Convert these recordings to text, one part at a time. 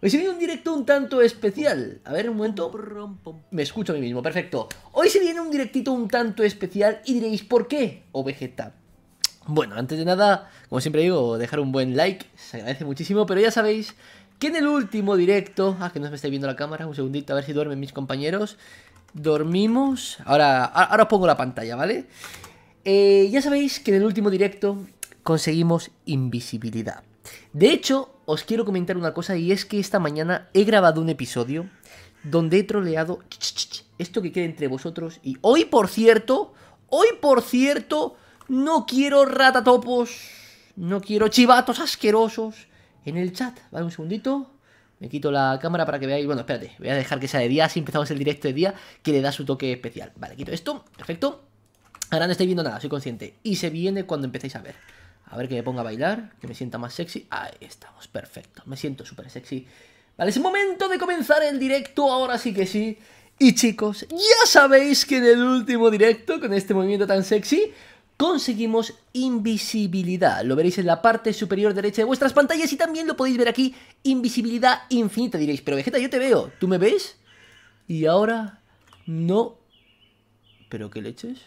Hoy se viene un directo un tanto especial. A ver, un momento. Me escucho a mí mismo, perfecto. Hoy se viene un directito un tanto especial y diréis, ¿por qué? O oh, Vegeta. Bueno, antes de nada, como siempre digo, dejar un buen like, se agradece muchísimo, pero ya sabéis que en el último directo... Ah, que no me estáis viendo la cámara, un segundito, a ver si duermen mis compañeros. Dormimos... Ahora, ahora os pongo la pantalla, ¿vale? Eh, ya sabéis que en el último directo conseguimos invisibilidad. De hecho, os quiero comentar una cosa y es que esta mañana he grabado un episodio donde he troleado esto que queda entre vosotros y hoy por cierto, hoy por cierto, no quiero ratatopos, no quiero chivatos asquerosos en el chat. Vale, un segundito. Me quito la cámara para que veáis. Bueno, espérate, voy a dejar que sea de día. Si empezamos el directo de día, que le da su toque especial. Vale, quito esto. Perfecto. Ahora no estáis viendo nada, soy consciente. Y se viene cuando empecéis a ver. A ver que me ponga a bailar, que me sienta más sexy. Ahí estamos, perfecto. Me siento súper sexy. Vale, es momento de comenzar el directo, ahora sí que sí. Y chicos, ya sabéis que en el último directo, con este movimiento tan sexy, conseguimos invisibilidad. Lo veréis en la parte superior derecha de vuestras pantallas y también lo podéis ver aquí, invisibilidad infinita. Diréis, pero Vegeta, yo te veo, ¿tú me ves? Y ahora no... ¿Pero qué leches?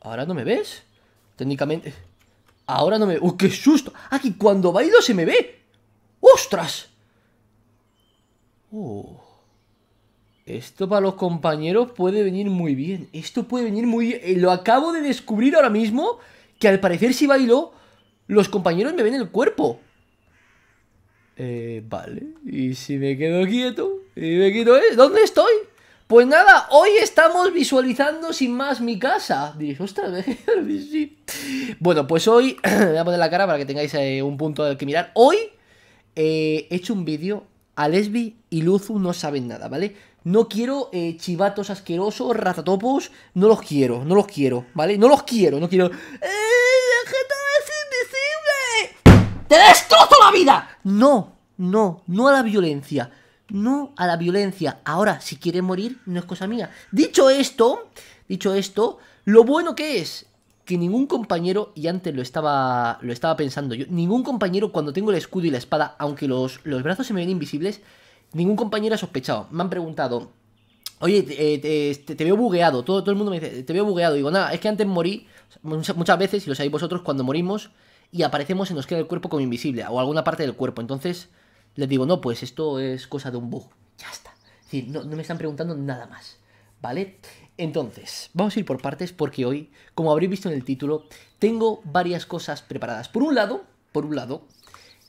¿Ahora no me ves? Técnicamente... Ahora no me... ¡Uy, qué susto! Aquí cuando bailo se me ve. ¡Ostras! Oh. Esto para los compañeros puede venir muy bien. Esto puede venir muy bien. Eh, lo acabo de descubrir ahora mismo que al parecer si bailo, los compañeros me ven el cuerpo. Eh, vale. ¿Y si me quedo quieto? ¿Y me quito? Eh? ¿Dónde estoy? Pues nada, hoy estamos visualizando sin más mi casa. Dije, ostras, Bueno, pues hoy, voy a poner la cara para que tengáis eh, un punto al que mirar. Hoy eh, he hecho un vídeo, a Lesbi y Luzu no saben nada, ¿vale? No quiero eh, chivatos asquerosos, ratatopos, no los quiero, no los quiero, ¿vale? No los quiero, no quiero... es invisible! ¡Te destrozo la vida! No, no, no a la violencia no a la violencia. Ahora, si quiere morir, no es cosa mía. Dicho esto, dicho esto, lo bueno que es que ningún compañero, y antes lo estaba, lo estaba pensando yo, ningún compañero cuando tengo el escudo y la espada, aunque los, brazos se me ven invisibles, ningún compañero ha sospechado. Me han preguntado, oye, te, eh, veo bugueado, todo, el mundo me dice, te veo bugueado. Digo, nada, es que antes morí, muchas, veces, y lo sabéis vosotros, cuando morimos y aparecemos se nos queda el cuerpo como invisible, o alguna parte del cuerpo. Entonces, les digo, no, pues esto es cosa de un bug. Ya está. Es decir, no, me están preguntando nada más. ¿Vale? Entonces, vamos a ir por partes porque hoy, como habréis visto en el título, tengo varias cosas preparadas. Por un lado, por un lado,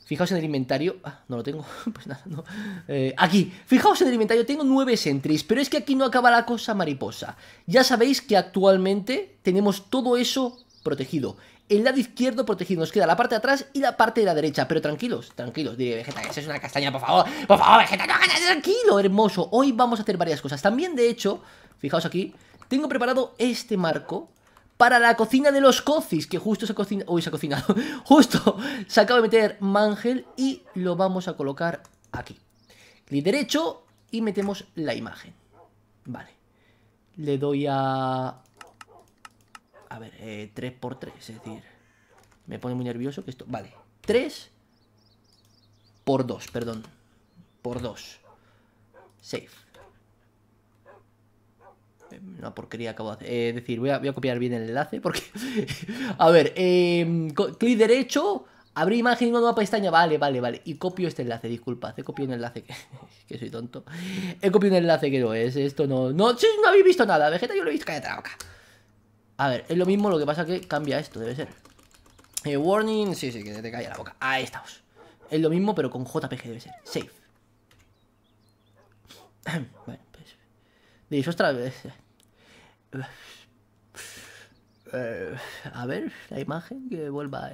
fijaos en el inventario. Ah, no lo tengo, pues nada, no. Eh, aquí, fijaos en el inventario, tengo nueve sentries, pero es que aquí no acaba la cosa mariposa. Ya sabéis que actualmente tenemos todo eso protegido el lado izquierdo protegido. Nos queda la parte de atrás y la parte de la derecha. Pero tranquilos, tranquilos. Diré, Vegeta, esa es una castaña, por favor. Por favor, Vegeta, no, tranquilo, hermoso. Hoy vamos a hacer varias cosas. También, de hecho, fijaos aquí, tengo preparado este marco para la cocina de los cocis, que justo se ha cocinado, hoy se ha cocinado, justo se acaba de meter Mangel y lo vamos a colocar aquí. Clic derecho y metemos la imagen. Vale. Le doy a a ver, eh, 3 por 3, es decir... Me pone muy nervioso que esto... Vale, 3 por 2, perdón. Por 2. Save. Eh, una porquería acabo de hacer. Eh, decir, voy a, copiar bien el enlace porque... a ver, eh, clic derecho, abrir imagen y una nueva pestaña. Vale, vale, vale. Y copio este enlace, disculpad. He copiado un enlace que... que soy tonto. He copiado un enlace que no es. Esto no... No, no habéis visto nada. Vegeta yo lo he visto. Cállate la boca. A ver, es lo mismo, lo que pasa que cambia esto, debe ser. Eh, warning, sí, sí, que te calla la boca. Ahí estamos. Es lo mismo, pero con JPG debe ser. Safe. bueno, pues. vez otra Eh, a ver, la imagen que vuelva. a...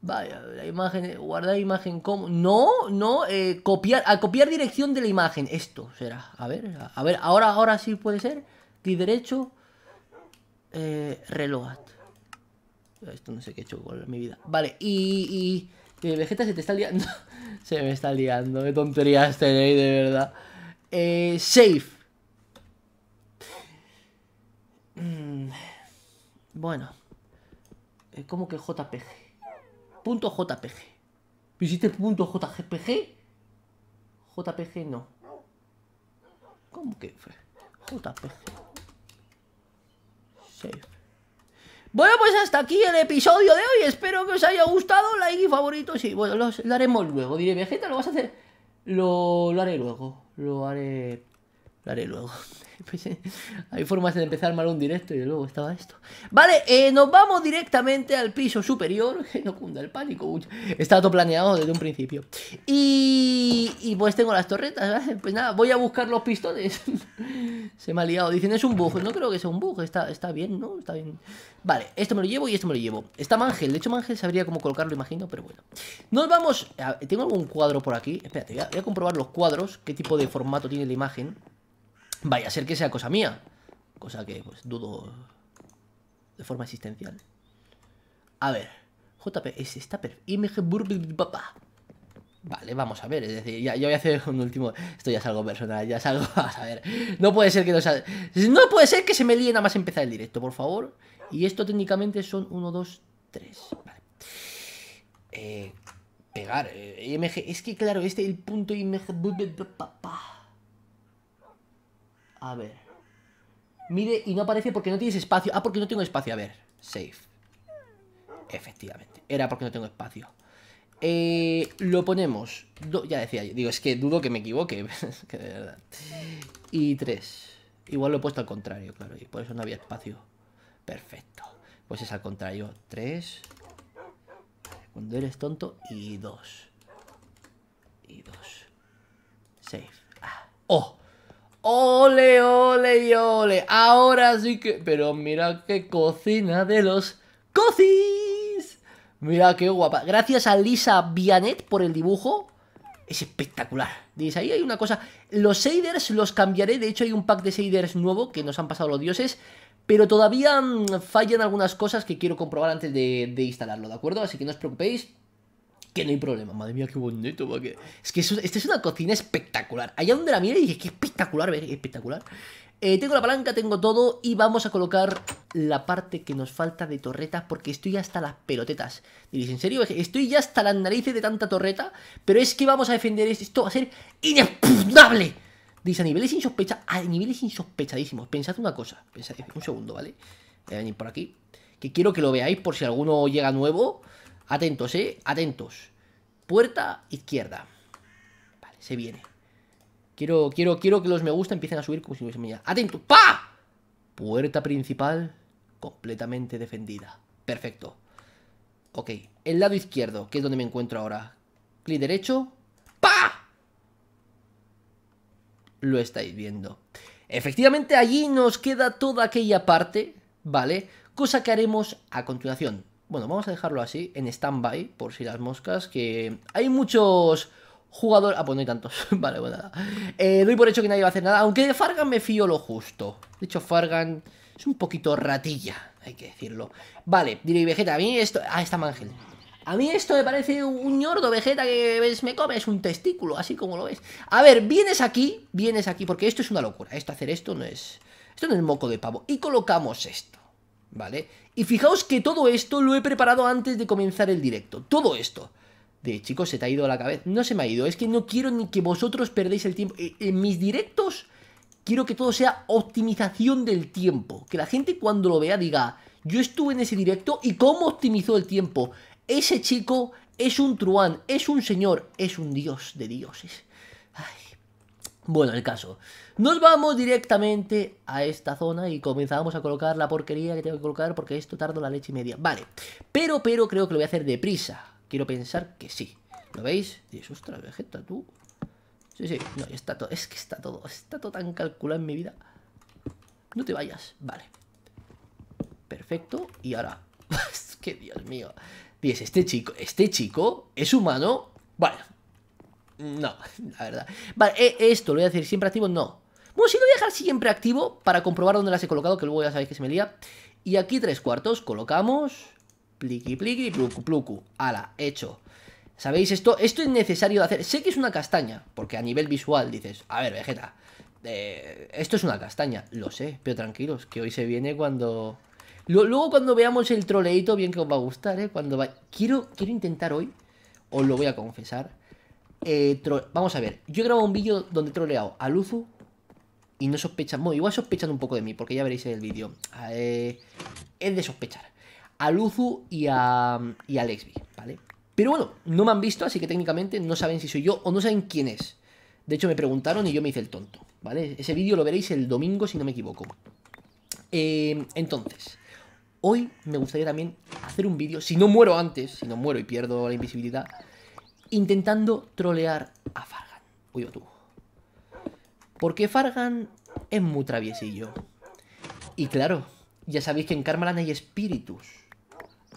Vaya, la imagen, guardar imagen como. No, no, eh, copiar, a copiar dirección de la imagen. Esto será. A ver, a, ver, ahora, ahora sí puede ser. Clic derecho, eh, reload. Esto no sé qué he hecho con mi vida. Vale, y... Vegeta se te está liando. se me está liando. Qué tonterías tenéis, de verdad. Eh, save. Mm, bueno. Eh, ¿Cómo que JPG? Punto JPG. ¿Visite punto JPG? JPG no. ¿Cómo que fue? JPG. Bueno, pues hasta aquí el episodio de hoy. Espero que os haya gustado. Like y favorito. Sí, bueno, lo haremos luego. Diré, Vegeta, lo vas a hacer. Lo, lo haré luego. Lo haré lo haré luego. Pues, eh, hay formas de empezar mal un directo y luego estaba esto. Vale, eh, nos vamos directamente al piso superior. Que no cunda el pánico. está todo planeado desde un principio. Y, pues tengo las torretas. Pues nada, voy a buscar los pistones. Se me ha liado. Dicen es un bug. No creo que sea un bug. Está, está bien, ¿no? Está bien. Vale, esto me lo llevo y esto me lo llevo. Está Mangel. De hecho, Mangel sabría cómo colocarlo, imagino, pero bueno. Nos vamos. Tengo algún cuadro por aquí. Espérate, voy a comprobar los cuadros. Qué tipo de formato tiene la imagen. Vaya a ser que sea cosa mía. Cosa que pues dudo de forma existencial. A ver. JP es esta Image papá. Vale, vamos a ver, es decir, ya, ya, voy a hacer un último... Esto ya es algo personal, ya es algo... a ver, no puede ser que no No puede ser que se me líe nada más empezar el directo, por favor. Y esto técnicamente son 1, 2, 3. Vale. Eh, pegar. Eh, IMG. Es que claro, este es el punto IMG. A ver. Mire, y no aparece porque no tienes espacio. Ah, porque no tengo espacio. A ver, save. Efectivamente, era porque no tengo espacio. Eh, lo ponemos. ya decía yo. Digo, es que dudo que me equivoque. que de verdad. Y tres Igual lo he puesto al contrario, claro. Y por eso no había espacio. Perfecto. Pues es al contrario. Tres Cuando eres tonto. Y dos Y dos Save. Ah. ¡Oh! Ole, ole y ole. Ahora sí que. Pero mira qué cocina de los cocis. Mira qué guapa. Gracias a Lisa Vianet por el dibujo. Es espectacular. Dice, ahí hay una cosa. Los shaders los cambiaré. De hecho, hay un pack de shaders nuevo que nos han pasado los dioses. Pero todavía mm, fallan algunas cosas que quiero comprobar antes de, de instalarlo, ¿de acuerdo? Así que no os preocupéis que no hay problema. Madre mía, qué bonito. Es que esto esta es una cocina espectacular. Allá donde la mire dije, que espectacular, espectacular. Eh, tengo la palanca, tengo todo y vamos a colocar la parte que nos falta de torretas porque estoy hasta las pelotetas. Diréis, ¿en serio? Estoy ya hasta las narices de tanta torreta, pero es que vamos a defender esto. Esto va a ser inexpugnable. Dice, a niveles insospecha, a niveles insospechadísimos. Pensad una cosa, pensad un segundo, ¿vale? Voy a venir por aquí. Que quiero que lo veáis por si alguno llega nuevo. Atentos, ¿eh? Atentos. Puerta izquierda. Vale, se viene. Quiero, quiero, quiero que los me gusta empiecen a subir como si hubiese ¡Atento! ¡Pa! Puerta principal completamente defendida. Perfecto. Ok, el lado izquierdo, que es donde me encuentro ahora. Clic derecho. ¡Pa! Lo estáis viendo. Efectivamente, allí nos queda toda aquella parte, ¿vale? Cosa que haremos a continuación. Bueno, vamos a dejarlo así, en stand-by, por si las moscas, que hay muchos jugadores... Ah, pues no hay tantos, vale, bueno, pues nada. Eh, doy por hecho que nadie va a hacer nada, aunque de Fargan me fío lo justo. De hecho, Fargan es un poquito ratilla, hay que decirlo. Vale, diré, Vegeta, a mí esto... Ah, está Mangel. A mí esto me parece un ñordo, Vegeta, que ves, me comes un testículo, así como lo ves. A ver, vienes aquí, vienes aquí, porque esto es una locura. Esto, hacer esto no es... Esto no es moco de pavo. Y colocamos esto. ¿vale? Y fijaos que todo esto lo he preparado antes de comenzar el directo, todo esto. De chicos, se te ha ido la cabeza. No se me ha ido, es que no quiero ni que vosotros perdáis el tiempo. Eh, en mis directos quiero que todo sea optimización del tiempo. Que la gente cuando lo vea diga, yo estuve en ese directo y cómo optimizó el tiempo. Ese chico es un truán, es un señor, es un dios de dioses. Bueno, el caso. Nos vamos directamente a esta zona y comenzamos a colocar la porquería que tengo que colocar porque esto tardo la leche y media. Vale, pero, pero creo que lo voy a hacer deprisa. Quiero pensar que sí. ¿Lo veis? Dices, ostras, Vegeta, tú. Sí, sí, no, está todo, es que está todo, está todo tan calculado en mi vida. No te vayas, vale. Perfecto, y ahora... es que, Dios mío. Dices, este chico, este chico es humano. Vale, no, la verdad. Vale, e-, ¿esto lo voy a decir siempre activo? No. Bueno, si lo voy a dejar siempre activo para comprobar dónde las he colocado, que luego ya sabéis que se me lía. Y aquí tres cuartos, colocamos... Pliqui, pliqui, pluku, pluku Ala, hecho. ¿Sabéis? Esto, esto es necesario de hacer. Sé que es una castaña, porque a nivel visual dices, a ver, Vegeta, eh, esto es una castaña. Lo sé, pero tranquilos, que hoy se viene cuando... Luego cuando veamos el troleito, bien que os va a gustar, ¿eh? Cuando va... Quiero, quiero intentar hoy, os lo voy a confesar. Eh, vamos a ver, yo he grabado un vídeo donde he troleado a Luzu, y no sospechan, bueno, igual sospechan un poco de mí, porque ya veréis en el vídeo. es de sospechar. A Luzu y a, y a Lexby, ¿vale? Pero bueno, no me han visto, así que técnicamente no saben si soy yo o no saben quién es. De hecho, me preguntaron y yo me hice el tonto, ¿vale? Ese vídeo lo veréis el domingo, si no me equivoco. Em, entonces, hoy me gustaría también hacer un vídeo, si no muero antes, si no muero y pierdo la invisibilidad, intentando trolear a Fargan. Uy, tú. Porque Fargan es muy traviesillo. Y claro, ya sabéis que en Carmalan hay espíritus.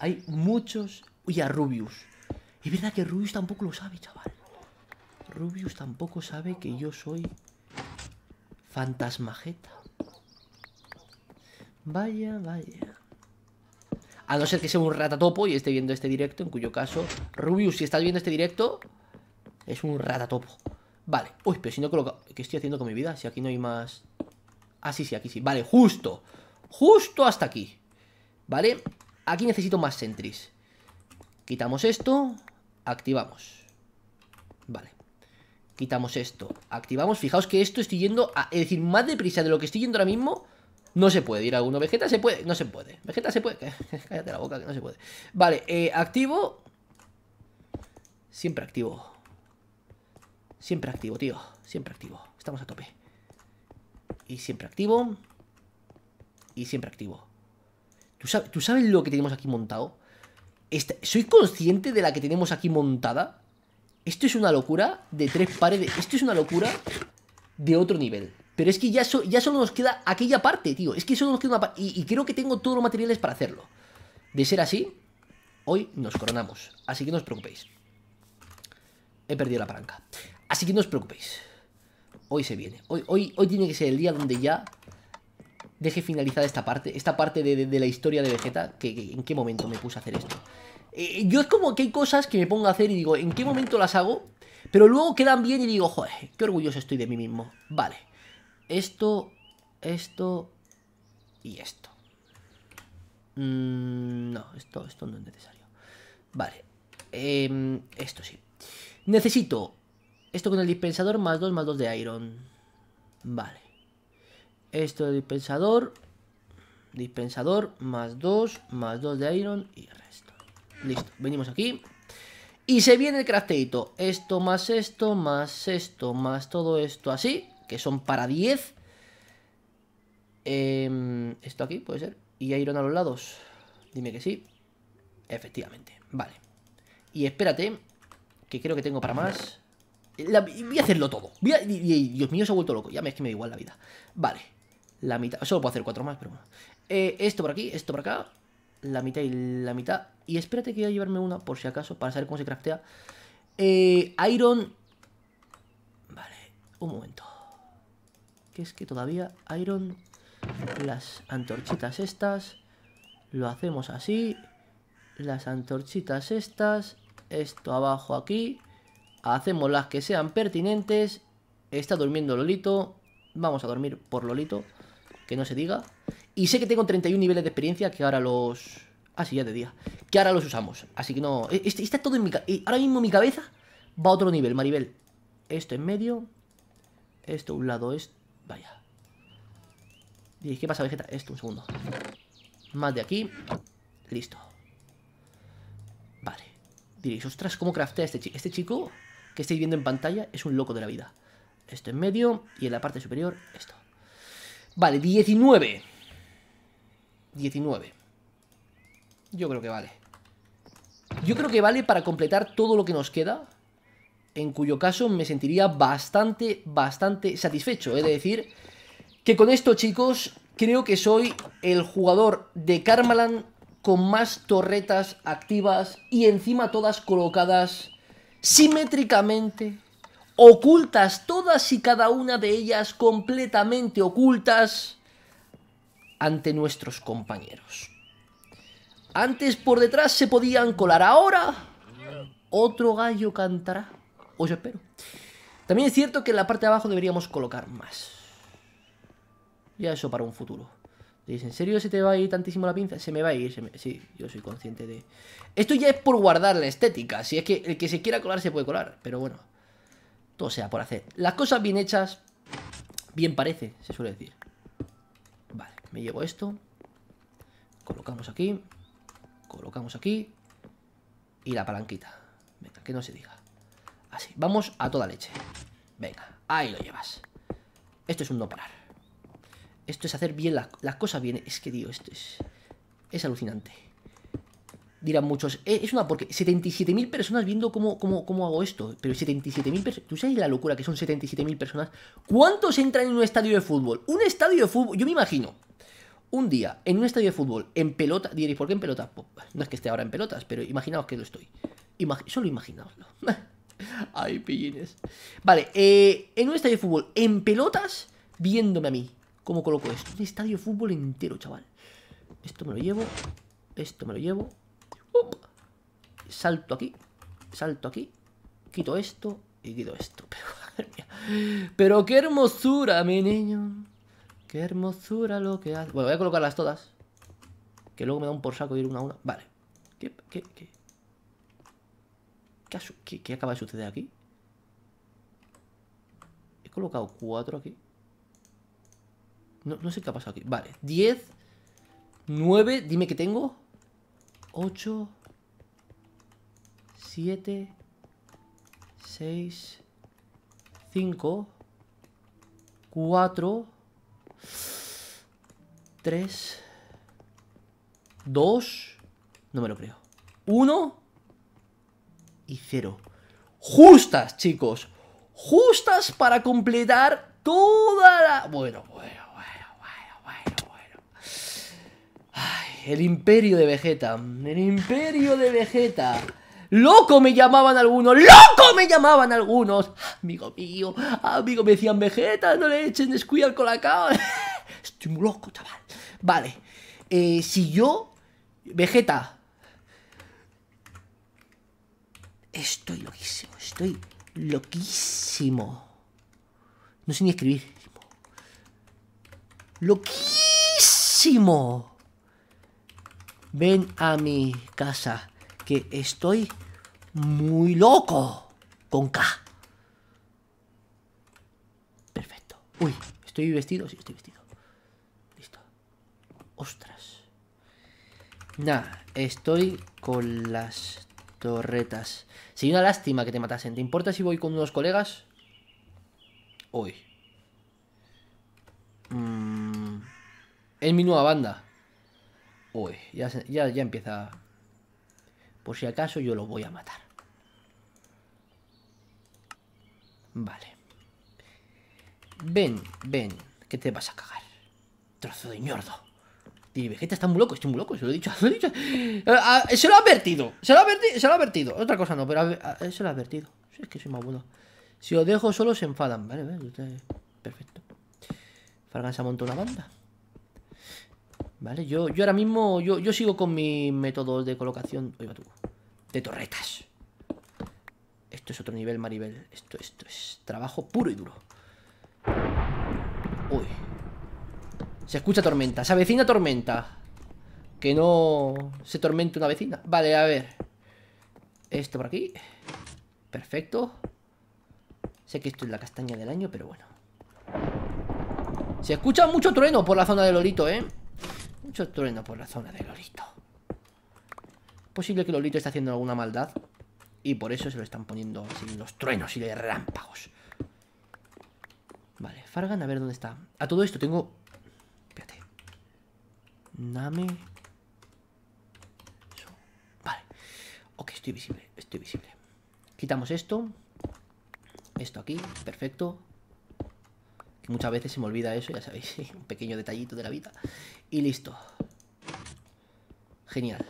Hay muchos... Y a Rubius. Es verdad que Rubius tampoco lo sabe, chaval. Rubius tampoco sabe que yo soy fantasmajeta. Vaya, vaya. A no ser que sea un ratatopo y esté viendo este directo, en cuyo caso, Rubius, si estás viendo este directo, es un ratatopo. Vale. Uy, pero si no coloco... ¿Qué estoy haciendo con mi vida? Si aquí no hay más... Ah, sí, sí, aquí sí. Vale, justo. Justo hasta aquí. Vale. Aquí necesito más sentries. Quitamos esto. Activamos. Vale. Quitamos esto. Activamos. Fijaos que esto estoy yendo a... Es decir, más deprisa de lo que estoy yendo ahora mismo... No se puede ir a uno. Vegeta se puede. No se puede. Vegeta se puede. Cállate la boca que no se puede. Vale, eh, activo. Siempre activo. Siempre activo, tío. Siempre activo. Estamos a tope. Y siempre activo. Y siempre activo. ¿Tú, sabes, lo que tenemos aquí montado? ¿Soy consciente de la que tenemos aquí montada? Esto es una locura de tres paredes. Esto es una locura de otro nivel. Pero es que ya, solo nos queda aquella parte, tío. Es que solo nos queda una parte. Y, y creo que tengo todos los materiales para hacerlo. De ser así, hoy nos coronamos. Así que no os preocupéis. He perdido la palanca. Así que no os preocupéis. Hoy se viene. Hoy, hoy, hoy tiene que ser el día donde ya deje finalizada esta parte. Esta parte de, la historia de Vegeta. Que, ¿En qué momento me puse a hacer esto? Eh, yo es como que hay cosas que me pongo a hacer y digo, ¿en qué momento las hago? Pero luego quedan bien y digo, joder, qué orgulloso estoy de mí mismo. Vale. Esto, esto y esto. Mm, no, esto, esto no es necesario. Vale. Em, esto sí. Necesito esto con el dispensador más 2, más 2 de iron. Vale. Esto del dispensador. Dispensador más dos más dos de iron y resto. Listo, venimos aquí. Y se viene el crafteito. Esto más esto, más esto, más todo esto así. Que son para 10. Em, esto aquí puede ser. Y iron a los lados. Dime que sí. Efectivamente. Vale. Y espérate. Que creo que tengo para más voy a hacerlo todo. Dios mío, se ha vuelto loco. Ya me, es que me da igual la vida. Vale. La mitad. Solo puedo hacer cuatro más, pero... bueno eh, esto por aquí, esto por acá. La mitad y la mitad. Y espérate que voy a llevarme una, por si acaso, para saber cómo se craftea. Eh, iron... Vale, un momento. Que es que todavía iron... Las antorchitas estas. Lo hacemos así. Las antorchitas estas. Esto abajo aquí. Hacemos las que sean pertinentes. Está durmiendo Lolito. Vamos a dormir por Lolito. Que no se diga. Y sé que tengo 31 niveles de experiencia que ahora los... Ah, sí, ya te día. Que ahora los usamos. Así que no... E-, este, está todo en mi... E-, ahora mismo mi cabeza va a otro nivel, Maribel. Esto en medio. Esto un lado es... Vaya. ¿Y qué pasa, Vegeta? Esto, un segundo. Más de aquí. Listo. Vale. Diréis, ostras, ¿cómo craftea este chico? Este chico que estáis viendo en pantalla es un loco de la vida. Esto en medio y en la parte superior esto. Vale, 19. 19. Yo creo que vale. Yo creo que vale para completar todo lo que nos queda. En cuyo caso me sentiría bastante, bastante satisfecho. He de decir que con esto, chicos, creo que soy el jugador de Karmaland con más torretas activas y encima todas colocadas simétricamente ocultas, todas y cada una de ellas completamente ocultas ante nuestros compañeros. Antes por detrás se podían colar, ahora otro gallo cantará. Os espero. También es cierto que en la parte de abajo deberíamos colocar más. Ya eso para un futuro. ¿en serio se te va a ir tantísimo la pinza? Se me va a ir, sí, yo soy consciente de... Esto ya es por guardar la estética, si es que el que se quiera colar se puede colar, pero bueno, todo sea por hacer. Las cosas bien hechas, bien parece, se suele decir. Vale, me llevo esto, colocamos aquí, colocamos aquí y la palanquita. Venga, que no se diga. Así, vamos a toda leche. Venga, ahí lo llevas. Esto es un no parar. Esto es hacer bien las cosas bien. Es que, tío, esto es, es alucinante. Dirán muchos, eh, es una porque 77.000 personas viendo cómo, cómo, cómo, hago esto. Pero 77.000 personas, ¿tú sabes la locura que son 77.000 personas? ¿Cuántos entran en un estadio de fútbol? Un estadio de fútbol, yo me imagino, un día en un estadio de fútbol, en pelota, diréis, ¿por qué en pelota? Pues, no es que esté ahora en pelotas, pero imaginaos que lo estoy. solo imaginaoslo. Ay, pillines. Vale, eh, en un estadio de fútbol, en pelotas, viéndome a mí. ¿Cómo coloco esto? Un estadio de fútbol entero, chaval. Esto me lo llevo. Esto me lo llevo. Salto aquí. Salto aquí. Quito esto y quito esto. Pero, qué hermosura, mi niño. Qué hermosura lo que hace. Bueno, voy a colocarlas todas. Que luego me da un por saco ir una a una. Vale. ¿Qué, qué acaba de suceder aquí? He colocado cuatro aquí. No, no sé qué ha pasado aquí. Vale, 10, 9, dime qué tengo. 8, 7, 6, 5, 4, 3, 2, no me lo creo, 1 y 0. Justas, chicos, justas para completar toda la... Bueno, bueno. el imperio de Vegeta. El imperio de Vegeta. ¡Loco me llamaban algunos! ¡Loco me llamaban algunos! Amigo mío, amigo, me decían Vegeta, no le echen descuida al colacao. Estoy muy loco, chaval. Vale, eh, si yo... Vegeta. Estoy loquísimo, estoy loquísimo. No sé ni escribir. Loquísimo ven a mi casa, que estoy muy loco con K. Perfecto. Uy, ¿estoy vestido? Sí, estoy vestido. Listo. Ostras. Nah, estoy con las torretas. Sería una lástima que te matasen. ¿Te importa si voy con unos colegas? hoy? En mm. Es mi nueva banda. Uy, ya, ya, ya empieza. Por si acaso yo lo voy a matar. Vale. Ven, ven, que te vas a cagar. Trozo de ñordo. Y Vegeta está muy loco, estoy muy loco, se lo he dicho, se lo he dicho. Eh, ah, eh, se lo ha advertido, se lo ha advertido, se lo advertido. Otra cosa no, pero eh, se lo ha advertido. Si es que soy más bueno. Si os dejo solo se enfadan, vale, vale, perfecto. Fargan se una banda. ¿Vale? Yo, ahora mismo, yo, sigo con mis métodos de colocación, oiga tú, de torretas. Esto es otro nivel, Maribel. Esto, esto es trabajo puro y duro. Uy. Se escucha tormenta. Se vecina tormenta. Que no se tormente una vecina. Vale, a ver. Esto por aquí. Perfecto. Sé que esto es la castaña del año, pero bueno. Se escucha mucho trueno por la zona del orito, ¿eh? Mucho trueno por la zona de Lolito. Posible que Lolito esté haciendo alguna maldad. Y por eso se lo están poniendo así, los truenos y de relámpagos. Vale, Fargan, a ver dónde está. A todo esto tengo... Espérate. Name... Vale. Ok, estoy visible, estoy visible. Quitamos esto. Esto aquí, perfecto muchas veces se me olvida eso, ya sabéis. Un pequeño detallito de la vida. Y listo. Genial.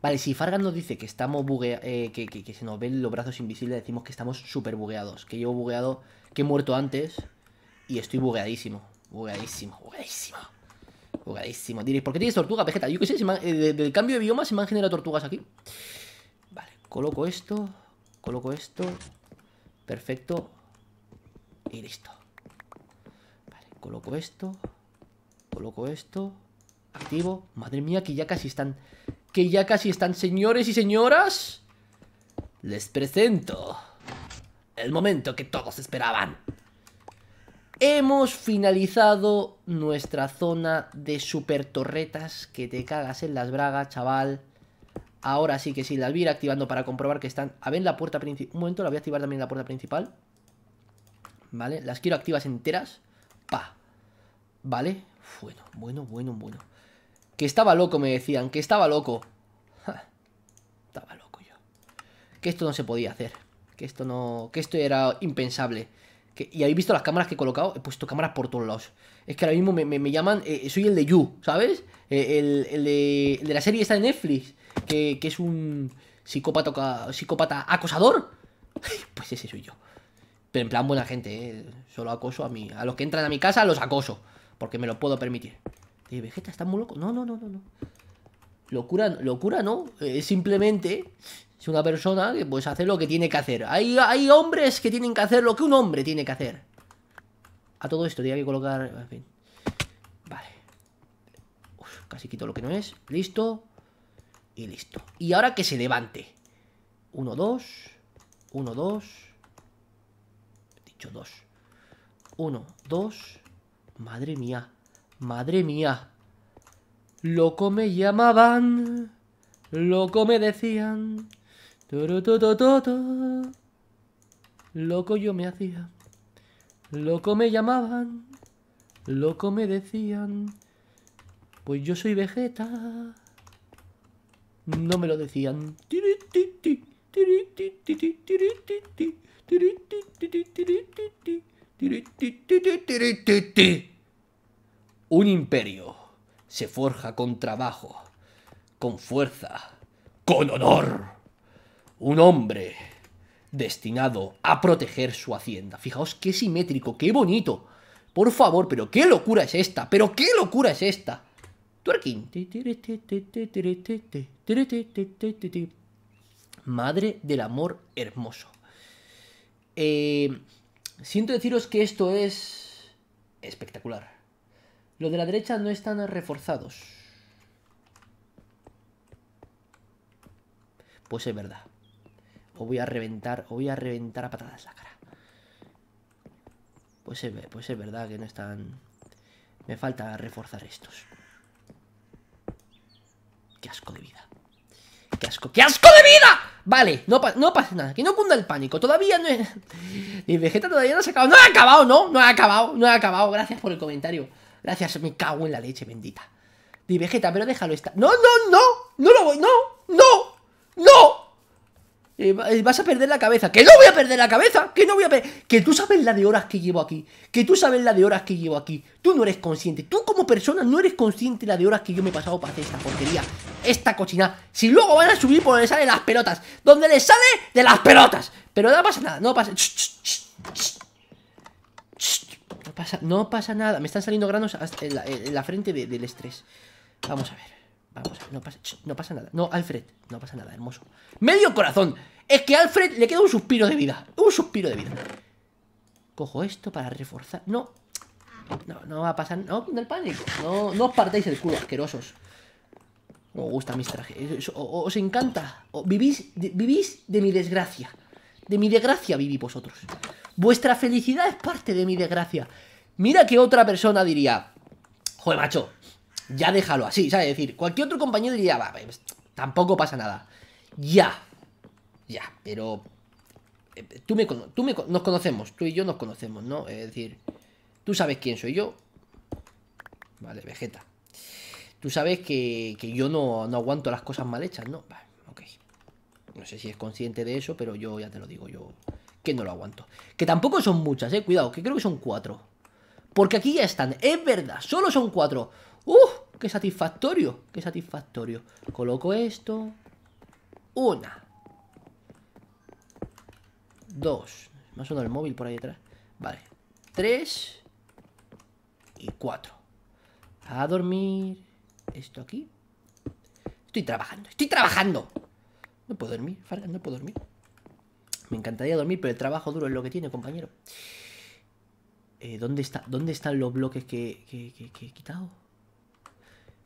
Vale, si Fargan nos dice que estamos buguea eh, que, se nos ven los brazos invisibles, decimos que estamos súper bugueados. Que yo bugueado, que he muerto antes y estoy bugueadísimo. Bugueadísimo, bugueadísimo. Bugueadísimo, Diréis, ¿por qué tienes tortuga, Vegeta? Yo qué sé, eh, del cambio de bioma se me han generado tortugas aquí. Vale, coloco esto, coloco esto. Perfecto. Y listo. Coloco esto. Coloco esto. Activo. Madre mía, que ya casi están... Que ya casi están, señores y señoras. Les presento. El momento que todos esperaban. Hemos finalizado nuestra zona de super torretas que te cagas en las bragas, chaval. Ahora sí que sí, las voy a ir activando para comprobar que están... A ver, la puerta principal... Un momento, la voy a activar también la puerta principal. Vale, las quiero activas enteras. Pa. ¿Vale? Bueno, bueno, bueno, bueno. Que estaba loco, me decían. Que estaba loco. estaba loco yo. Que esto no se podía hacer. Que esto no... Que esto era impensable. y habéis visto las cámaras que he colocado. He puesto cámaras por todos lados. Es que ahora mismo me, llaman. Eh, soy el de You, ¿sabes? Eh, el, de, la serie está de Netflix. Que, que es un psicópata, psicópata acosador. Pues ese soy yo. Pero en plan buena gente, ¿eh? Solo acoso a mí. A los que entran a mi casa los acoso. Porque me lo puedo permitir. Eh, Vegeta, está muy loco. No, no, no, no, no. Locura, locura no. es simplemente es una persona que pues hace lo que tiene que hacer. Hay, hay hombres que tienen que hacer lo que un hombre tiene que hacer. A todo esto tenía que colocar... En fin. Vale. Uf, casi quito lo que no es. Listo. Y listo. Y ahora que se levante. Uno, dos. Uno, dos dos. Uno, dos. Madre mía. Madre mía. Loco me llamaban. Loco me decían. Loco yo me hacía. Loco me llamaban. Loco me decían. Pues yo soy Vegeta. No me lo decían. Un imperio se forja con trabajo, con fuerza, con honor. Un hombre destinado a proteger su hacienda. Fijaos qué simétrico, qué bonito. Por favor, pero qué locura es esta, pero qué locura es esta. Twerking madre del amor hermoso. Eh, siento deciros que esto es espectacular. Los de la derecha no están reforzados. Pues es verdad. Os voy a reventar, voy a reventar a patadas la cara. Pues pues es verdad que no están... Me falta reforzar estos. Qué asco de vida. ¡Qué asco! ¡Qué asco de vida! Vale, no, no pasa nada, que no cunda el pánico Todavía no es... Y Vegeta todavía no se ha acabado ¡No ha acabado, no! No ha acabado, no ha acabado Gracias por el comentario Gracias, me cago en la leche bendita Mi Vegeta, pero déjalo estar ¡No, no, no! ¡No lo voy! ¡No! ¡No! ¡No! vas a perder la cabeza. ¡Que no voy a perder la cabeza! ¡Que no voy a perder! Que tú sabes la de horas que llevo aquí. Que tú sabes la de horas que llevo aquí. Tú no eres consciente. Tú como persona no eres consciente la de horas que yo me he pasado para hacer esta porquería. Esta cochinada. Si luego van a subir por donde salen las pelotas. Donde les sale de las pelotas. Pero no pasa nada. No pasa... No pasa, no pasa nada. Me están saliendo granos en la, frente del estrés. Vamos a ver. Ah, no pasa, no pasa nada. No, Alfred, no pasa nada, hermoso. Medio corazón. Es que a Alfred le queda un suspiro de vida. Un suspiro de vida. Cojo esto para reforzar. No. No, no va a pasar. No, del pánico. No, no os partáis el culo, asquerosos. Os gusta mis este trajes. Os, encanta. vivís, vivís de mi desgracia. De mi desgracia vivís vosotros. Vuestra felicidad es parte de mi desgracia. Mira que otra persona diría. Joder, macho, ya déjalo así, ¿sabes? Es decir, cualquier otro compañero diría, va, pues, tampoco pasa nada. Ya, ya, pero eh, tú me, tú me, nos conocemos, tú y yo nos conocemos, ¿no? Es decir, tú sabes quién soy yo. Vale, Vegeta. Tú sabes que, yo no, no, aguanto las cosas mal hechas, ¿no? Vale, ok. No sé si es consciente de eso, pero yo ya te lo digo, yo que no lo aguanto. Que tampoco son muchas, eh, cuidado, que creo que son cuatro. Porque aquí ya están, es verdad, solo son cuatro. ¡Uh! ¡Qué satisfactorio! ¡Qué satisfactorio! Coloco esto. Una. Dos. más uno del el móvil por ahí detrás. Vale. Tres. Y cuatro. A dormir. Esto aquí. Estoy trabajando. ¡Estoy trabajando! No puedo dormir, Fargan, no puedo dormir. Me encantaría dormir, pero el trabajo duro es lo que tiene, compañero. Eh, ¿dónde, está, ¿Dónde están los bloques que he quitado?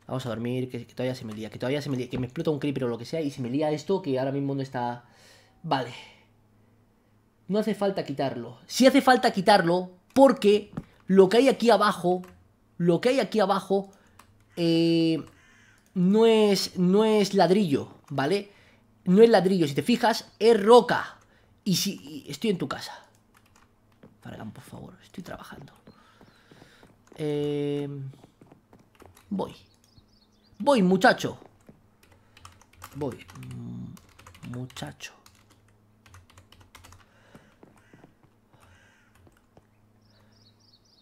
Vamos a dormir, que, todavía se me lía, que todavía se me lía, que me explota un creeper o lo que sea y se me lía esto que ahora mismo no está... Vale. No hace falta quitarlo. Si hace falta quitarlo porque lo que hay aquí abajo, lo que hay aquí abajo, eh, no, es, no es ladrillo, ¿vale? No es ladrillo, si te fijas, es roca. Y si... estoy en tu casa. Fargan, por favor, estoy trabajando. Eh, voy. Voy, muchacho. Voy, muchacho.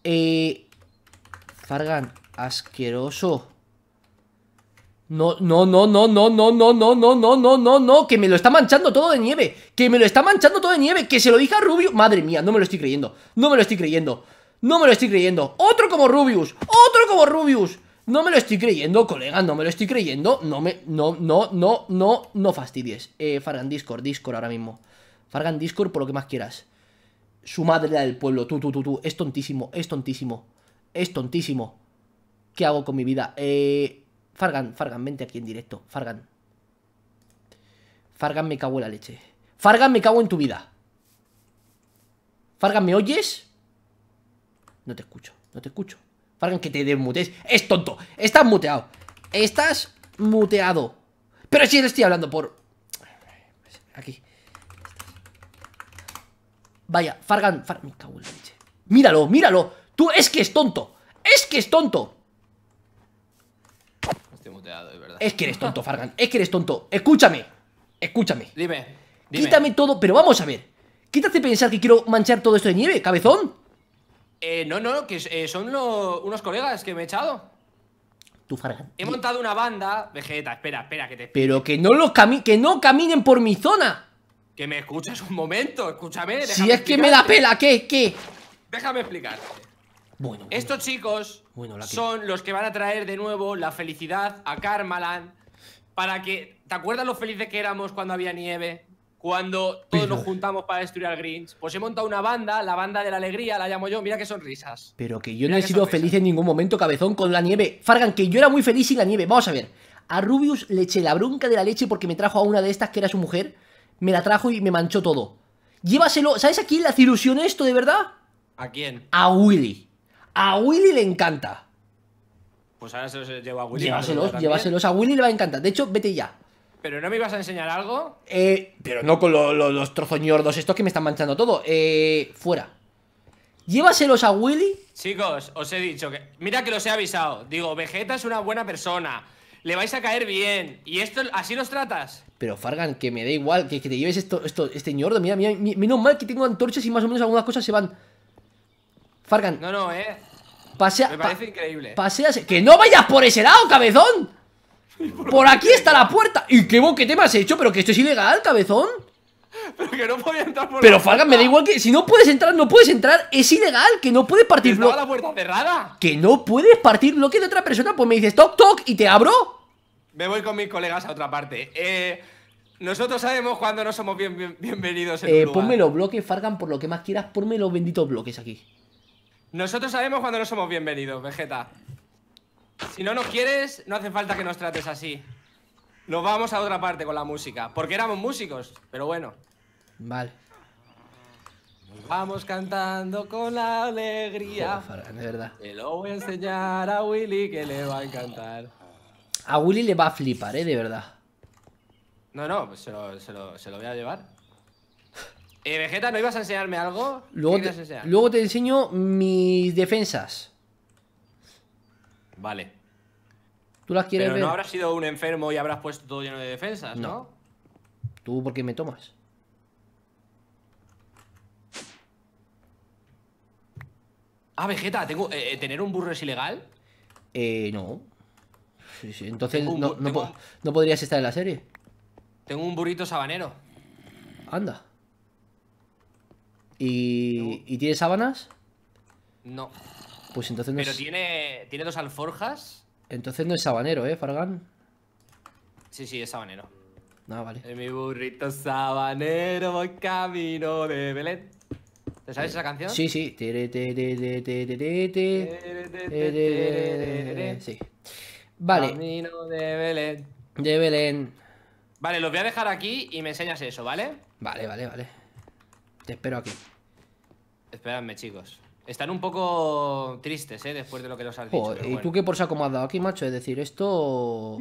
Eh, Fargan, asqueroso. No, no, no, no, no, no, no, no, no, no, no, no, no, que me lo está manchando todo de nieve, que me lo está manchando todo de nieve, que se lo dije a Rubius. Madre mía, no me lo estoy creyendo, no me lo estoy creyendo, no me lo estoy creyendo. Otro como Rubius, otro como Rubius. No me lo estoy creyendo, colega, no me lo estoy creyendo. No me. No, no, no, no, no fastidies. Eh, Fargan Discord, Discord ahora mismo. Fargan Discord por lo que más quieras. Su madre del pueblo, tú, tú, tú, tú. Es tontísimo, es tontísimo. Es tontísimo. ¿Qué hago con mi vida? Eh. Fargan, Fargan, vente aquí en directo. Fargan. Fargan, me cago en la leche. Fargan, me cago en tu vida. Fargan, ¿me oyes? No te escucho, no te escucho. Fargan, que te desmutees. Es tonto. Estás muteado. Estás muteado. Pero si le estoy hablando por... Aquí. Vaya, Fargan... cago Míralo, míralo. Tú es que es tonto. Es que es tonto. Estoy muteado, es verdad. Es que eres tonto, Fargan. Es que eres tonto. Escúchame. Escúchame. Dime. Quítame todo, pero vamos a ver. Quítate pensar que quiero manchar todo esto de nieve, cabezón. Eh, no, no, que eh, son unos colegas que me he echado. tu He montado una banda. Vegeta, espera, espera, que te. Pero que no, los que no caminen por mi zona. Que me escuchas un momento, escúchame. Si es que me da pela, ¿qué? ¿Qué? Déjame explicar Bueno, Estos chicos son los que van a traer de nuevo la felicidad a Karmaland para que. ¿Te acuerdas lo felices que éramos cuando había nieve? cuando todos nos juntamos para destruir al Grinch. Pues he montado una banda, la banda de la alegría, la llamo yo, mira qué sonrisas. Pero que yo no he sido feliz en ningún momento, cabezón, con la nieve. Fargan, que yo era muy feliz sin la nieve. Vamos a ver. A Rubius le eché la bronca de la leche porque me trajo a una de estas que era su mujer. Me la trajo y me manchó todo. Llévaselo. ¿Sabes a quién le hace ilusión esto, de verdad? ¿A quién? A Willy. A Willy le encanta. Pues ahora se los llevo a Willy. Llévaselos, llévaselos. A Willy le va a encantar. De hecho, vete ya. ¿Pero no me ibas a enseñar algo? Eh, pero no con los los trozoñordos estos que me están manchando todo. Eh, fuera. Llévaselos a Willy. Chicos, os he dicho que. Mira que los he avisado. Digo, Vegeta es una buena persona. Le vais a caer bien. ¿Y esto así los tratas? Pero Fargan, que me da igual, que, te lleves esto, esto, este ñordo. Mira, mira, mira, menos mal que tengo antorchas y más o menos algunas cosas se van. Fargan. No, no, eh. Pasea. Me parece increíble. Paseas. ¡Que no vayas por ese lado, cabezón! Por aquí está la puerta. ¿Y qué boquete me has hecho? Pero que esto es ilegal, cabezón. Pero que no podía entrar por Pero Falgan, me da igual que si no puedes entrar, no puedes entrar, es ilegal, que no puedes partir bloque. la puerta cerrada. Que no puedes partir bloque de otra persona, pues me dices toc toc y te abro. Me voy con mis colegas a otra parte. Eh, nosotros sabemos cuando no somos bien, bienvenidos en eh, Ponme los bloques, Fargan, por lo que más quieras, ponme los benditos bloques aquí. Nosotros sabemos cuando no somos bienvenidos, Vegeta. Si no nos quieres, no hace falta que nos trates así. Nos vamos a otra parte con la música. Porque éramos músicos, pero bueno. Vale. Vamos cantando con la alegría. de verdad. Te lo voy a enseñar a Willy que le va a encantar. A Willy le va a flipar, ¿eh? De verdad. No, no, pues se lo, voy a llevar. Eh, Vegeta, ¿no ibas a enseñarme algo? Luego luego te enseño mis defensas. Vale. ¿Tú las quieres Pero no habrás sido un enfermo y habrás puesto todo lleno de defensas, ¿no? ¿Tú por qué me tomas? Ah, Vegeta, tengo, eh, eh, ¿tener un burro es ilegal? Eh, no. Entonces no, podrías estar en la serie. Tengo un burrito sabanero. Anda. ¿Y, ¿y tienes sábanas? No. Pues entonces Pero tiene, tiene dos alforjas. Entonces no es sabanero, ¿eh, Fargan? Sí, sí, es sabanero. Ah, vale. En mi burrito sabanero voy camino de Belén. ¿Te sabes esa canción? Sí, sí. Sí. Vale. Camino de Belén. De Belén. Vale, los voy a dejar aquí y me enseñas eso, ¿vale? Vale, vale, vale. Te espero aquí. Esperadme, chicos. Están un poco tristes, ¿eh? Después de lo que nos has dicho. ¿Y tú qué por saco me has aquí, macho? Es decir, esto...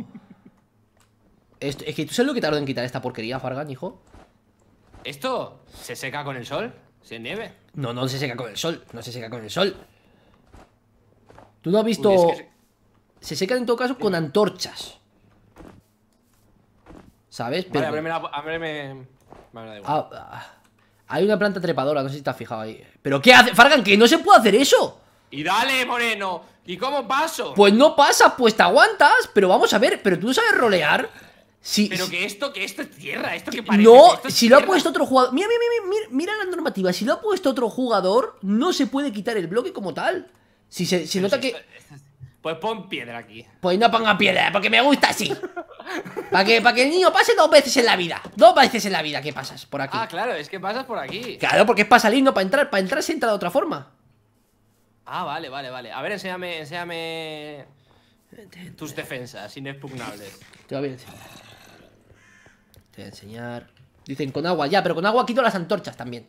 Es que tú sabes lo que tardó en quitar esta porquería, Fargan, hijo. ¿Esto se seca con el sol? ¿Se nieve? No, no se seca con el sol. No se seca con el sol. Tú no has visto... Se seca, en todo caso con antorchas. ¿Sabes? Pero... Vale, ábreme la... Ábreme... Vale, da igual. Ah, ah. Hay una planta trepadora, no sé si te has fijado ahí. ¿Pero qué hace? Fargan, que no se puede hacer eso. Y dale, Moreno. ¿Y cómo paso? Pues no pasa, pues te aguantas. Pero vamos a ver, pero tú sabes rolear. Sí. pero que esto, que esto es tierra, esto que parece. No, si lo ha puesto otro jugador. Mira, mira, mira, la normativa. Si lo ha puesto otro jugador, no se puede quitar el bloque como tal. Si se, nota que. Pues pon piedra aquí. Pues no ponga piedra, porque me gusta así. Para que, que el niño pase dos veces en la vida. Dos veces en la vida que pasas por aquí. Ah, claro, es que pasas por aquí. Claro, porque es para salir, no para entrar. Para entrar se entra de otra forma. Ah, vale, vale, vale. A ver, enséñame, enséñame tus defensas inexpugnables. Te voy a enseñar. Te voy a enseñar. Dicen con agua, ya, pero con agua quito las antorchas también.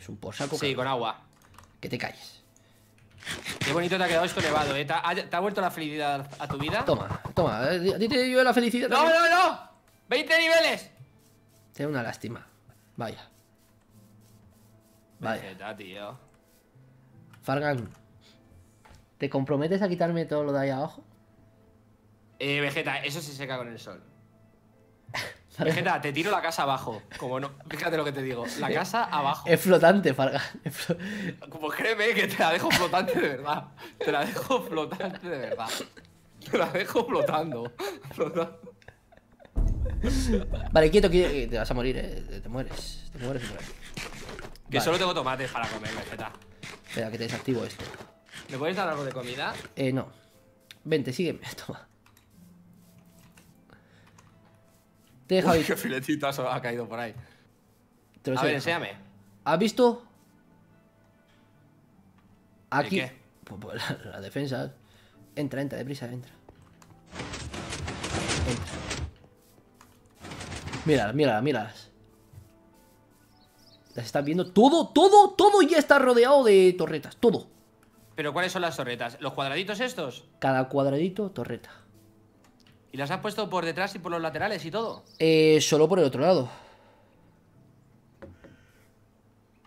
Es un posaco. Sí, con agua. Que te calles. Qué bonito te ha quedado esto elevado, ¿eh? ¿Te ha, vuelto la felicidad a tu vida? Toma, toma. Eh, Dite yo la felicidad. ¡No, no, no! ¡20 niveles! Es una lástima. Vaya. Vaya. Vegeta, tío. Fargan, ¿te comprometes a quitarme todo lo de ahí abajo? Eh, Vegeta, eso se seca con el sol. Vegeta, te tiro la casa abajo. Como no, fíjate lo que te digo. La casa abajo. Es flotante, Farga. Como pues créeme que te la dejo flotante de verdad. Te la dejo flotante de verdad. Te la dejo flotando. flotando. Vale, quieto, que te vas a morir, eh. Te mueres. Te mueres por mueres. Que solo tengo tomates para comer, Vegeta. Espera, que te desactivo esto. ¿Me puedes dar algo de comida? Eh, no. Vente, sígueme, toma. Te qué ha caído por ahí. a ver, enséñame. ¿Has visto? Aquí. Pues, pues, la defensa Entra, entra, deprisa, entra. Entra. mira, mira mira. Las están viendo. Todo, todo, todo ya está rodeado de torretas. Todo. ¿Pero cuáles son las torretas? ¿Los cuadraditos estos? Cada cuadradito, torreta. ¿Y las has puesto por detrás y por los laterales y todo? Eh, solo por el otro lado.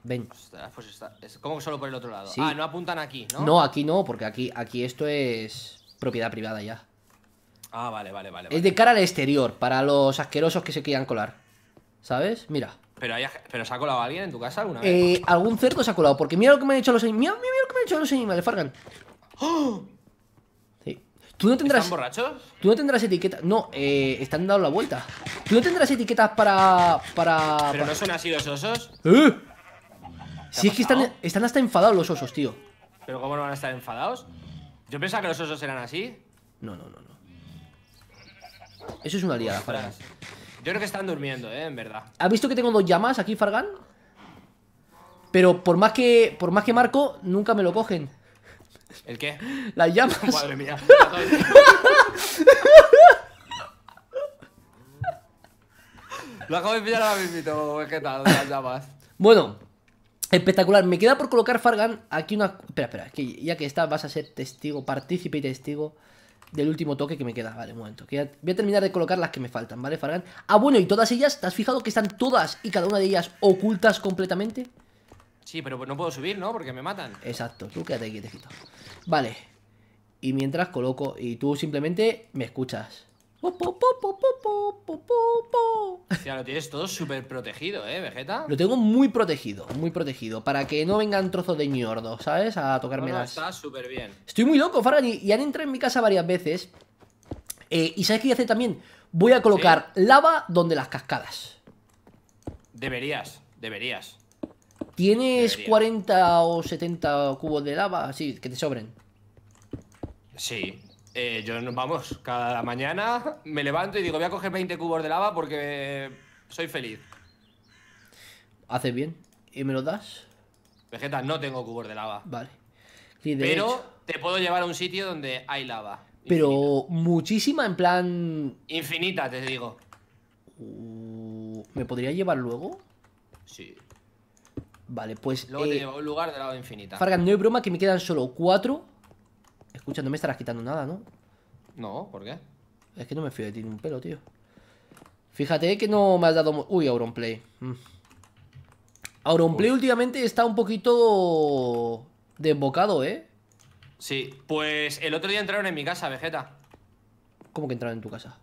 Ven. Ostras, pues está. ¿Cómo que solo por el otro lado? Ah, no apuntan aquí, ¿no? No, aquí no, porque aquí, aquí esto es propiedad privada ya. Ah, vale, vale, vale. Es de cara al exterior, para los asquerosos que se quieran colar. ¿Sabes? Mira. ¿Pero, ¿Pero se ha colado alguien en tu casa alguna vez? Eh, algún cerco se ha colado, porque mira lo que me han hecho los animales. Mira, mira lo que me han hecho los animales, Fargan. ¡Oh! ¿Tú tendrás, ¿Están borrachos? Tú no tendrás etiquetas. No, eh, están dando la vuelta. Tú no tendrás etiquetas para. para ¿Pero no son así los osos? ¿Eh? Si es que están, hasta enfadados los osos, tío. ¿Pero cómo no van a estar enfadados? Yo pensaba que los osos eran así. No, no, no, no. Eso es una liada, Fargan. Yo creo que están durmiendo, eh, en verdad. ¿Has visto que tengo dos llamas aquí, Fargan? Pero por más que. Por más que marco, nunca me lo cogen. ¿El qué? Las llamas. Madre mía. Lo acabo de pillar ahora mismo, pues, tal? las llamas. Bueno, espectacular. Me queda por colocar Fargan aquí una. Espera, espera, ya que estás vas a ser testigo, partícipe y testigo del último toque que me queda. Vale, un momento. Que voy a terminar de colocar las que me faltan, ¿vale, Fargan? Ah, bueno, y todas ellas, ¿te has fijado que están todas y cada una de ellas ocultas completamente? Sí, pero no puedo subir, ¿no? Porque me matan. Exacto, tú quédate quietecito Vale. Y mientras coloco, y tú simplemente me escuchas. sea, lo tienes todo súper protegido, ¿eh, Vegeta? Lo tengo muy protegido, muy protegido. Para que no vengan trozos de ñordo, ¿sabes? A tocarme las... está súper bien. Estoy muy loco, Fargan, y, han entrado en mi casa varias veces. Eh, ¿Y sabes qué voy a hacer también? Voy a colocar lava donde las cascadas. Deberías, deberías. ¿Tienes 40 o 70 cubos de lava? Así, que te sobren. Sí. Eh, yo nos vamos, cada mañana me levanto y digo, voy a coger 20 cubos de lava porque soy feliz. Haces bien. ¿Y me lo das? Vegeta, no tengo cubos de lava. Vale. Pero te puedo llevar a un sitio donde hay lava. Pero muchísima, en plan... Infinita, te digo. ¿Me podría llevar luego? Sí. Vale, pues. Luego te eh, un lugar de lado infinita. Fargan, no hay broma que me quedan solo cuatro. Escucha, no me estarás quitando nada, ¿no? No, ¿por qué? Es que no me fío de ti un pelo, tío. Fíjate que no me has dado... Uy, Auronplay. Mm. Auronplay últimamente está un poquito... Desbocado, ¿eh? Sí, pues el otro día entraron en mi casa, Vegeta. ¿Cómo que entraron en tu casa?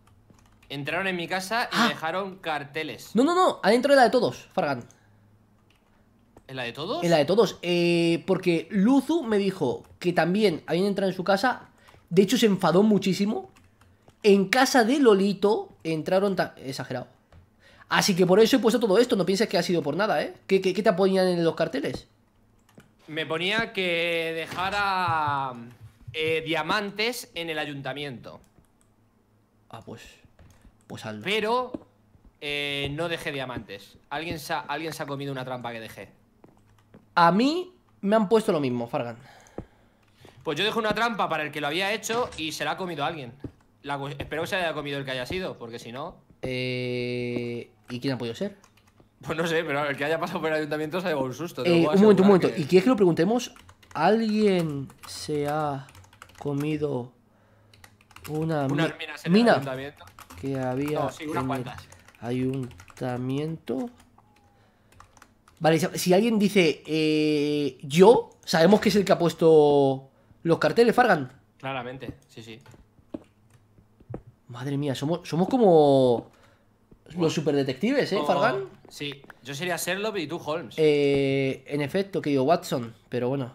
Entraron en mi casa y ¡Ah! dejaron carteles. No, no, no, adentro de la de todos, Fargan. ¿En la de todos? En la de todos. Eh, porque Luzu me dijo que también habían entrado en su casa. De hecho, se enfadó muchísimo. En casa de Lolito entraron. tan... Exagerado. Así que por eso he puesto todo esto. No pienses que ha sido por nada, ¿eh? ¿Qué, te ponían en los carteles? Me ponía que dejara eh, diamantes en el ayuntamiento. Ah, pues. Pues al Pero eh, no dejé diamantes. Alguien alguien se ha comido una trampa que dejé. A mí me han puesto lo mismo, Fargan. Pues yo dejo una trampa para el que lo había hecho y se la ha comido alguien. espero que se haya comido el que haya sido, porque si no. Eh, ¿Y quién ha podido ser? Pues no sé, pero el que haya pasado por el ayuntamiento se ha llevado un susto. Eh, un momento, un momento. ¿Y quieres que lo preguntemos? ¿Alguien se ha comido una, mina, que había no, sí, en ayuntamiento? Vale, si alguien dice eh, yo, sabemos que es el que ha puesto los carteles, Fargan. Claramente, sí, sí. Madre mía, somos, como los superdetectives, ¿eh, Fargan? Sí, yo sería Sherlock y tú Holmes. Eh, en efecto, que digo Watson, pero bueno.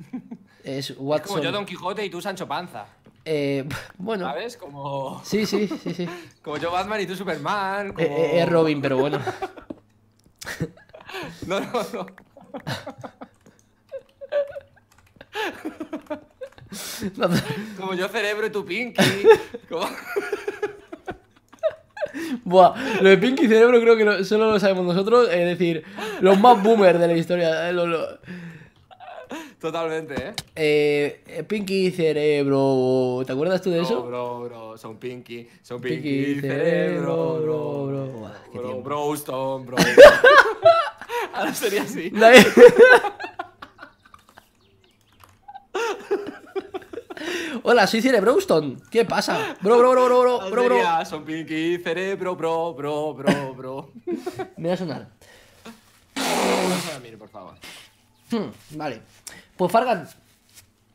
Es Watson. como yo Don Quijote y tú Sancho Panza. Eh, bueno. ¿Sabes? Como. Sí, sí, sí, sí. como yo Batman y tú Superman. Es Robin, pero bueno. No, no, no. Como yo cerebro y tu Pinky. Como... Buah, lo de Pinky Cerebro creo que solo lo sabemos nosotros, es decir, los más boomers de la historia. Totalmente, ¿eh? ¿eh? Pinky Cerebro, ¿te acuerdas tú de eso? Bro, bro, son Pinky, son Pinky, cerebro, bro, bro. bro, bro. bro, bro, bro. Ahora sería así. Hola, soy Cerebroston. ¿Qué pasa? Bro, bro, bro, bro, bro, bro, Son Pinky, cerebro, bro, bro, bro, bro. Me va a sonar. Hmm, vale. Pues Fargan.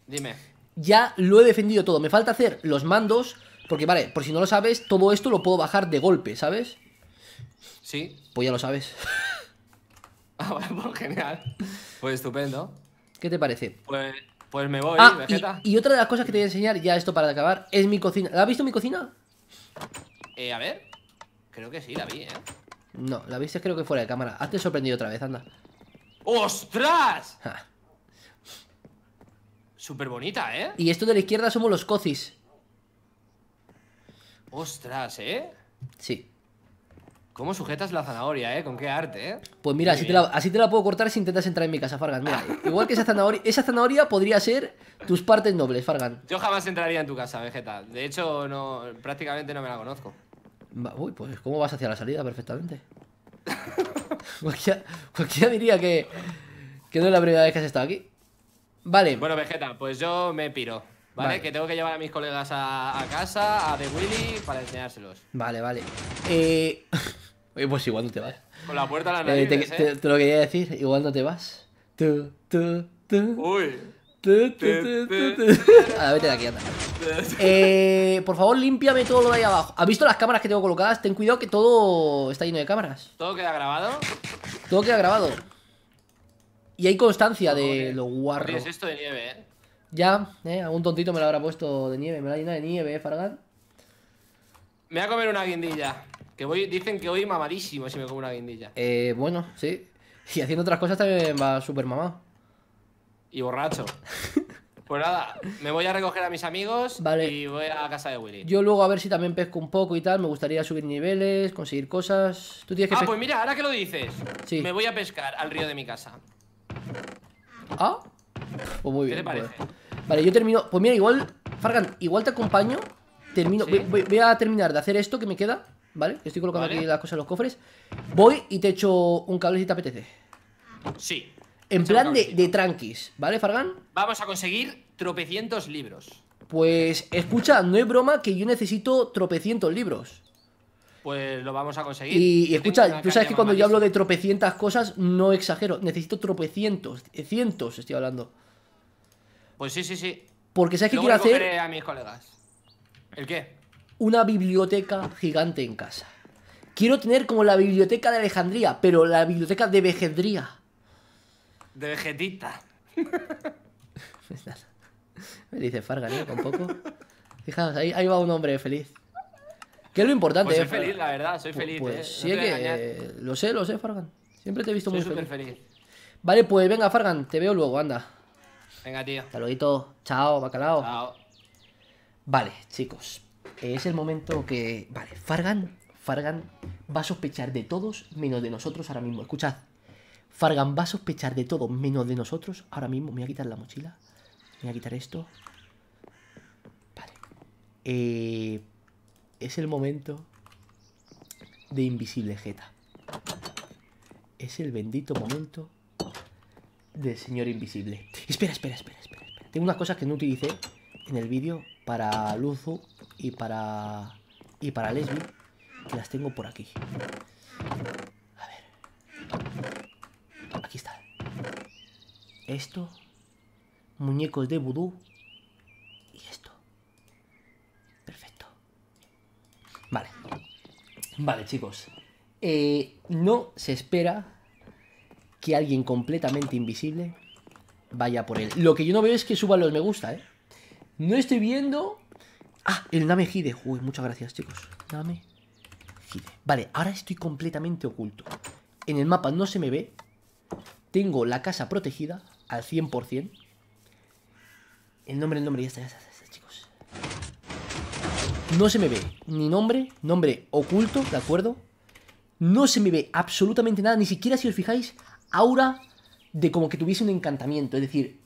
Dime. Ya lo he defendido todo. Me falta hacer los mandos. Porque, vale, por si no lo sabes, todo esto lo puedo bajar de golpe, ¿sabes? Sí. Pues ya lo sabes. Ah, pues genial. Pues estupendo. ¿Qué te parece? Pues, pues me voy, ah, Vegeta. Y, otra de las cosas que te voy a enseñar, ya esto para acabar, es mi cocina. ¿La has visto mi cocina? Eh, a ver. Creo que sí, la vi, ¿eh? No, la viste creo que fuera de cámara. Hazte ah, sorprendido otra vez, anda. ¡Ostras! Súper bonita, ¿eh? Y esto de la izquierda somos los cocis. Ostras, ¿eh? Sí. ¿Cómo sujetas la zanahoria, eh? ¿Con qué arte, eh? Pues mira, así te, la, puedo cortar si intentas entrar en mi casa, Fargan. Mira, igual que esa zanahoria, esa zanahoria podría ser tus partes nobles, Fargan. Yo jamás entraría en tu casa, Vegeta. De hecho, no, prácticamente no me la conozco. Uy, pues cómo vas hacia la salida perfectamente. cualquiera, diría que, que no es la primera vez que has estado aquí. Vale. Bueno, Vegeta, pues yo me piro. ¿Vale? Que tengo que llevar a mis colegas a, a casa, a The Willy, para enseñárselos. Vale, vale. Eh... Oye, pues igual no te vas. Con la puerta a la eh, nariz. ¿eh? te, lo quería decir, igual no te vas. Uy. Tú, tú, vete de aquí, anda. Eh, por favor, límpiame todo lo de ahí abajo. ¿Has visto las cámaras que tengo colocadas? Ten cuidado que todo está lleno de cámaras. ¿Todo queda grabado? Todo queda grabado. Y hay constancia de lo guarro. es esto de nieve, eh? Ya, eh, algún tontito me lo habrá puesto de nieve. Me la llenado de nieve, eh, Fargan. Me voy a comer una guindilla. Que voy, dicen que voy mamadísimo si me como una guindilla. Eh, bueno, sí. Y haciendo otras cosas también va súper mamado. Y borracho. pues nada, me voy a recoger a mis amigos y voy a la casa de Willy. Yo luego a ver si también pesco un poco y tal. Me gustaría subir niveles, conseguir cosas. Tú tienes que. Ah, pues mira, ahora que lo dices. Sí. Me voy a pescar al río de mi casa. Ah, pues muy bien. ¿Qué te pues. parece? Vale, yo termino. Pues mira, igual, Fargan, igual te acompaño. Termino. voy a terminar de hacer esto que me queda. ¿vale? Estoy colocando aquí las cosas en los cofres. Voy y te echo un cable si te apetece. Sí. En plan de, de, tranquis, ¿vale, Fargan? Vamos a conseguir tropecientos libros. Pues escucha, no es broma que yo necesito tropecientos libros. Pues lo vamos a conseguir. Y, escucha, tú sabes que cuando yo hablo de tropecientas cosas, no exagero. Necesito tropecientos, cientos estoy hablando. Pues sí, sí, sí. Porque sabes que quiero hacer. A mis colegas. ¿El qué? una biblioteca gigante en casa. Quiero tener como la biblioteca de Alejandría, pero la biblioteca de Vegendría. De Vegetita. Me dice Fargan, ¿eh? Con poco. Fijaos, ahí, va un hombre feliz. Que es lo importante, pues ¿eh? soy feliz, la verdad, soy feliz. Pues, eh, sí que, lo sé, lo sé, Fargan. Siempre te he visto muy feliz. feliz. Vale, pues venga, Fargan, te veo luego, anda. Venga, tío. Hasta luego. Chao, bacalao. Chao. Vale, chicos, es el momento que... Vale, Fargan, Fargan va a sospechar de todos menos de nosotros ahora mismo. Escuchad. Fargan va a sospechar de todos menos de nosotros ahora mismo. Me voy a quitar la mochila. Me voy a quitar esto. Vale. Eh, es el momento de Invisible Jeta. Es el bendito momento del Señor Invisible. Espera, espera, espera, espera. espera. Tengo unas cosas que no utilicé en el vídeo para Luzu y para y para Leslie, que las tengo por aquí. A ver. Aquí está. Esto. Muñecos de vudú. Y esto. Perfecto. Vale. Vale, chicos. Eh, no se espera que alguien completamente invisible vaya por él. Lo que yo no veo es que suban los me gusta, ¿eh? No estoy viendo. Ah, el Name Hide. Uy, muchas gracias, chicos. Name Hide. Vale, ahora estoy completamente oculto. En el mapa no se me ve. Tengo la casa protegida al 100%. El nombre, el nombre, ya está, ya está, ya está, chicos. No se me ve ni nombre, nombre oculto, ¿de acuerdo? No se me ve absolutamente nada, ni siquiera si os fijáis, aura de como que tuviese un encantamiento. Es decir,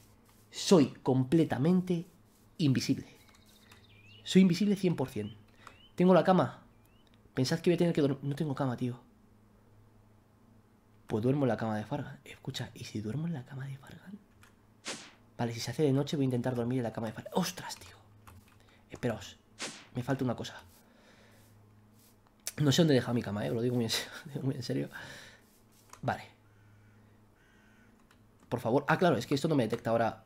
soy completamente invisible. Soy invisible 100%. Tengo la cama. Pensad que voy a tener que dormir. No tengo cama, tío. Pues duermo en la cama de Fargan. Escucha, ¿y si duermo en la cama de Fargan? Vale, si se hace de noche voy a intentar dormir en la cama de Fargan. ¡Ostras, tío! Esperaos. Me falta una cosa. No sé dónde deja mi cama, ¿eh? lo digo en serio. Digo muy en serio. Vale. Por favor. Ah, claro, es que esto no me detecta ahora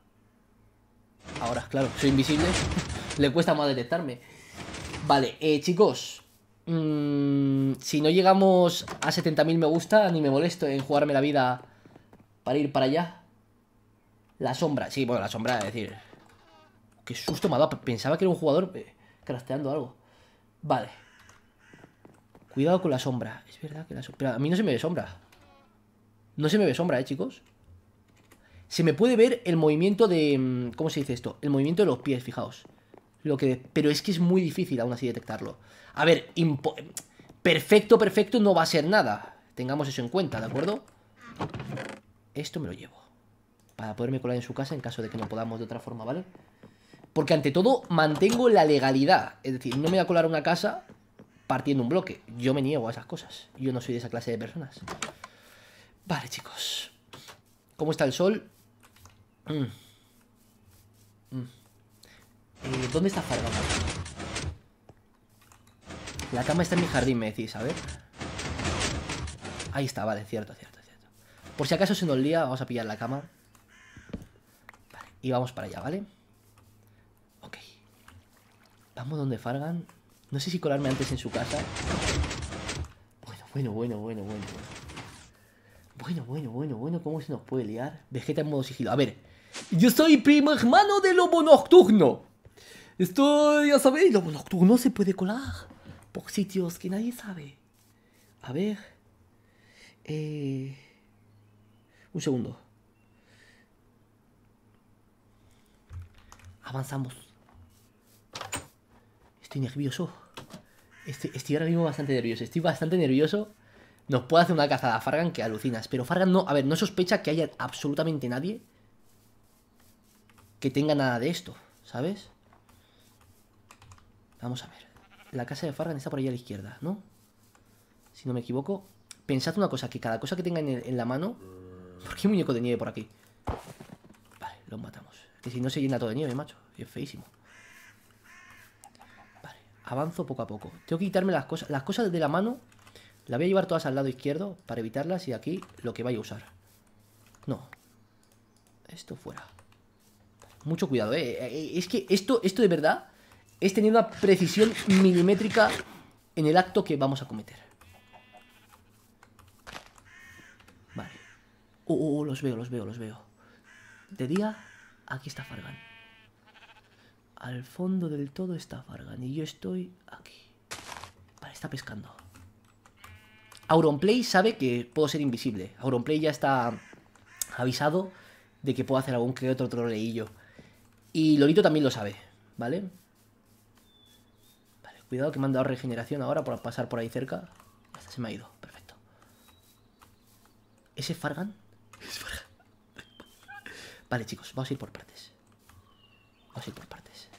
Ahora, claro, soy invisible. Le cuesta más detectarme. Vale, eh, chicos. Mm, si no llegamos a 70.000 me gusta, ni me molesto en jugarme la vida para ir para allá. La sombra, sí, bueno, la sombra, es decir... Qué susto me ha dado. Pensaba que era un jugador crasteando eh, crafteando algo. Vale. Cuidado con la sombra. Es verdad que la sombra... a mí no se me ve sombra. No se me ve sombra, ¿eh, chicos? Se me puede ver el movimiento de... Mm, ¿Cómo se dice esto? El movimiento de los pies, fijaos. Lo que, pero es que es muy difícil aún así detectarlo. A ver, perfecto, perfecto no va a ser nada. Tengamos eso en cuenta, ¿de acuerdo? Esto me lo llevo. Para poderme colar en su casa en caso de que no podamos de otra forma, ¿vale? Porque ante todo mantengo la legalidad. Es decir, no me voy a colar una casa partiendo un bloque. Yo me niego a esas cosas. Yo no soy de esa clase de personas. Vale, chicos. ¿Cómo está el sol? Mm. Mm. ¿Dónde está Fargan? La cama está en mi jardín, me decís, a ver. Ahí está, vale, cierto, cierto, cierto. Por si acaso se nos lía, vamos a pillar la cama. y vamos para allá, ¿vale? Ok. Vamos donde Fargan. No sé si colarme antes en su casa. Bueno, bueno, bueno, bueno, bueno. Bueno, bueno, bueno, bueno, ¿cómo se nos puede liar? Vegeta en modo sigilo. A ver, yo soy primo hermano de Lobo Nocturno. Esto, ya sabéis, Lobo Nocturno se puede colar por sitios que nadie sabe. A ver. Eh, un segundo. Avanzamos. Estoy nervioso. Estoy, ahora mismo bastante nervioso. Estoy bastante nervioso. Nos puede hacer una cazada a Fargan que alucinas. Pero Fargan no, a ver, no sospecha que haya absolutamente nadie que tenga nada de esto, ¿sabes? Vamos a ver. La casa de Fargan está por ahí a la izquierda, ¿no? Si no me equivoco. Pensad una cosa, que cada cosa que tenga en, la mano... ¿Por qué muñeco de nieve por aquí? Vale, los matamos. Que si no se llena todo de nieve, macho. Es feísimo. Vale, avanzo poco a poco. Tengo que quitarme las cosas. Las cosas de la mano las voy a llevar todas al lado izquierdo para evitarlas y aquí lo que vaya a usar. No. Esto fuera. Mucho cuidado, eh. Eh, ¿eh? Es que esto, esto de verdad es tener una precisión milimétrica en el acto que vamos a cometer. Vale. Oh, oh, oh, los veo, los veo, los veo. De día, aquí está Fargan. Al fondo del todo está Fargan y yo estoy aquí. Vale, está pescando. Auronplay sabe que puedo ser invisible. Auronplay ya está avisado de que puedo hacer algún que otro troleillo. Y Lolito también lo sabe, ¿vale? Vale, cuidado que me han dado regeneración ahora por pasar por ahí cerca. ya se me ha ido, perfecto. ¿Ese Fargan? Es Fargan. Vale, chicos, vamos a ir por partes. Vamos a ir por partes.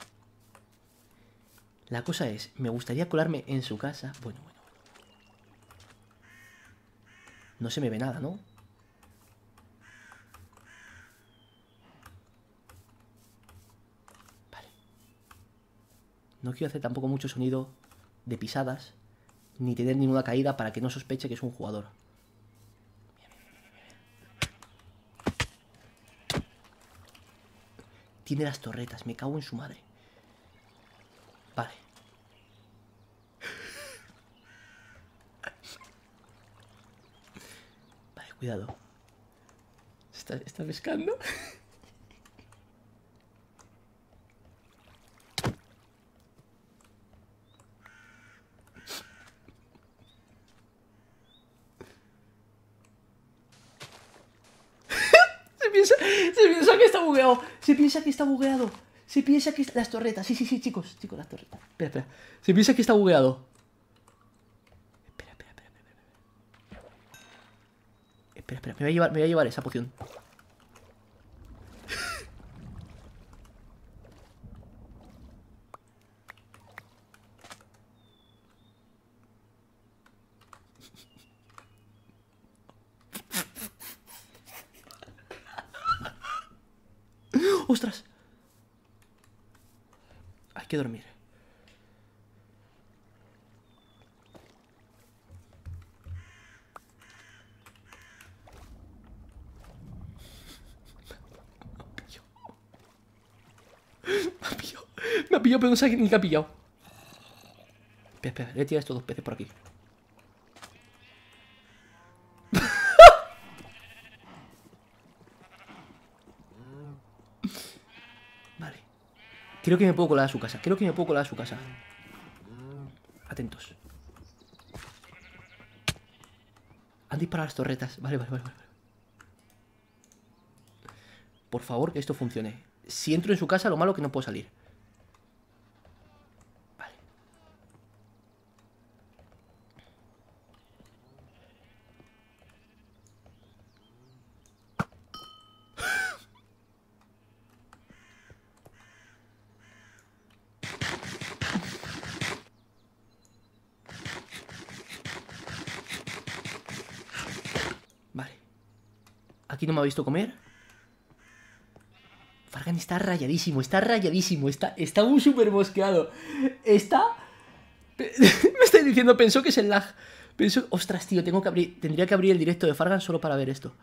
La cosa es, me gustaría colarme en su casa. Bueno, bueno. No se me ve nada, ¿no? No quiero hacer tampoco mucho sonido de pisadas, ni tener ninguna caída para que no sospeche que es un jugador. Tiene las torretas, me cago en su madre. Vale. Vale, cuidado. está, está pescando? Se piensa que está bugueado. Se piensa que... Las torretas. Sí, sí, sí, chicos. Chicos, las torretas. Espera, espera. Se piensa que está bugueado. Espera, espera, espera. Espera, espera. espera. Me, voy a llevar, me voy a llevar esa poción. dormir. Me ha pillado. Me ha pillado, pero no sé quién ha pillado. Espera, espera, voy a tirar estos dos peces por aquí. Creo que me puedo colar a su casa. Creo que me puedo colar a su casa. Atentos. Han disparado las torretas. Vale, vale, vale, vale. Por favor, que esto funcione. Si entro en su casa, lo malo que no puedo salir. visto comer. Fargan está rayadísimo, está rayadísimo, está, está un super mosqueado. Está... Me estoy diciendo, pensó que es el lag. Pensó... Ostras, tío, tengo que abrir... tendría que abrir el directo de Fargan solo para ver esto.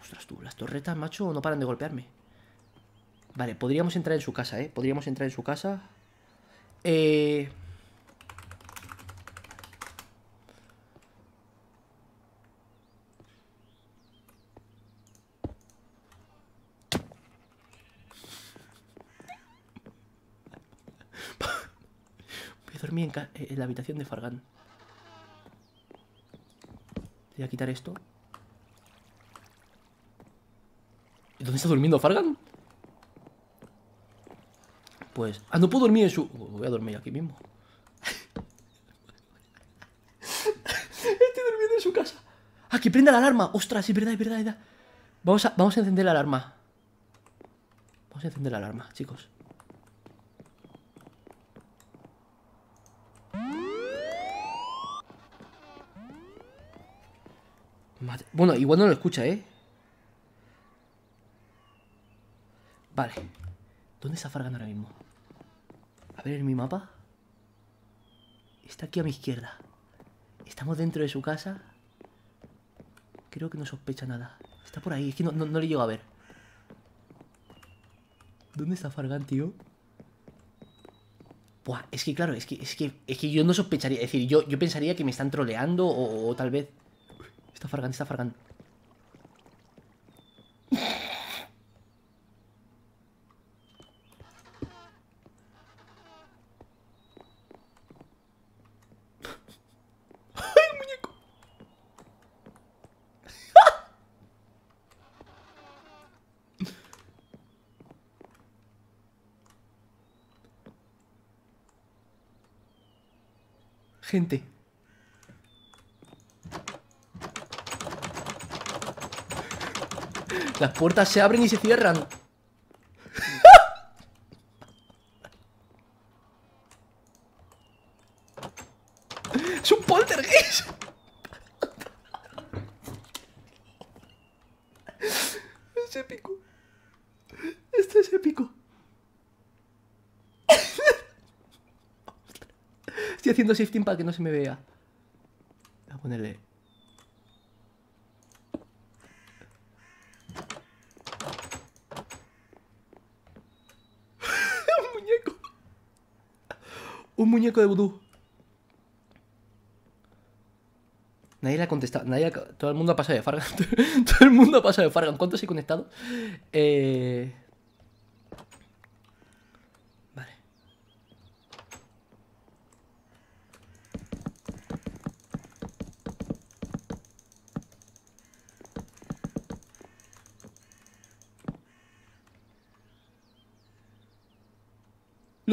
Ostras, tú, las torretas, macho, no paran de golpearme. Vale, podríamos entrar en su casa, ¿eh? Podríamos entrar en su casa. Eh... Eh, en la habitación de Fargan. Voy a quitar esto. dónde está durmiendo Fargan? Pues... Ah, no puedo dormir en su... Oh, voy a dormir aquí mismo. Estoy durmiendo en su casa. Ah, que prenda la alarma. Ostras, es verdad, es verdad, verdad. Vamos a, vamos a encender la alarma. Vamos a encender la alarma, chicos. Bueno, igual no lo escucha, ¿eh? Vale. ¿Dónde está Fargan ahora mismo? A ver en mi mapa. Está aquí a mi izquierda. Estamos dentro de su casa. Creo que no sospecha nada. Está por ahí, es que no, le llego a ver. ¿Dónde está Fargan, tío? Buah, es que claro, es que, es que, yo no sospecharía. Es decir, yo, yo pensaría que me están troleando o tal vez... Está Fargan, está Fargan. gente. Las puertas se abren y se cierran. ¡Es un poltergeist! Es épico. Esto es épico. Estoy haciendo shifting para que no se me vea. Voy a ponerle muñeco de vudú. Nadie le ha contestado. Nadie todo el mundo ha pasado de Fargan. todo el mundo ha pasado de Fargan. ¿Cuántos he conectado? Eh...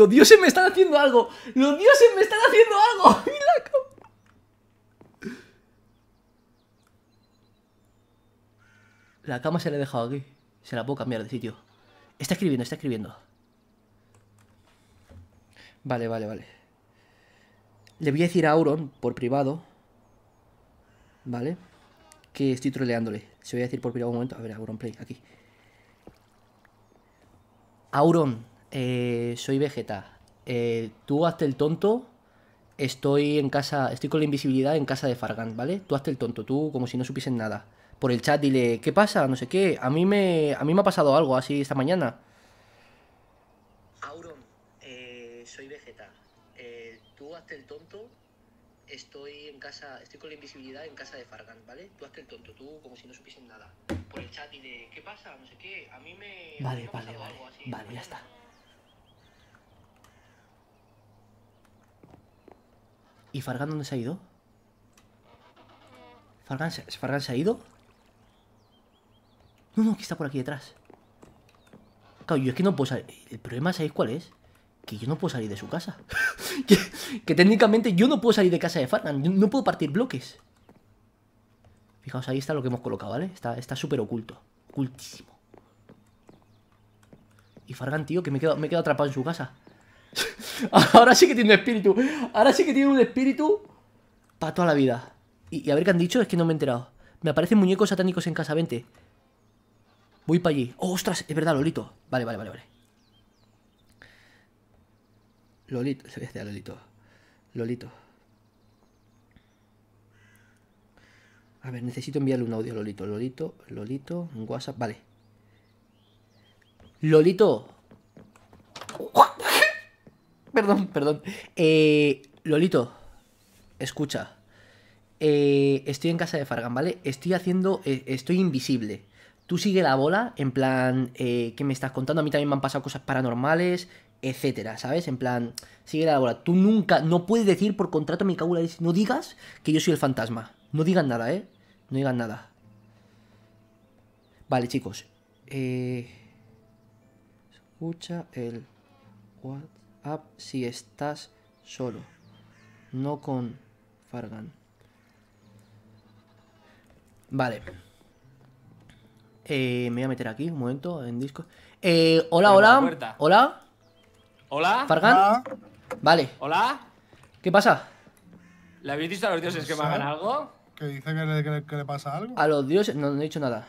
Los dioses me están haciendo algo. Los dioses me están haciendo algo. la, la cama se la he dejado aquí. Se la puedo cambiar de sitio. Está escribiendo, está escribiendo. Vale, vale, vale. Le voy a decir a Auron por privado. ¿Vale? Que estoy troleándole. Se voy a decir por privado un momento. A ver, Auron Play, aquí. Auron, eh, soy Vegeta, eh, tú hazte el tonto, estoy en casa, estoy con la invisibilidad en casa de Fargan, ¿vale? Tú hazte el tonto, tú como si no supiesen nada. Por el chat dile, ¿qué pasa? No sé qué, a mí me, a mí me ha pasado algo así esta mañana. Auron, eh, soy Vegeta, tú hazte el tonto, estoy en casa, estoy con la invisibilidad en casa de Fargan, ¿vale? Tú hazte el tonto, tú como si no supiesen nada. Por el chat dile, ¿qué pasa? No sé qué, a mí me... Vale, vale, vale, vale, ya está. ¿Y Fargan dónde se ha ido? ¿Fargan se, ha ido? No, no, que está por aquí detrás. Claro, yo es que no puedo salir. El problema, ¿sabéis cuál es? Que yo no puedo salir de su casa. que, técnicamente yo no puedo salir de casa de Fargan. no puedo partir bloques. Fijaos, ahí está lo que hemos colocado, ¿vale? Está súper oculto. Ocultísimo. Y Fargan, tío, que me me he quedado atrapado en su casa. Ahora sí que tiene un espíritu. Ahora sí que tiene un espíritu para toda la vida. Y, a ver qué han dicho, es que no me he enterado. Me aparecen muñecos satánicos en casa, vente. Voy para allí. Oh, ostras, es verdad, Lolito. Vale, vale, vale, vale. Lolito, se ve este Lolito. Lolito. A ver, necesito enviarle un audio a Lolito. Lolito, Lolito, WhatsApp, vale. Lolito. Perdón, perdón. Eh, Lolito, escucha. Eh, estoy en casa de Fargan, ¿vale? Estoy haciendo. Eh, estoy invisible. Tú sigue la bola, en plan, eh, ¿Qué me estás contando? A mí también me han pasado cosas paranormales, etcétera, ¿sabes? En plan, sigue la bola. Tú nunca, no puedes decir por contrato, mi cabula, no digas que yo soy el fantasma. No digan nada, ¿eh? No digan nada. Vale, chicos. Eh... Escucha el... What? si estás solo, no con Fargan. Vale. Eh, me voy a meter aquí un momento en disco. Eh, hola, hola. Hola. Hola. Fargan. Vale. Hola. ¿Qué pasa? ¿Le habéis dicho a los dioses que me hagan algo? ¿Que dice que le, pasa algo? A los dioses, no, no he dicho nada.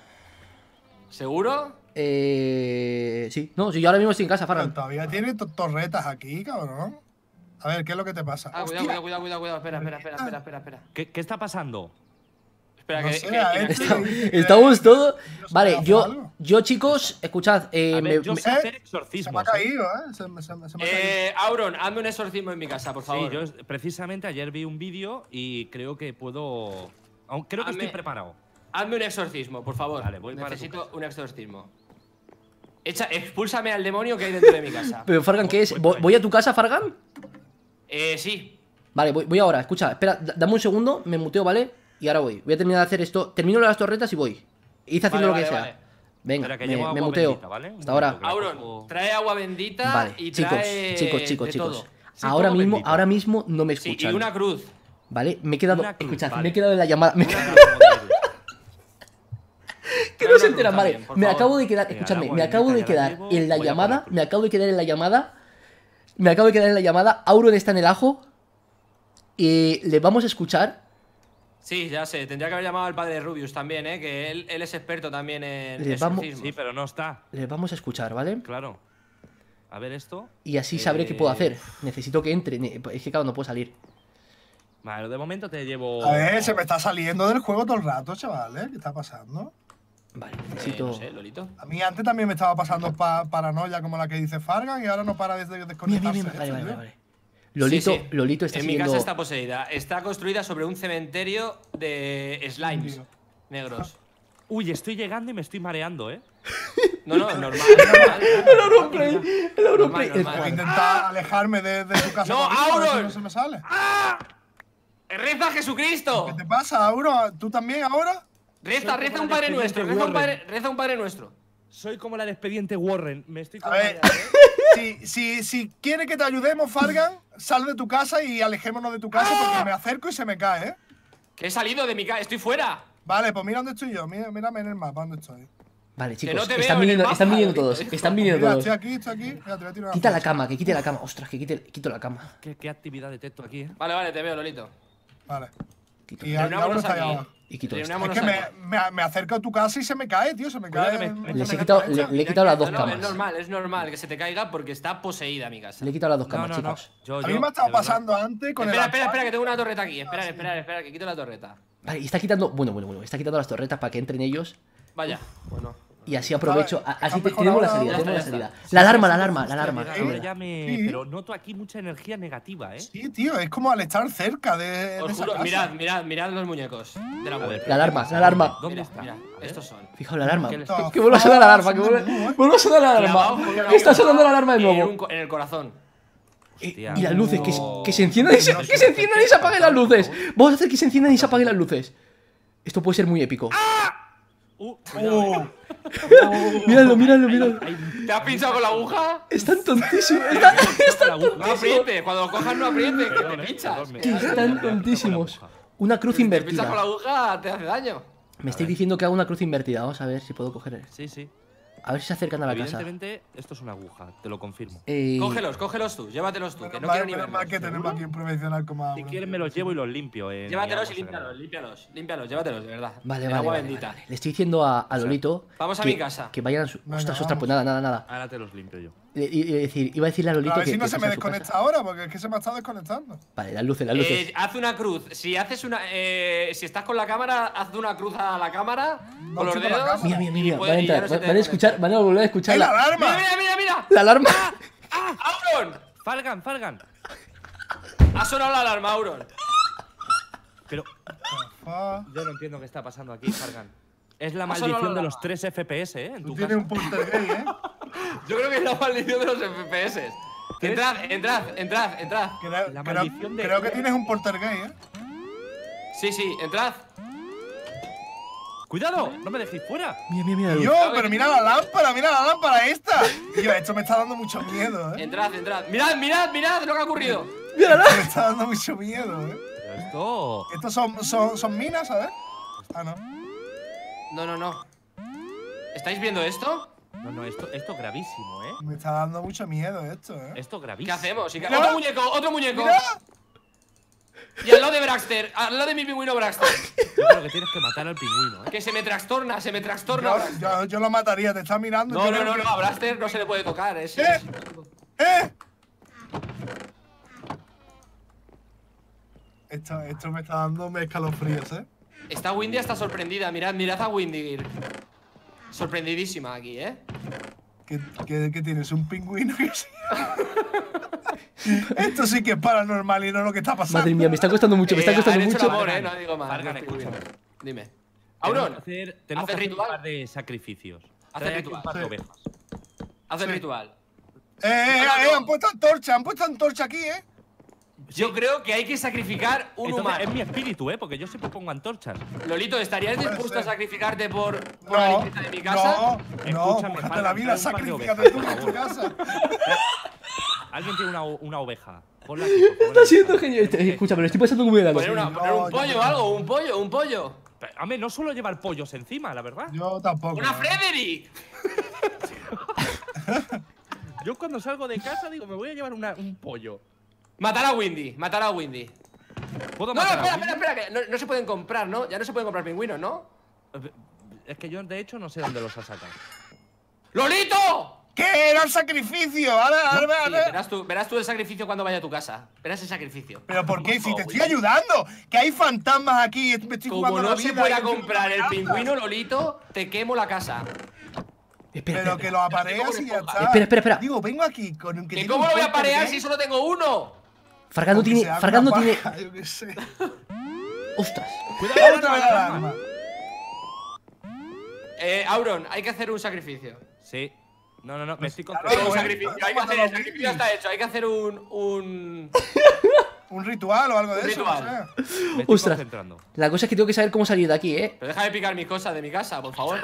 ¿Seguro? Eh, sí, no, si yo ahora mismo estoy en casa, Farran. Todavía tiene torretas aquí, cabrón. A ver, ¿qué es lo que te pasa? Ah, cuidado, cuidado, cuidado, cuidado, Espera, espera, espera, espera, espera. ¿Qué, ¿Qué, está pasando? Espera, que, sé, eh, Estamos todos. Vale, yo, yo, chicos, escuchad. Eh, ver, me, yo sé hacer exorcismos. Se me ha caído, ¿eh? Auron, hazme un exorcismo en mi casa, por favor. yo precisamente ayer vi un vídeo y creo que puedo. Creo que estoy preparado. Hazme un exorcismo, por favor. Vale, voy Necesito un exorcismo. Echa, expúlsame al demonio que hay dentro de mi casa. Pero Fargan, ¿qué es? ¿Voy a tu casa, Fargan? Eh, sí. Vale, voy, ahora, escucha, espera, dame un segundo, me muteo, ¿vale? Y ahora voy. Voy a terminar de hacer esto. Termino las torretas y voy. Hice haciendo lo que sea. Venga, me, muteo. Hasta ahora. Auron, trae agua bendita vale, y trae chicos, chicos, chicos, chicos. ahora mismo, ahora mismo no me escuchan. y una cruz. Vale, me he quedado, cruz, me he quedado en la llamada. Me que no, se enteran, vale. me acabo de quedar, escúchame, me acabo de quedar en la llamada, me acabo de quedar en la llamada, me acabo de quedar en la llamada, Auron está en el ajo, y le vamos a escuchar. Sí, ya sé, tendría que haber llamado al padre Rubius también, ¿eh? que él, es experto también en Sí, pero no está. Les vamos a escuchar, ¿vale? Claro. A ver esto. Y así sabré qué puedo eh, hacer. Necesito que entre, es que claro, no puedo salir. Vale, de momento te llevo. A ver, se me está saliendo del juego todo el rato, chaval, ¿eh? ¿Qué está pasando? Vale, eh, necesito. Lolito. A mí antes también me estaba pasando paranoia como la que dice Fargan y ahora no para desde desconectarse. Lolito, Lolito está En mi casa está poseída. Está construida sobre un cementerio de slimes negros. Uy, estoy llegando y me estoy mareando, ¿eh? No, no, normal. normal el Auronplay. El Auronplay. Voy a intentar alejarme de, de tu casa. ¡No, Auron! No se me sale. ¡Ah! ¡Reza Jesucristo! ¿Qué te pasa, Auro? ¿Tú también ahora? Reza, reza un padre nuestro, reza un padre, nuestro. Soy como la de expediente Warren. Me estoy con A ver. ¿eh? si, si, si quiere que te ayudemos, Fargan, sal de tu casa y alejémonos de tu casa porque me acerco y se me cae, ¿eh? Que he salido de mi casa, estoy fuera. Vale, pues mira dónde estoy yo. Mira, mírame en el mapa dónde estoy. Vale, chicos, están, viniendo, están viniendo todos. Están viniendo todos. Estoy quita la cama, que quite la cama. Ostras, que quito la cama. Qué, actividad detecto aquí, ¿eh? Vale, vale, te veo, Lolito. Vale. Quito. Y, ahora no está allá y quito Es que me, me, me, a tu casa y se me cae, tío. Se me cae. he quitado, le, he quitado las dos camas. es normal, es normal que se te caiga porque está poseída mi casa. Le he quitado las dos camas, chicos. a mí me ha estado pasando antes con espera, Espera, espera, que tengo una torreta aquí. Espera, ah, espera, espera, que quito la torreta. Vale, y está quitando. Bueno, bueno, bueno. Está quitando las torretas para que entren ellos. Vaya, bueno. Y así aprovecho. así tenemos la salida, tenemos la salida. La alarma, la alarma, la alarma. Pero noto aquí mucha energía negativa, ¿eh? Sí, tío, es como al estar cerca de. Os juro, mirad, mirad, mirad los muñecos de la web. La alarma, la alarma. ¿Dónde está? Estos son. Fijaos la alarma. Que vuelva a sonar la alarma, que ¿eh? vuelva a sonar la alarma. Está sonando la alarma de nuevo. En el corazón. y las luces, que, se, que, enciendan y se, que apaguen las luces. Vamos a hacer que se enciendan y se apaguen las luces. Esto puede ser muy épico. ¡Ah! Uh, oh. eh. míralo, míralo, míralo. ¿Te has pinchado con la aguja? Están tontísimos. Están, No apriete, cuando lo cojas no apriete, que te pinchas. están tontísimos. Una cruz invertida. Si te pinchas con la aguja, te hace daño. Me estáis diciendo que hago una cruz invertida. Vamos a ver si puedo coger. Sí, sí. A ver si se acercan a la casa. Evidentemente, esto es una aguja, te lo confirmo. Eh, cógelos, cógelos tú, llévatelos tú, que no quiero ni verlos. que tenemos aquí un profesional como Si quieren me los llevo y los limpio. Eh, llévatelos y límpialos, límpialos, límpialos, llévatelos, de verdad. Vale, vale, agua bendita. Le estoy diciendo a, a Lolito… vamos a que, mi casa. Que vayan a su… Pues nada, nada, nada. Ahora te los limpio yo decir, iba a decirle la Lolita. a ver si no se me desconecta ahora, porque es que se me ha estado desconectando. Vale, las luces, las luces. Eh, haz una cruz. Si haces una. Eh, si estás con la cámara, haz una cruz a la cámara. No, con los dedos. Mira, mira, mira. Van a entrar. van, a escuchar, van a volver a escuchar. La... la alarma! ¡Mira, mira, mira! mira! ¡La alarma! ¡Ah! ah auron ¡Falgan, Falgan! Ha sonado la alarma, Auron. Pero. Yo no entiendo qué está pasando aquí, Falgan. Es la ah, maldición de los 3 FPS, ¿eh? Tú tienes un porter gay, ¿eh? Yo creo que es la maldición de los FPS. Entrad, entrad, entrad, entrad. Creo, la maldición de... creo que tienes un porter gay, ¿eh? Sí, sí, entrad. ¡Cuidado! ¡No me dejéis fuera! Mira, mira, mira. Yo, pero mira la lámpara, mira la lámpara esta. esto me está dando mucho miedo, ¿eh? Entrad, entrad. Mirad, mirad, mirad lo que ha ocurrido. Me está dando mucho miedo, ¿eh? Esto. Estos son, son, son minas, a ver. Ah, no. No, no, no. ¿Estáis viendo esto? No, no, esto, esto gravísimo, ¿eh? Me está dando mucho miedo esto, ¿eh? Esto gravísimo. ¿Qué hacemos? ¡Otro muñeco! ¡Otro muñeco! Y al lado de Braxter, al lado de mi pingüino Braxter. Yo creo que tienes que matar al pingüino, ¿eh? Que se me trastorna, se me trastorna. Yo, lo mataría, te está mirando. No, no, no, no, a Braxter no se le puede tocar, ¿eh? ¡Eh! ¡Eh! Esto, esto me está dando escalofríos, ¿eh? Esta Windy está sorprendida. Mirad, mirad a Windy. Sorprendidísima aquí, ¿eh? ¿Qué, tienes? ¿Un pingüino? Esto sí que es paranormal y no lo que está pasando. Madre mía, me está costando mucho, me está eh, costando mucho. Amor, eh, no digo más. Dime. Auron, tenemos que hacer ritual? un par de sacrificios. Haz el ritual. Haz el ritual. Eh, eh, eh, han puesto antorcha, han puesto antorcha aquí, eh. Yo creo que hay que sacrificar un humano. Es mi espíritu, ¿eh? Porque yo siempre pongo antorchas. Lolito, ¿estarías dispuesto a sacrificarte por, por la limpieza de mi casa? No, no, Escúchame, la vida, sacrificate tú en tu casa. Alguien tiene una, una oveja. aquí, Está siendo genial. Escúchame, pero estoy pasando muy bien. Poner, poner un pollo o algo, un pollo, un pollo. A mí no suelo llevar pollos encima, la verdad. Yo tampoco. ¡Una eh. Frederick! yo cuando salgo de casa digo, me voy a llevar una, un pollo. Matar a Windy, matar a Windy. no, no, espera, espera, espera, no, se pueden comprar, ¿no? Ya no se pueden comprar pingüinos, ¿no? Es que yo, de hecho, no sé dónde los ha ¡Lolito! ¿Qué? Era un sacrificio. Ahora, ahora, Verás, tú, verás, el sacrificio cuando vaya a tu casa. Verás el sacrificio. ¿Pero por qué? Si te estoy ayudando. Que hay fantasmas aquí. Como no se pueda comprar el pingüino, Lolito, te quemo la casa. Espera, Pero que lo apareas y ya está. Espera, espera, espera. Digo, vengo aquí con un ¿Y cómo lo voy a aparear ¿eh? si solo tengo uno? Fargan no tiene. Fargan no tiene. Yo sé. Ostras. Cuidado, otra vez Eh, Auron, hay que hacer un sacrificio. Sí. No, no, no, me pues estoy concentrando pues, un sacrificio. Hay que hacer, el sacrificio está hecho. Hay que hacer un. Un, ritual o algo de un eso. Ritual. Ostras. La cosa es que tengo que saber cómo salir de aquí, eh. Pero de picar mis cosas de mi casa, por favor.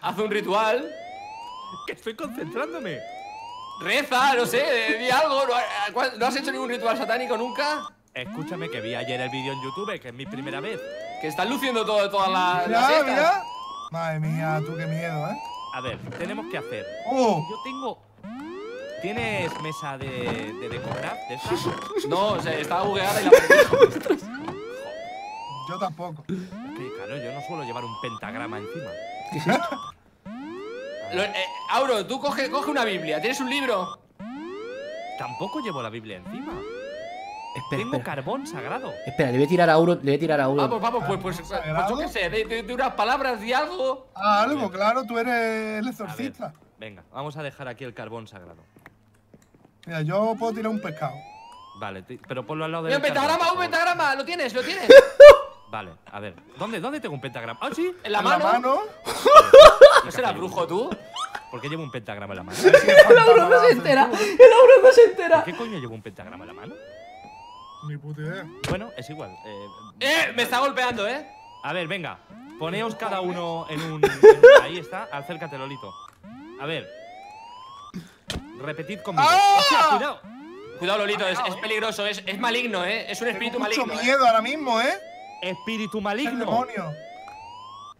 Haz un ritual. Que estoy concentrándome. Reza, no sé, vi eh, algo. Eh, eh, ¿No has hecho ningún ritual satánico nunca? Escúchame que vi ayer el vídeo en YouTube, que es mi primera vez. Que están luciendo todo, todas las. Mira, Madre mía, tú qué miedo, ¿eh? A ver, tenemos que hacer. Oh. Yo tengo. ¿Tienes mesa de, de decorar? no, o sea, estaba bugueada y la Yo tampoco. Sí, claro, yo no suelo llevar un pentagrama encima. ¿Qué es esto? Auro, tú coge, coge una Biblia. ¿Tienes un libro? Tampoco llevo la Biblia encima. Tengo carbón sagrado. Espera, le voy a tirar a Auro. Le voy tirar a Auro. Vamos, vamos, pues, pues, qué sé, de, unas palabras y algo. Ah, algo, claro, tú eres el exorcista. venga, vamos a dejar aquí el carbón sagrado. Mira, yo puedo tirar un pescado. Vale, pero ponlo al lado de. ¡Pentagrama, un pentagrama! ¡Lo tienes, lo tienes! Vale, a ver. ¿Dónde, dónde tengo un pentagrama? ¡Ah, sí! ¿En la ¿En mano? La mano? ¿No será brujo tú? ¿Por qué llevo un pentagrama en la mano? el auro no se entera. El auro no se entera. qué coño llevo un pentagrama en la mano? Ni puta idea. Bueno, es igual. Eh, ¡Eh! Me está golpeando, ¿eh? A ver, venga. Poneos cada uno en un. ahí está. Acércate, Lolito. A ver. Repetid conmigo. ¡Ah! cuidado. Cuidado, Lolito. Es, eh. peligroso. Es, es maligno, ¿eh? Es un espíritu Tengo maligno. mucho eh. miedo ahora mismo, ¿eh? Espíritu maligno. Demonio.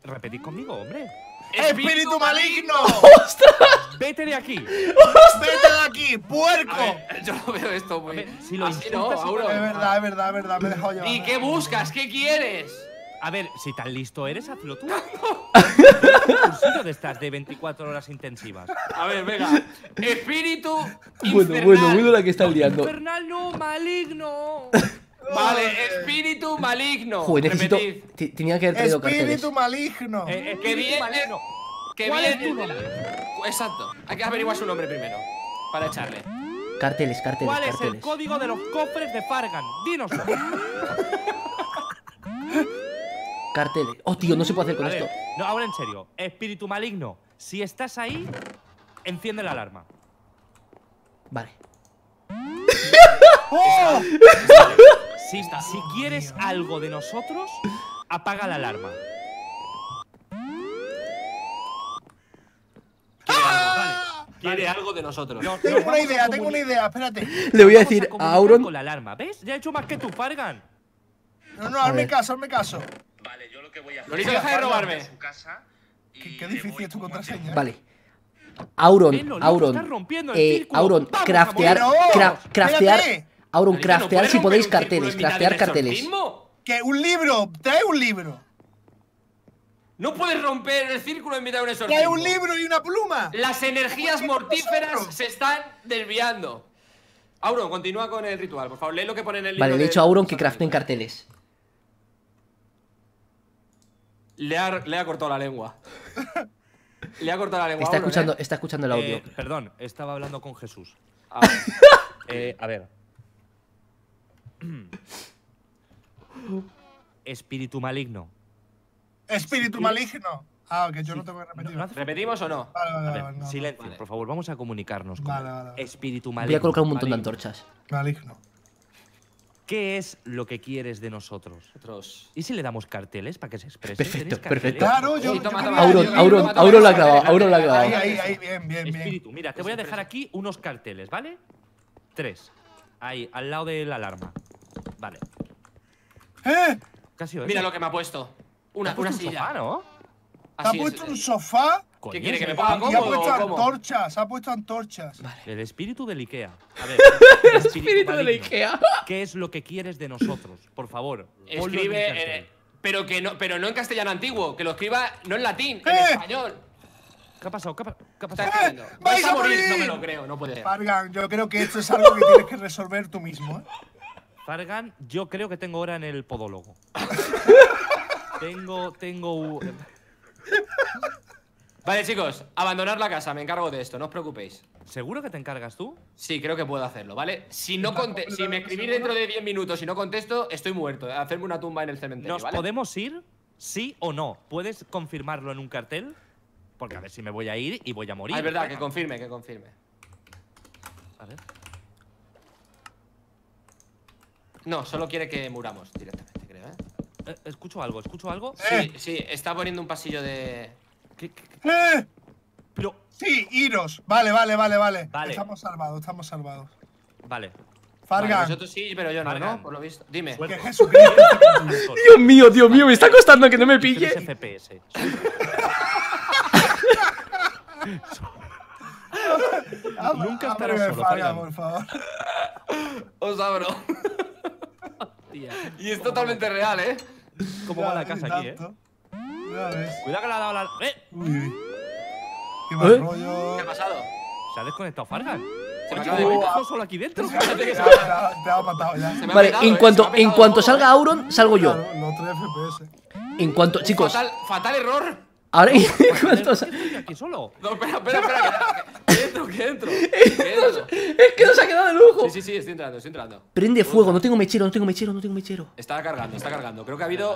Repetid conmigo, hombre. ¡Espíritu maligno! ¡Ostras! ¡Vete de aquí! ¡Ostras! ¡Vete de aquí, puerco! yo no veo esto muy. si lo Así no, Auro. Es verdad, es verdad, es verdad, me he dejado llevar. ¿Y qué buscas? ¿Qué quieres? A ver, si tan listo eres, hazlo tú. sitio de estas de 24 horas intensivas. A ver, venga. Espíritu. Infernal. Bueno, bueno, bueno, la que está liando. Infernal no, maligno. Vale, espíritu maligno. Joder, necesito. Tenía que haber traído Espíritu maligno. Eh, bien. Eh, maligno. ¿Cuál es tu Exacto. Hay que averiguar su nombre primero. Para echarle. Carteles, carteles. ¿Cuál es el código de los cofres de Fargan? Dinoslo. carteles. Oh, tío, no se puede hacer con esto. No, ahora en serio. Espíritu maligno. Si estás ahí, enciende la alarma. Vale si, quieres algo de nosotros, apaga la alarma. quiere algo ah. de nosotros. tengo una idea, tengo una idea, espérate. Le voy a decir a, Auron. la alarma, ¿ves? Ya he hecho más que tú, Fargan. No, no, hazme caso, hazme caso. Vale, yo lo que voy a hacer. Lorito, deja de robarme. Su ¿Qué, qué difícil tu contraseña. Vale. Auron, Auron, eh, Auron, craftear, craftear, Auron, craftear si podéis carteles, craftear carteles. Que un libro, trae un libro. No puedes romper el círculo en mitad de un exorcismo. ¡Trae un libro y una pluma! Las energías mortíferas se están desviando. Auron, continúa con el ritual, por favor, lee lo que pone en el libro. Vale, le he dicho a Auron que craften carteles. Le le ha cortado la lengua. Le ha cortado la lengua. Está, escuchando, ¿eh? está escuchando el audio. Eh, perdón, estaba hablando con Jesús. Ah, eh, a ver. Espíritu maligno. Espíritu maligno. Ah, que yo no tengo que repetir. ¿Repetimos o no? silencio, por favor, vamos a comunicarnos. Con Espíritu maligno. Voy a colocar un montón de antorchas. Maligno. ¿Qué es lo que quieres de nosotros? ¿Y si le damos carteles para que se exprese. Perfecto, perfecto. Claro, yo. Auro Ahí, ahí, ahí, bien, bien, bien. Espíritu, mira, te voy a dejar aquí unos carteles, ¿vale? Tres. Ahí, al lado de la alarma. Vale. ¡Eh! mira lo que me ha puesto. Una, ¿Te ha puesto un Sofá, ¿no? ¿Te ha puesto un sofá? ¿Qué quiere que me ponga cómodo? Ha puesto antorchas, ha puesto antorchas. Vale. El espíritu del Ikea. A ver, el espíritu, del Ikea. ¿Qué es lo que quieres de nosotros? Por favor. Escribe. Eh, pero que no, pero no en castellano antiguo, que lo escriba no en latín, en eh. español. ¿Qué ha pasado? ¿Qué ha, pasado? Eh, ¿Vais, a morir? No me lo creo, no puede Fargan, yo creo que esto es algo que tienes que resolver tú mismo. Fargan, yo creo que tengo hora en el podólogo. tengo, tengo. Vale, chicos, abandonar la casa, me encargo de esto, no os preocupéis. ¿Seguro que te encargas tú? Sí, creo que puedo hacerlo, ¿vale? Si no me escribís dentro de 10 minutos y no contesto, estoy muerto. Eh, hacerme una tumba en el cementerio, ¿Nos podemos ir? ¿Sí o no? ¿Puedes confirmarlo en un cartel? Porque a ver si me voy a ir y voy a morir. Ah, es verdad, que confirme, que confirme. A ver. No, solo quiere que muramos directamente, creo, ¿eh? eh escucho algo, escucho algo. Sí, sí, está poniendo un pasillo de... ¿Qué, qué ¡Eh! Pero... Sí, iros. Vale, vale, vale, vale, Estamos salvados, estamos salvados. Vale. Fargan. Yo sí, pero yo no, Fargan. Por lo visto. Dime. Dios mío, Dios mío, me está costando que no me pille. FPS. Nunca estaré solo, Fargan. por favor. Os abro. y es totalmente real, ¿eh? ¿Cómo va la casa aquí, eh? Cuidado que le ha dado la. ¡Eh! Qué mal ¿Eh? rollo. ¿Qué ha pasado? Se ha desconectado Fargan. Se me de solo aquí dentro. Te matado ya. Vale, en cuanto, en cuanto salga eh. Auron, salgo yo. no, 3 FPS. En cuanto, chicos. Fatal, fatal error. Ahora, ¿en pues, aquí solo? No, espera, espera, espera. Que entro, que entro. Es que nos ha quedado de lujo. Sí, sí, sí, estoy entrando, estoy entrando. Prende fuego, no tengo mechero, no tengo mechero, no tengo mechero. Está cargando, está cargando. Creo que ha habido.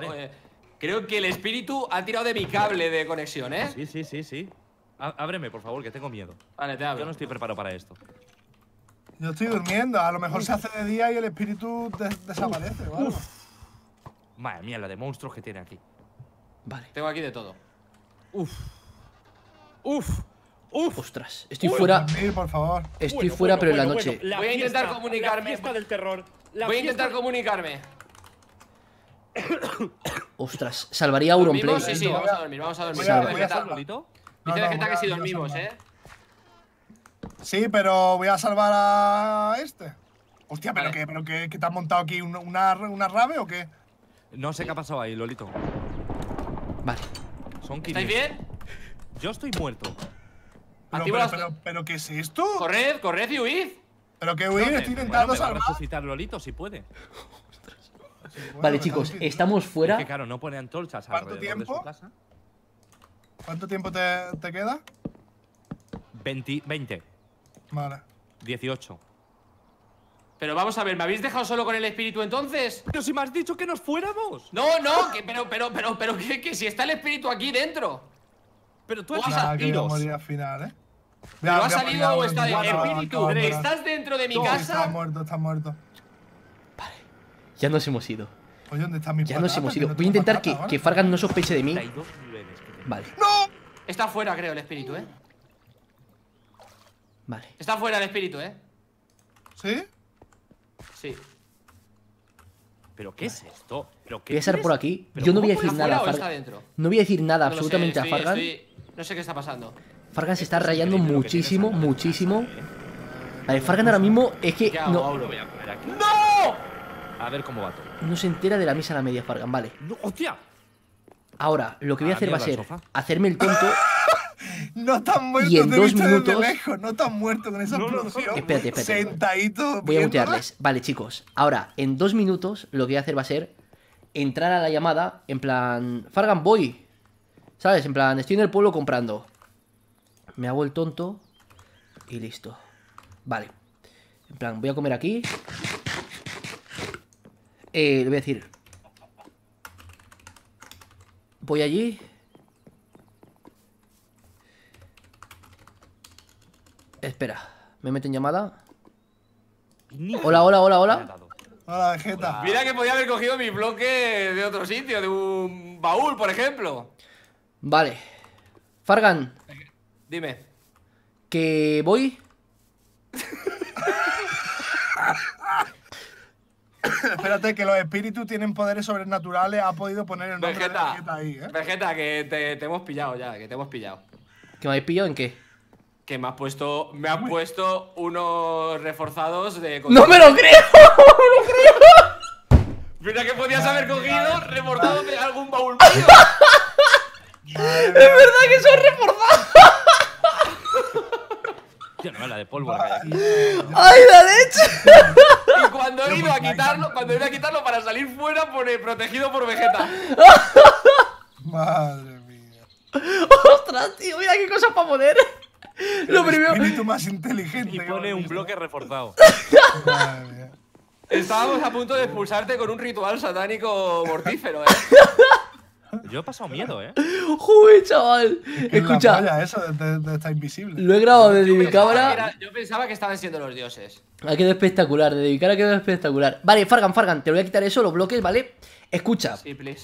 Creo que el espíritu ha tirado de mi cable de conexión, ¿eh? Sí, sí, sí, sí. ábreme, por favor, que tengo miedo. Vale, te abro. Yo no estoy preparado para esto. Yo estoy durmiendo. A lo mejor se hace de día y el espíritu desaparece, ¿vale? Madre mía, la de monstruos que tiene aquí. Vale. Tengo aquí de todo. Uf. Uf. Uf. Ostras, estoy fuera. por favor. Estoy fuera, pero en la noche. Voy a intentar comunicarme. La del terror. La Voy a intentar comunicarme. Ostras, salvaría a Auronplay. Sí, sí, vamos a dormir, vamos a dormir. Voy a Dice no, gente, que si dormimos, ¿eh? Sí, pero voy a salvar a este. Hostia, ¿pero, que, qué, pero qué, te has montado aquí? ¿Una, una rave o qué? No sé qué ha pasado ahí, Lolito. Vale. Son ¿Estáis bien? Yo estoy muerto. Pero, pero, pero, ¿qué es esto? Corred, corred y huid. ¿Pero qué huid? Estoy intentando salvar. a resucitar Lolito si puede vale, chicos, estamos fuera. que claro, no pone antorchas ¿Cuánto tiempo? De casa. ¿Cuánto tiempo te, te queda? 20, 20, Vale. 18. Pero vamos a ver, ¿me habéis dejado solo con el espíritu entonces? Pero si me has dicho que nos fuéramos. No, no, que, pero, pero, pero, pero, que, si está el espíritu aquí dentro. Pero tú has nah, a al final, ¿eh? Pero ha salido o está espíritu. Estás dentro de mi casa. Está muerto, está muerto. Ya nos hemos ido. Oye, ¿dónde está mi ya nos hemos ido. Voy a intentar que, que, Fargan no sospeche de mí. Vale. ¡No! Está fuera, creo, el espíritu, ¿eh? Vale. Está fuera el espíritu, ¿eh? ¿Sí? Sí. ¿Pero qué es esto? ¿Pero qué voy a estar por aquí. Yo no voy a decir nada. Fargan. No voy a decir nada absolutamente a Fargan. No sé qué está pasando. Fargan se está rayando muchísimo, ¿eh? muchísimo. Vale, Fargan ahora mismo es que. No. ¡No! a ver cómo va todo. No se entera de la misa a la media, Fargan, vale. ¡Hostia! Ahora, lo que voy a, hacer va a ser hacerme el tonto. no tan muerto y en dos minutos... no tan muerto con esa espérate, espérate. voy a mutearles. Vale, chicos. Ahora, en dos minutos, lo que voy a hacer va a ser entrar a la llamada en plan. Fargan, voy. ¿Sabes? En plan, estoy en el pueblo comprando. Me hago el tonto y listo. Vale. En plan, voy a comer aquí. Eh, le voy a decir... Voy allí. Espera, me meto en llamada. Hola, hola, hola, hola. Hola, Mira que podía haber cogido mi bloque de otro sitio, de un baúl, por ejemplo. Vale. Fargan. Dime. Que voy. Espérate, que los espíritus tienen poderes sobrenaturales. Ha podido poner el nombre Vegeta, de Vegeta ahí, ¿eh? Vegeta, que te, hemos pillado ya, que te hemos pillado. ¿Que me habéis pillado en qué? Que me has puesto. Me han puesto unos reforzados de. ¡No me lo creo! ¡No me lo creo! Mira que podías haber cogido reforzados de algún baúl ¡Es verdad que son reforzados! no, la de pólvora. ¡Ay, la leche! Y cuando iba a quitarlo, cuando he a quitarlo para salir fuera, pone eh, protegido por Vegeta. Madre mía. ¡Ostras, tío! Mira qué cosas para poner. Lo primero. espíritu más inteligente. Y pone un bloque reforzado. Madre mía. Estábamos a punto de expulsarte con un ritual satánico mortífero, eh. Yo he pasado miedo, ¿eh? ¡Joder, chaval! Escucha. eso está invisible. Lo he grabado desde mi cámara. yo pensaba que estaban siendo los dioses. Ha quedado espectacular, desde mi cara ha quedado espectacular. Vale, Fargan, Fargan, te voy a quitar eso, los bloques, ¿vale? Escucha. Sí, please.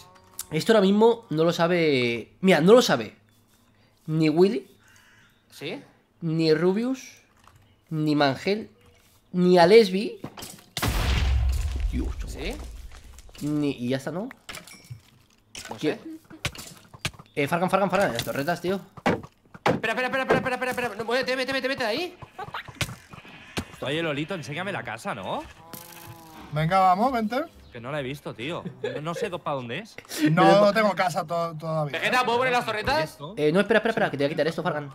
Esto ahora mismo no lo sabe. Mira, no lo sabe. Ni Willy. ¿Sí? Ni Rubius. Ni Mangel. Ni a Dios, ¿Sí? Ni... Y ya está, ¿no? ¿Qué? Eh, Fargan, Fargan, Fargan, las torretas, tío. Espera, espera, espera, espera, espera, espera. No, muévete, vete, vete, vete de ahí. Oye, Lolito, enséñame la casa, ¿no? Venga, vamos, vente. Que no la he visto, tío. No sé para dónde es. No, tengo casa todavía. Vegeta, ¿puedo poner las torretas? Eh, no, espera, espera, espera, que te voy a quitar esto, Fargan.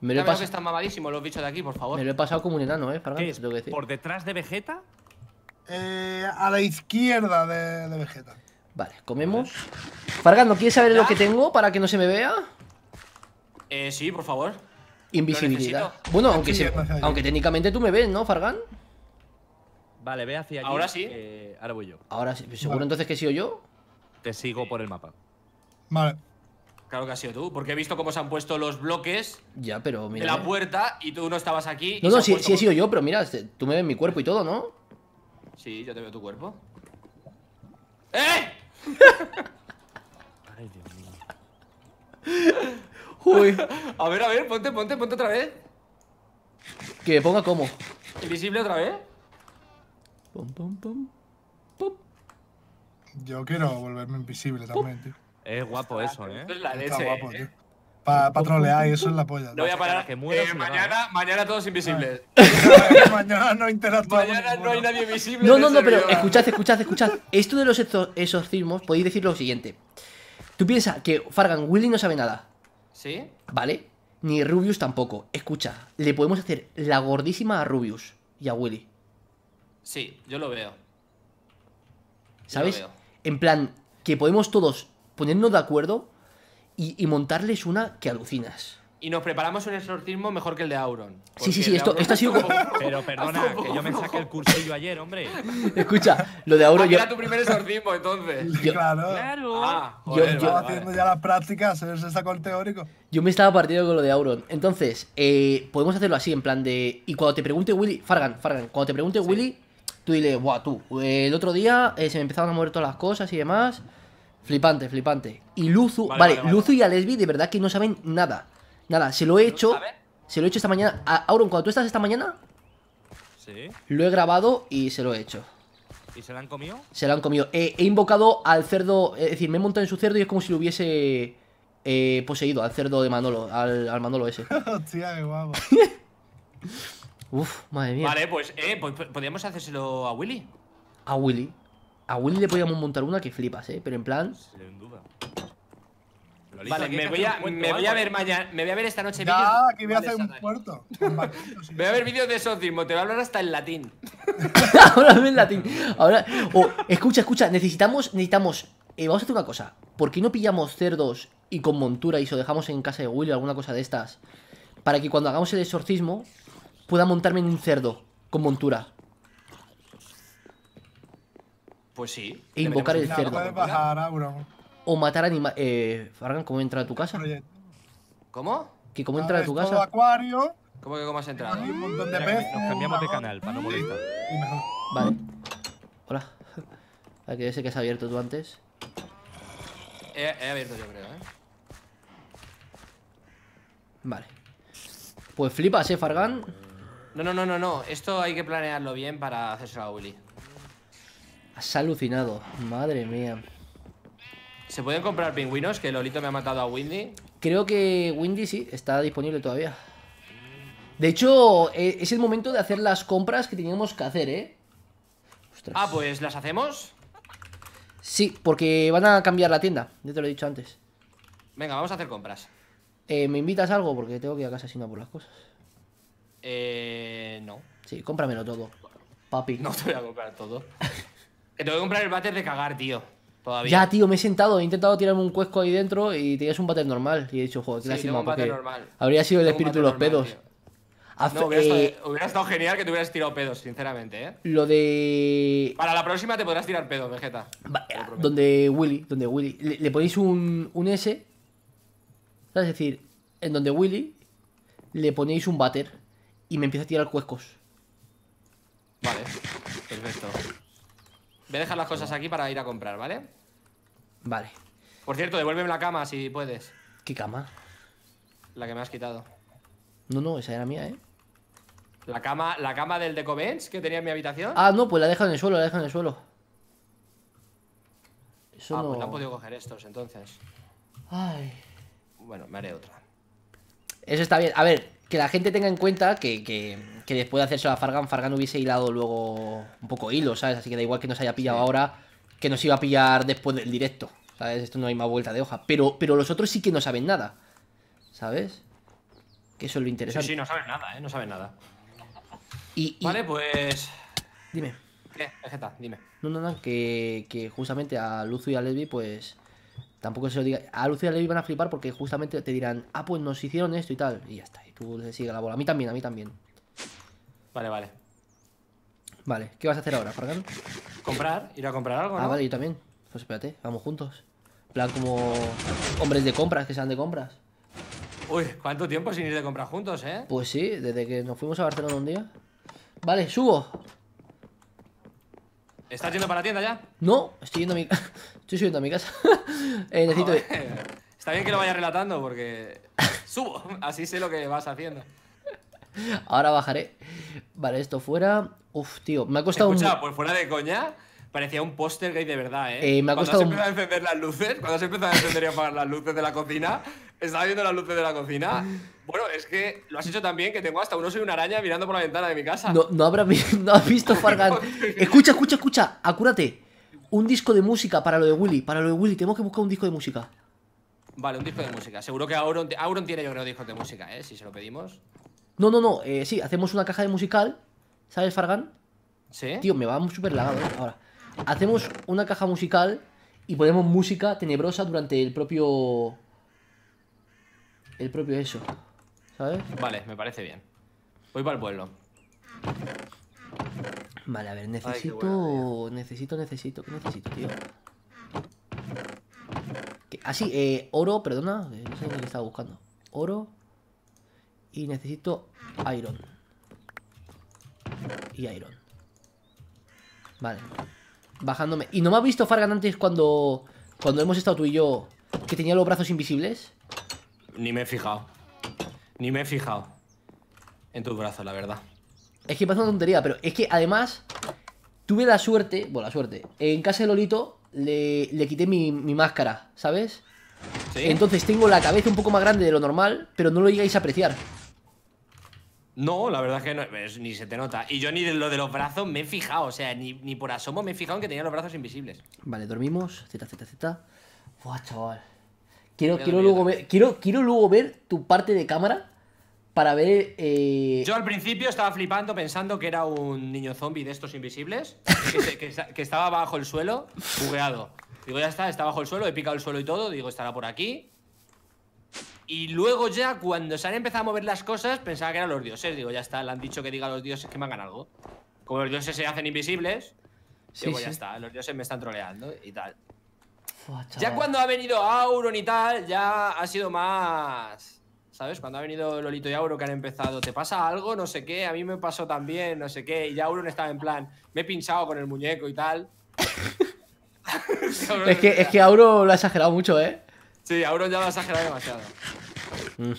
Me lo he pasado. están mamadísimos los bichos de aquí, por favor. Me lo he pasado como un enano, eh, Fargan, ¿Qué? que ¿Por detrás de Vegeta? Eh, a la izquierda de, de Vegeta. Vale, comemos. Fargan, ¿no quieres saber lo que tengo para que no se me vea? Eh, sí, por favor. Invisibilidad. Bueno, aunque, aunque técnicamente tú me ves, ¿no, Fargan? Vale, ve hacia aquí Ahora sí. Eh, ahora voy yo. Ahora sí. ¿Seguro entonces que he sido yo? Te sigo por el mapa. Vale. Claro que ha sido tú, porque he visto cómo se han puesto los bloques ya, pero mira, de la eh. puerta y tú no estabas aquí. No, no, sí, sí he sido yo, pero mira, este, tú me ves mi cuerpo y todo, ¿no? Sí, yo te veo tu cuerpo. ¡Eh! Ay, Dios mío. A ver, a ver, ponte, ponte, ponte otra vez. Que ponga como. ¿Invisible otra vez? Pum, pum, pum. Yo quiero volverme invisible también, tío. Es guapo eso, ¿eh? es la leche, Está guapo, ¿eh? tío. Para pa eso es la polla. No voy a parar. Que eh, mañana, mañana todos invisibles. mañana no interactuamos. Mañana no hay nadie visible. No, no, no, pero escuchad, escuchad, escuchad. Esto de los exorcismos, podéis decir lo siguiente. Tú piensas que Fargan Willy no sabe nada. ¿Sí? ¿Vale? Ni Rubius tampoco. Escucha, le podemos hacer la gordísima a Rubius y a Willy. Sí, yo lo veo. ¿Sabes? En plan, que podemos todos ponernos de acuerdo y, montarles una que alucinas. Y nos preparamos un exorcismo mejor que el de Auron. Sí, sí, sí, esto, esto ha sido Pero perdona, que yo me saqué el cursillo ayer, hombre. Escucha, lo de Auron... Ah, era tu primer exorcismo, entonces. Claro. claro. Ah, yo, Estaba haciendo ya las prácticas, se sacó el teórico. Yo me estaba partiendo con lo de Auron. Entonces, eh, podemos hacerlo así, en plan de... Y cuando te pregunte Willy... Fargan, Fargan, cuando te pregunte Willy, tú dile, guau, tú, el otro día eh, se me empezaron a mover todas las cosas y demás... Flipante, flipante. Y Luzu, vale, Luzu y y Alesbi de verdad que no saben nada. Nada, se lo he hecho. Se lo he hecho esta mañana. Auron, cuando tú estás esta mañana, sí. lo he grabado y se lo he hecho. ¿Y se lo han comido? Se lo han comido. he invocado al cerdo, es decir, me he montado en su cerdo y es como si lo hubiese eh, poseído al cerdo de Manolo, al, Manolo ese. Hostia, qué guapo. Uf, madre mía. Vale, pues, eh, pues podríamos hacérselo a Willy. A Willy. A Willy le podíamos montar una que flipas, ¿eh? Pero en plan... Vale, me voy, a, ver mañana, me voy a ver esta noche vídeos. Ah, que voy a hacer un puerto. voy a ver vídeos de exorcismo, te voy a hablar hasta en latín. Ahora en latín. Ahora, oh, escucha, escucha, necesitamos, necesitamos, eh, vamos a hacer una cosa. ¿Por qué no pillamos cerdos y con montura y eso dejamos en casa de Willy o alguna cosa de estas? Para que cuando hagamos el exorcismo pueda montarme en un cerdo con montura. Pues sí. E invocar el cerdo. O matar animales. Eh, Fargan, ¿cómo entra a tu casa? ¿Cómo? Que cómo entra a tu casa. ¿Cómo que cómo has entrado? Un montón de Nos cambiamos de canal para no molestar. Vale. Hola. que ese que has abierto tú antes. He, he abierto yo creo, ¿eh? Vale. Pues flipas, ¿eh, Fargan? No, no, no, no, no. Esto hay que planearlo bien para hacerse a Willy. Has alucinado. Madre mía. ¿Se pueden comprar pingüinos? Que Lolito me ha matado a Windy. Creo que Windy sí, está disponible todavía. De hecho, e, es el momento de hacer las compras que teníamos que hacer, ¿eh? Ah, pues las hacemos. Sí, porque van a cambiar la tienda, ya te lo he dicho antes. Venga, vamos a hacer compras. Eh, ¿Me invitas algo? Porque tengo que ir a casa sin por las cosas. Eh. No. Sí, cómpramelo todo. Papi. No te voy a comprar todo. Que tengo que comprar el bater de cagar, tío. Todavía. Ya, tío, me he sentado, he intentado tirarme un cuesco ahí dentro y tenías un bater normal. Y he dicho, joder, qué sí, porque habría sido el espíritu de los pedos. Eh, hubiera, estado, genial que te hubieras tirado pedos, sinceramente, ¿eh? Lo de. Para la próxima te podrás tirar pedos, Vegeta. donde Willy, donde Willy. Le, ponéis un, un S. Es decir, en donde Willy le ponéis un bater y me empieza a tirar cuescos. Vale, perfecto. Voy a dejar las cosas aquí para ir a comprar, ¿vale? Vale. Por cierto, devuélveme la cama si puedes. ¿Qué cama? La que me has quitado. No, no, esa era mía, ¿eh? La cama, la cama del de que tenía en mi habitación. Ah, no, pues la dejo en el suelo, la dejo en el suelo. ah, pues no han podido coger estos, entonces. Ay. Bueno, me haré otra. Eso está bien. A ver, que la gente tenga en cuenta que que después de hacerse a Fargan, Fargan hubiese hilado luego un poco hilo, ¿sabes? Así que da igual que nos haya pillado ahora, que nos iba a pillar después del directo, ¿sabes? Esto no hay más vuelta de hoja. Pero, pero los otros sí que no saben nada, ¿sabes? Que eso es lo interesante. Sí, sí, no saben nada, ¿eh? No saben nada. Y, Vale, pues... Dime. ¿Qué? Vegeta, dime. No, no, no, que, justamente a Luzu y a Lesbi, pues... Tampoco se lo diga. A Luzu y a Lesbi van a flipar porque justamente te dirán, ah, pues nos hicieron esto y tal. Y ya está, y tú le sigues la bola. A mí también, a mí también. Vale, vale. Vale, ¿qué vas a hacer ahora, Fargan? Comprar, ir a comprar algo, ah, ¿no? Ah, vale, yo también. Pues espérate, vamos juntos. plan como hombres de compras que sean de compras. Uy, ¿cuánto tiempo sin ir de compras juntos, eh? Pues sí, desde que nos fuimos a Barcelona un día. Vale, subo. ¿Estás yendo para la tienda ya? No, estoy yendo a mi estoy subiendo a mi casa. Eh, necesito. Está bien que lo vayas relatando porque. Subo, así sé lo que vas haciendo. Ahora bajaré. Vale, esto fuera. Uf, tío, me ha costado Escucha, por fuera de coña, parecía un póster gay de verdad, ¿eh? eh me ha cuando se a encender las luces, cuando se empiezan a encender y apagar las luces de la cocina, estaba viendo las luces de la cocina. Bueno, es que lo has hecho también, que tengo hasta uno soy una araña mirando por la ventana de mi casa. No, no, habrá, no has visto Fargan. escucha, escucha, escucha, acúrate. Un disco de música para lo de Willy, para lo de Willy, tenemos que buscar un disco de música. Vale, un disco de música. Seguro que Auron, Auron tiene, yo creo, discos de música, ¿eh? Si se lo pedimos. No, no, no, eh, sí, hacemos una caja de musical, ¿sabes, Fargan? Sí. Tío, me va súper lagado, ¿eh? Ahora. Hacemos una caja musical y ponemos música tenebrosa durante el propio. El propio eso. ¿Sabes? Vale, me parece bien. Voy para el pueblo. Vale, a ver, necesito. necesito, necesito. ¿Qué necesito, tío? Ah, sí, eh, oro, perdona. Eh, no sé qué estaba buscando. Oro. Y necesito iron. Y iron. Vale. Bajándome. ¿Y no me ha visto Fargan antes cuando, cuando hemos estado tú y yo que tenía los brazos invisibles? Ni me he fijado. Ni me he fijado en tus brazos, la verdad. Es que pasa una tontería, pero es que además tuve la suerte, bueno, la suerte, en casa de Lolito le, le quité mi, mi, máscara, ¿sabes? Entonces tengo la cabeza un poco más grande de lo normal, pero no lo llegáis a apreciar. No, la verdad es que no, ni se te nota. Y yo ni de lo de los brazos me he fijado, o sea, ni, por asomo me he fijado en que tenía los brazos invisibles. Vale, dormimos, z, z, z. Buah, chaval. Quiero, quiero, luego ver, quiero, quiero luego ver tu parte de cámara para ver. Eh, yo al principio estaba flipando pensando que era un niño zombie de estos invisibles, que, estaba bajo el suelo, jugueado Digo, ya está, está bajo el suelo, he picado el suelo y todo, digo, estará por aquí. Y luego ya, cuando se han empezado a mover las cosas, pensaba que eran los dioses. Digo, ya está, le han dicho que diga a los dioses que me hagan algo. Como los dioses se hacen invisibles, digo, ya está, los dioses me están troleando y tal. ya cuando ha venido Auron y tal, ya ha sido más... ¿Sabes? Cuando ha venido Lolito y Auro que han empezado, ¿te pasa algo? No sé qué, a mí me pasó también, no sé qué. Y ya Auron estaba en plan, me he pinchado con el muñeco y tal es, que, es que Auro lo ha exagerado mucho, ¿eh? Sí, Auro ya lo ha exagerado demasiado. Mm.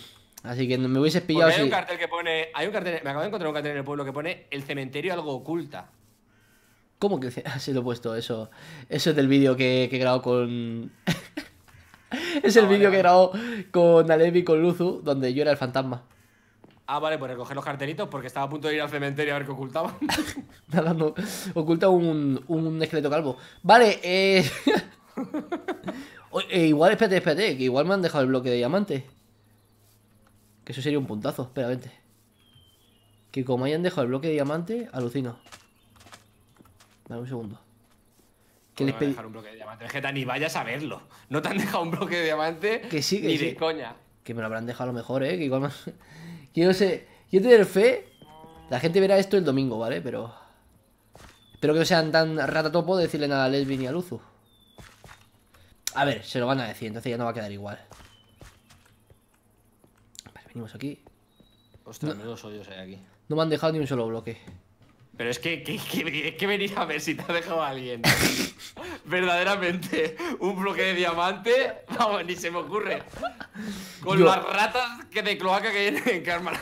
Así que me hubiese pillado. cepillar. hay un cartel que pone. Hay un cartel, me acabo de encontrar un cartel en el pueblo que pone el cementerio algo oculta. ¿Cómo que así lo he puesto? Eso eso es del vídeo que, que he grabado con. es el ah, vídeo que he grabado con Alevi y con Luzu, donde yo era el fantasma. Ah, vale, pues recoger los cartelitos porque estaba a punto de ir al cementerio a ver qué ocultaba. Oculta un, un esqueleto calvo. Vale, eh, eh... igual, espérate, espérate, que igual me han dejado el bloque de diamante Que eso sería un puntazo, espera, vente. Que como hayan dejado el bloque de diamante, alucino. Dame un segundo. Que pues les pedí? un bloque de diamante? Es que ni vayas a verlo. No te han dejado un bloque de diamante que sí, que ni de coña. Que me lo habrán dejado lo mejor, ¿eh? Que igual más... Quiero, ser, quiero tener fe. La gente verá esto el domingo, ¿vale? Pero... Espero que no sean tan ratatopo de decirle nada a Lesbian y a Luzu. A ver, se lo van a decir, entonces ya no va a quedar igual. Vale, venimos aquí. Ostras, no, los hoyos hay aquí. No me han dejado ni un solo bloque. Pero es que, que, que, venir a ver si te ha dejado alguien. Verdaderamente, un bloque de diamante, vamos, ni se me ocurre. Con las ratas que de cloaca que hay en Cármala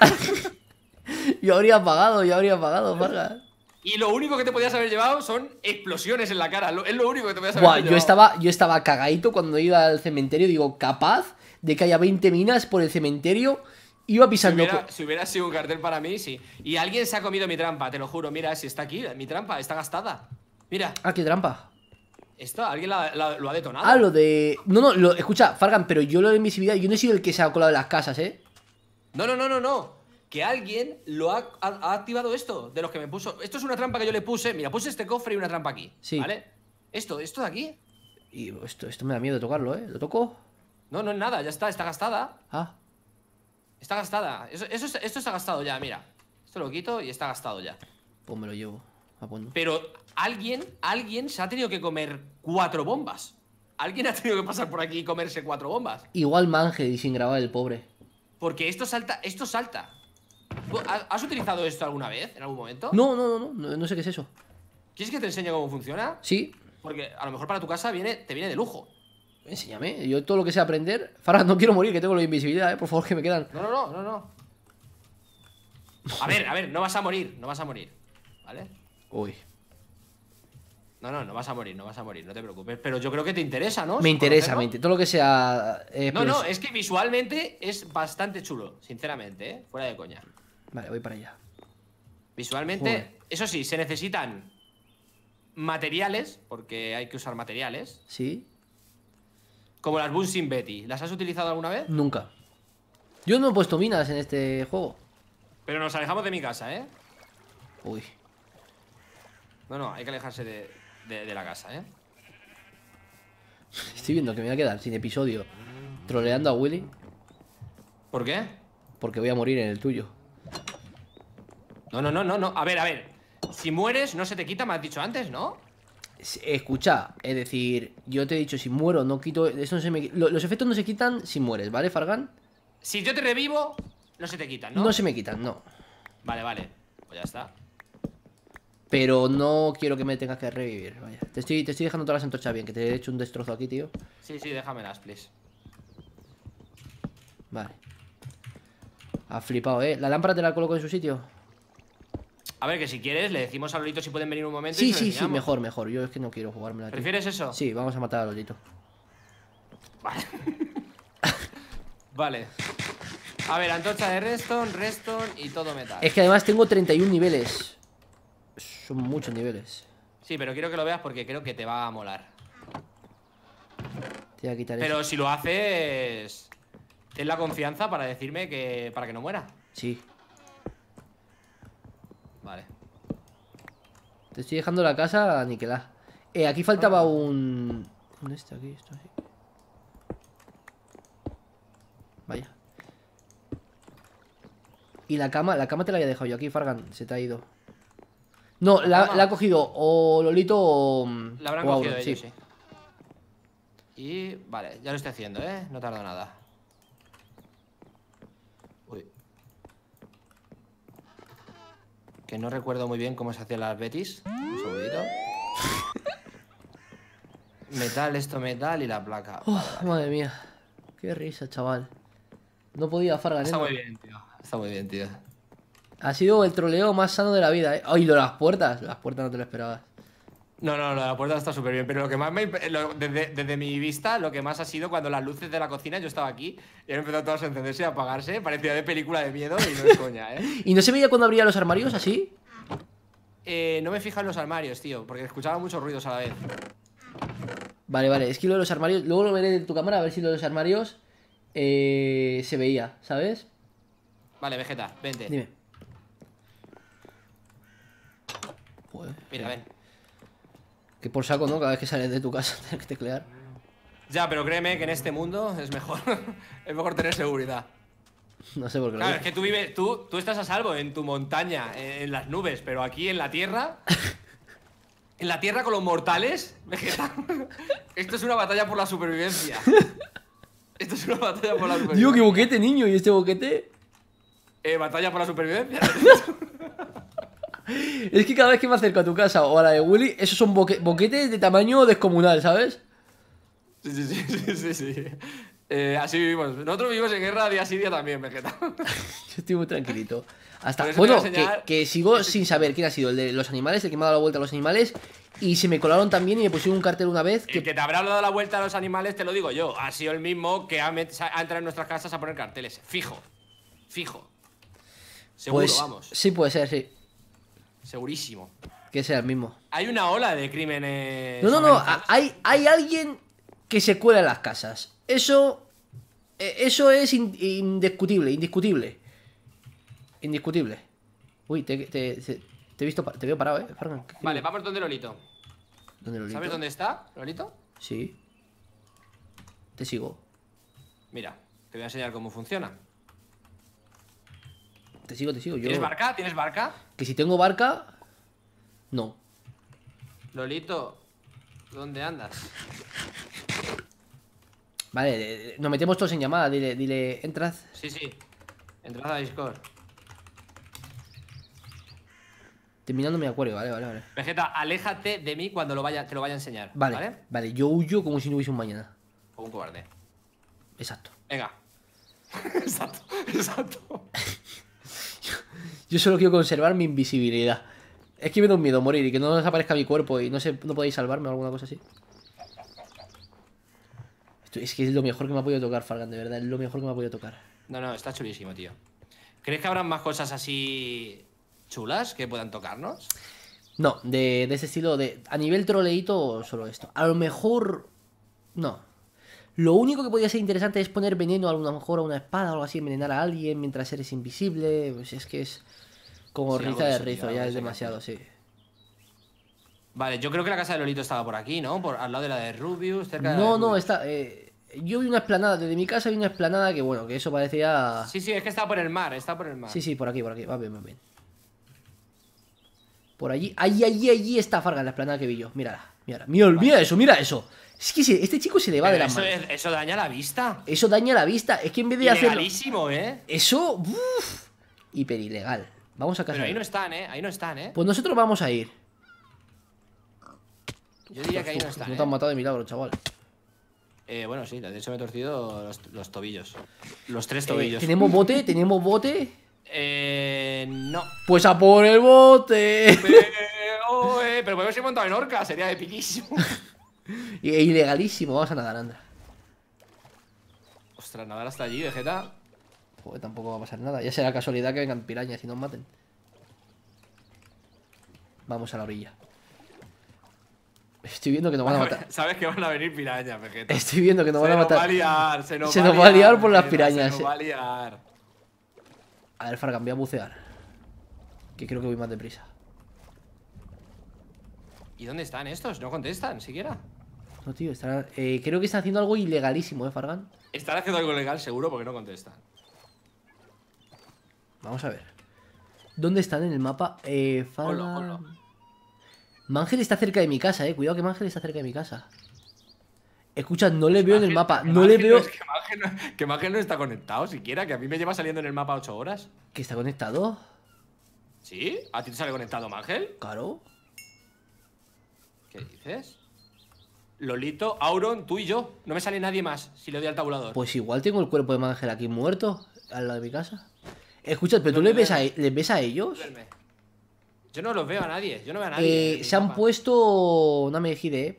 yo habría pagado, yo habría pagado, paga. Y lo único que te podías haber llevado son explosiones en la cara. es lo único que te podías haber llevado. Yo estaba, yo estaba cagadito cuando iba al cementerio. Digo, capaz de que haya 20 minas por el cementerio Iba pisando. Si hubiera, si hubiera, sido un cartel para mí, sí. Y alguien se ha comido mi trampa, te lo juro. Mira, si está aquí, mi trampa, está gastada. Mira. Ah, qué trampa. Esto, alguien lo ha detonado. Ah, lo de. No, no, escucha, Fargan, pero yo lo de invisibilidad, yo no he sido el que se ha colado de las casas, ¿eh? No, no, no, no, no. Que alguien lo ha, activado esto, de los que me puso. Esto es una trampa que yo le puse. Mira, puse este cofre y una trampa aquí. Sí. ¿Vale? Esto, esto de aquí. Y esto, esto me da miedo tocarlo, ¿eh? ¿Lo toco? No, no es nada, ya está, está gastada. Ah. Está gastada. Eso, eso, esto está gastado ya, mira. Esto lo quito y está gastado ya. Pues me lo llevo. Pero alguien, alguien se ha tenido que comer cuatro bombas. Alguien ha tenido que pasar por aquí y comerse cuatro bombas. Igual manje y sin grabar el pobre. Porque esto salta, esto salta. ¿Has utilizado esto alguna vez, en algún momento? No, no, no, no, no sé qué es eso. ¿Quieres que te enseñe cómo funciona? Sí. Porque a lo mejor para tu casa viene, te viene de lujo enséñame. Yo todo lo que sea aprender. Farah, no quiero morir, que tengo la invisibilidad, ¿eh? Por favor, que me quedan. No, no, no, no, no. A ver, a ver, no vas a morir, no vas a morir. ¿Vale? Uy. No, no, no vas a morir, no vas a morir, no te preocupes. Pero yo creo que te interesa, ¿no? Me interesa, me interesa. Todo lo que sea. Eh, no, no, es que visualmente es bastante chulo, sinceramente, ¿eh? Fuera de coña. Vale, voy para allá. Visualmente, eso sí, se necesitan materiales, porque hay que usar materiales. Sí. Como las Bunsin Betty. ¿Las has utilizado alguna vez? Nunca. Yo no he puesto minas en este juego. Pero nos alejamos de mi casa, ¿eh? Uy. Bueno, hay que alejarse de, de, de la casa, ¿eh? Estoy viendo que me voy a quedar sin episodio troleando a Willy. ¿Por qué? Porque voy a morir en el tuyo. No, no, no, no, no. A ver, a ver. Si mueres, no se te quita, me has dicho antes, ¿no? Escucha, es decir, yo te he dicho, si muero, no quito. Eso los efectos no se quitan si mueres, ¿vale, Fargan? Si yo te revivo, no se te quitan, ¿no? No se me quitan, no. Vale, vale. Pues ya está. Pero no quiero que me tengas que revivir, vaya. Te estoy, te estoy dejando todas las antorchas bien, que te he hecho un destrozo aquí, tío. Sí, sí, déjamelas, please. Vale. Ha flipado, ¿eh? La lámpara te la coloco en su sitio. A ver, que si quieres, le decimos a Lolito si pueden venir un momento. Sí, y sí, sí, mejor, mejor. Yo es que no quiero jugármela. ¿Prefieres eso? Sí, vamos a matar a Lolito. Vale. vale. A ver, antorcha de Reston, Reston y todo metal. Es que además tengo 31 niveles. Son muchos niveles. Sí, pero quiero que lo veas porque creo que te va a molar. Te voy a quitar Pero si lo haces. Ten la confianza para decirme que. para que no muera. Sí. Vale. Te estoy dejando la casa aniquilada. Eh, aquí faltaba ah. un... ¿Dónde está aquí, esto Vaya. Y la cama, la cama te la había dejado yo aquí, Fargan. Se te ha ido. No, la, ha cogido o Lolito o. La habrán cogido sí. sí. Y vale, ya lo estoy haciendo, ¿eh? No tardo nada. no recuerdo muy bien cómo se hacían las Betis. Un segundito. metal, esto metal y la placa. Oh, Madre mía. Qué risa, chaval. No podía fargar. Está muy bien, tío. Está muy bien, tío. Ha sido el troleo más sano de la vida, ¿eh? ¡Ay, las puertas! Las puertas no te lo esperabas. No, no, la puerta está súper bien, pero lo que más me. desde, mi vista, lo que más ha sido cuando las luces de la cocina, yo estaba aquí, y han empezado todas a encenderse y apagarse, parecía de película de miedo y no es coña, ¿eh? ¿Y no se veía cuando abría los armarios así? Eh, no me fijaba en los armarios, tío, porque escuchaba muchos ruidos a la vez. Vale, vale, es que lo de los armarios, luego lo veré de tu cámara a ver si lo de los armarios eh, se veía, ¿sabes? Vale, Vegeta, vente. Dime. Mira, ven. Que por saco, ¿no? Cada vez que sales de tu casa tienes que teclear. Ya, pero créeme que en este mundo es mejor. es mejor tener seguridad. No sé por qué. Claro, es que tú vives, tú, tú estás a salvo en tu montaña, en las nubes, pero aquí en la tierra. en la tierra con los mortales. Esto es una batalla por la supervivencia. Esto es una batalla por la supervivencia. Digo, qué boquete, niño, y este boquete. Eh, batalla por la supervivencia. Es que cada vez que me acerco a tu casa o a la de Willy, esos son boquetes de tamaño descomunal, ¿sabes? Sí, sí, sí, sí, sí. Eh, así vivimos. Nosotros vivimos en guerra de sí día también, Vegeta. Yo estoy muy tranquilito. Hasta bueno, que, sigo este sin saber quién ha sido el de los animales, el que me ha dado la vuelta a los animales. Y se me colaron también y me pusieron un cartel una vez. Que... te habrá dado la vuelta a los animales, te lo digo yo. Ha sido el mismo que ha, entrado en nuestras casas a poner carteles. Fijo. Fijo. Seguro, pues, vamos. Sí, puede ser, sí. Segurísimo. Que sea el mismo. Hay una ola de crímenes. No, no, no. Hay, hay alguien que se cuela en las casas. Eso. Eh, eso es indiscutible, indiscutible. Indiscutible. Uy, te, te, he visto, te veo parado, eh. Vale, vamos donde ¿Dónde Lolito? ¿Sabes dónde está, Lolito? Sí. Te sigo. Mira, te voy a enseñar cómo funciona. Te sigo, te sigo. Yo... ¿Tienes barca? ¿Tienes barca? Que si tengo barca. No. Lolito, ¿dónde andas? Vale, nos metemos todos en llamada. Dile, dile, entrad. Sí, sí. Entrad a Discord. Terminando mi acuerdo vale, vale, vale. Vegeta, aléjate de mí cuando te lo vaya a enseñar. Vale, vale, Yo huyo como si no hubiese un mañana. O un cobarde. Exacto. Venga. exacto, exacto. Yo solo quiero conservar mi invisibilidad. Es que me da un miedo morir y que no desaparezca mi cuerpo y no, sé, no podéis salvarme o alguna cosa así. es que es lo mejor que me ha podido tocar, Falgan, de verdad. Es lo mejor que me ha podido tocar. No, no, está chulísimo, tío. ¿Crees que habrán más cosas así chulas que puedan tocarnos? No, de, de ese estilo de... A nivel troleíto, solo esto. A lo mejor... No, lo único que podría ser interesante es poner veneno a lo mejor a una espada o algo así, envenenar a alguien mientras eres invisible. Pues es que es como risa de rizo, ya es demasiado, sí. Vale, yo creo que la casa de Lolito estaba por aquí, ¿no? Por, al lado de la de Rubius, cerca de. No, la de no, está. Eh, yo vi una esplanada, desde mi casa vi una esplanada que, bueno, que eso parecía. Sí, sí, es que estaba por el mar, está por el mar. Sí, sí, por aquí, por aquí, va bien, va bien. Por allí, allí, allí, allí está Farga, la esplanada que vi yo. Mírala, mírala. Mira, vale. eso, mira eso. Es que este chico se le va de la mano. eso daña la vista. Eso daña la vista. Es que en vez de hacer. ¿eh? Eso. Uff, hiper ilegal. Vamos a casa. Pero ahí no están, ¿eh? Ahí no están, ¿eh? Pues nosotros vamos a ir. Yo diría que ahí no están. No te han ¿eh? matado de milagro, chaval. Eh, bueno, sí, de hecho me he torcido los, tobillos. Los tres eh, tobillos. ¿Tenemos bote? ¿Tenemos bote? Eh. No. Pues a por el bote. Pero, eh, pero podemos ir montado en orca, sería epiquísimo. Ilegalísimo, vamos a nadar, Andra Ostras, nadar hasta allí, Vegeta. Joder, tampoco va a pasar nada. Ya será casualidad que vengan pirañas y nos maten. Vamos a la orilla. Estoy viendo que nos van a matar. Sabes que van a venir pirañas, Vegeta. Estoy viendo que nos van a matar. se nos, va, a liar por las pirañas. Se nos va a eh. liar. A ver, Fargan, voy a bucear. Que creo que voy más deprisa. ¿Y dónde están estos? No contestan siquiera. No, tío, eh, creo que está haciendo algo ilegalísimo, ¿eh, Fargan? Estará haciendo algo legal seguro porque no contesta Vamos a ver. ¿Dónde están en el mapa? Eh, Fargan... Mangel está cerca de mi casa, eh. Cuidado que Mangel está cerca de mi casa. Escucha, no le veo en el mapa. No le veo. que, Mangel no, está conectado siquiera, que a mí me lleva saliendo en el mapa 8 horas. ¿Que está conectado? ¿Sí? ¿A ti te sale conectado, Mangel? Claro. ¿Qué dices? Lolito, Auron, tú y yo. No me sale nadie más si le doy al tabulador. Pues igual tengo el cuerpo de Mangel aquí muerto, al lado de mi casa. Escucha, pero tú les ves, a, e-, a, ellos. Yo no los veo a nadie, yo no veo a nadie. Eh, se han puesto. No me eh.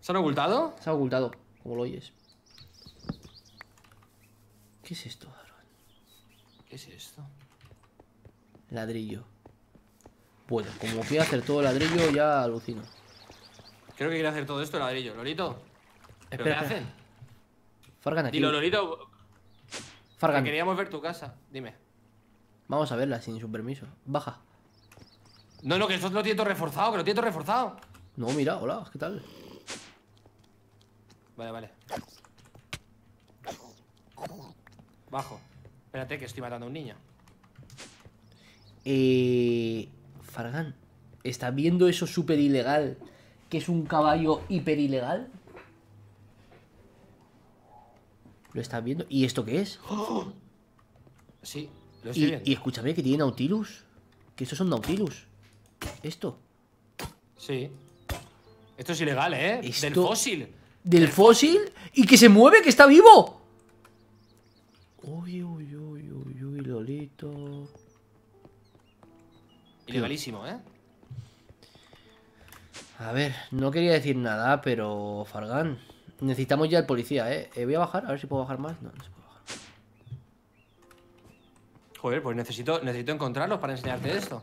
¿Se han ocultado? Se han ocultado, como lo oyes. ¿Qué es esto, Auron? ¿Qué es esto? Ladrillo. Bueno, como a hacer todo ladrillo, ya alucino. Creo que quiere hacer todo esto ladrillo. Lolito. ¿Pero qué hacen? Fargan aquí. Dilo, Lolito. Fargan. queríamos ver tu casa. Dime. Vamos a verla sin su permiso. Baja. No, no, que eso lo tiene reforzado, que lo tiene reforzado. No, mira, hola, ¿qué tal? Vale, vale. Bajo. Espérate, que estoy matando a un niño. Eh. Fargan, está viendo eso súper ilegal que es un caballo hiper ilegal. ¿Lo estás viendo? ¿Y esto qué es? ¡Oh! Sí, lo estoy y, viendo. Y escúchame, que tiene Nautilus. Que estos son Nautilus. Esto. Sí. Esto es ilegal, ¿eh? Del fósil. ¿Del fósil? ¿Y que se mueve, que está vivo? Uy, uy, uy, uy, uy, Lolito. Ilegalísimo, ¿eh? A ver, no quería decir nada, pero Fargan, necesitamos ya el policía, ¿eh? ¿eh? Voy a bajar, a ver si puedo bajar más. No, no se puede bajar. Joder, pues necesito, necesito encontrarlos para enseñarte esto.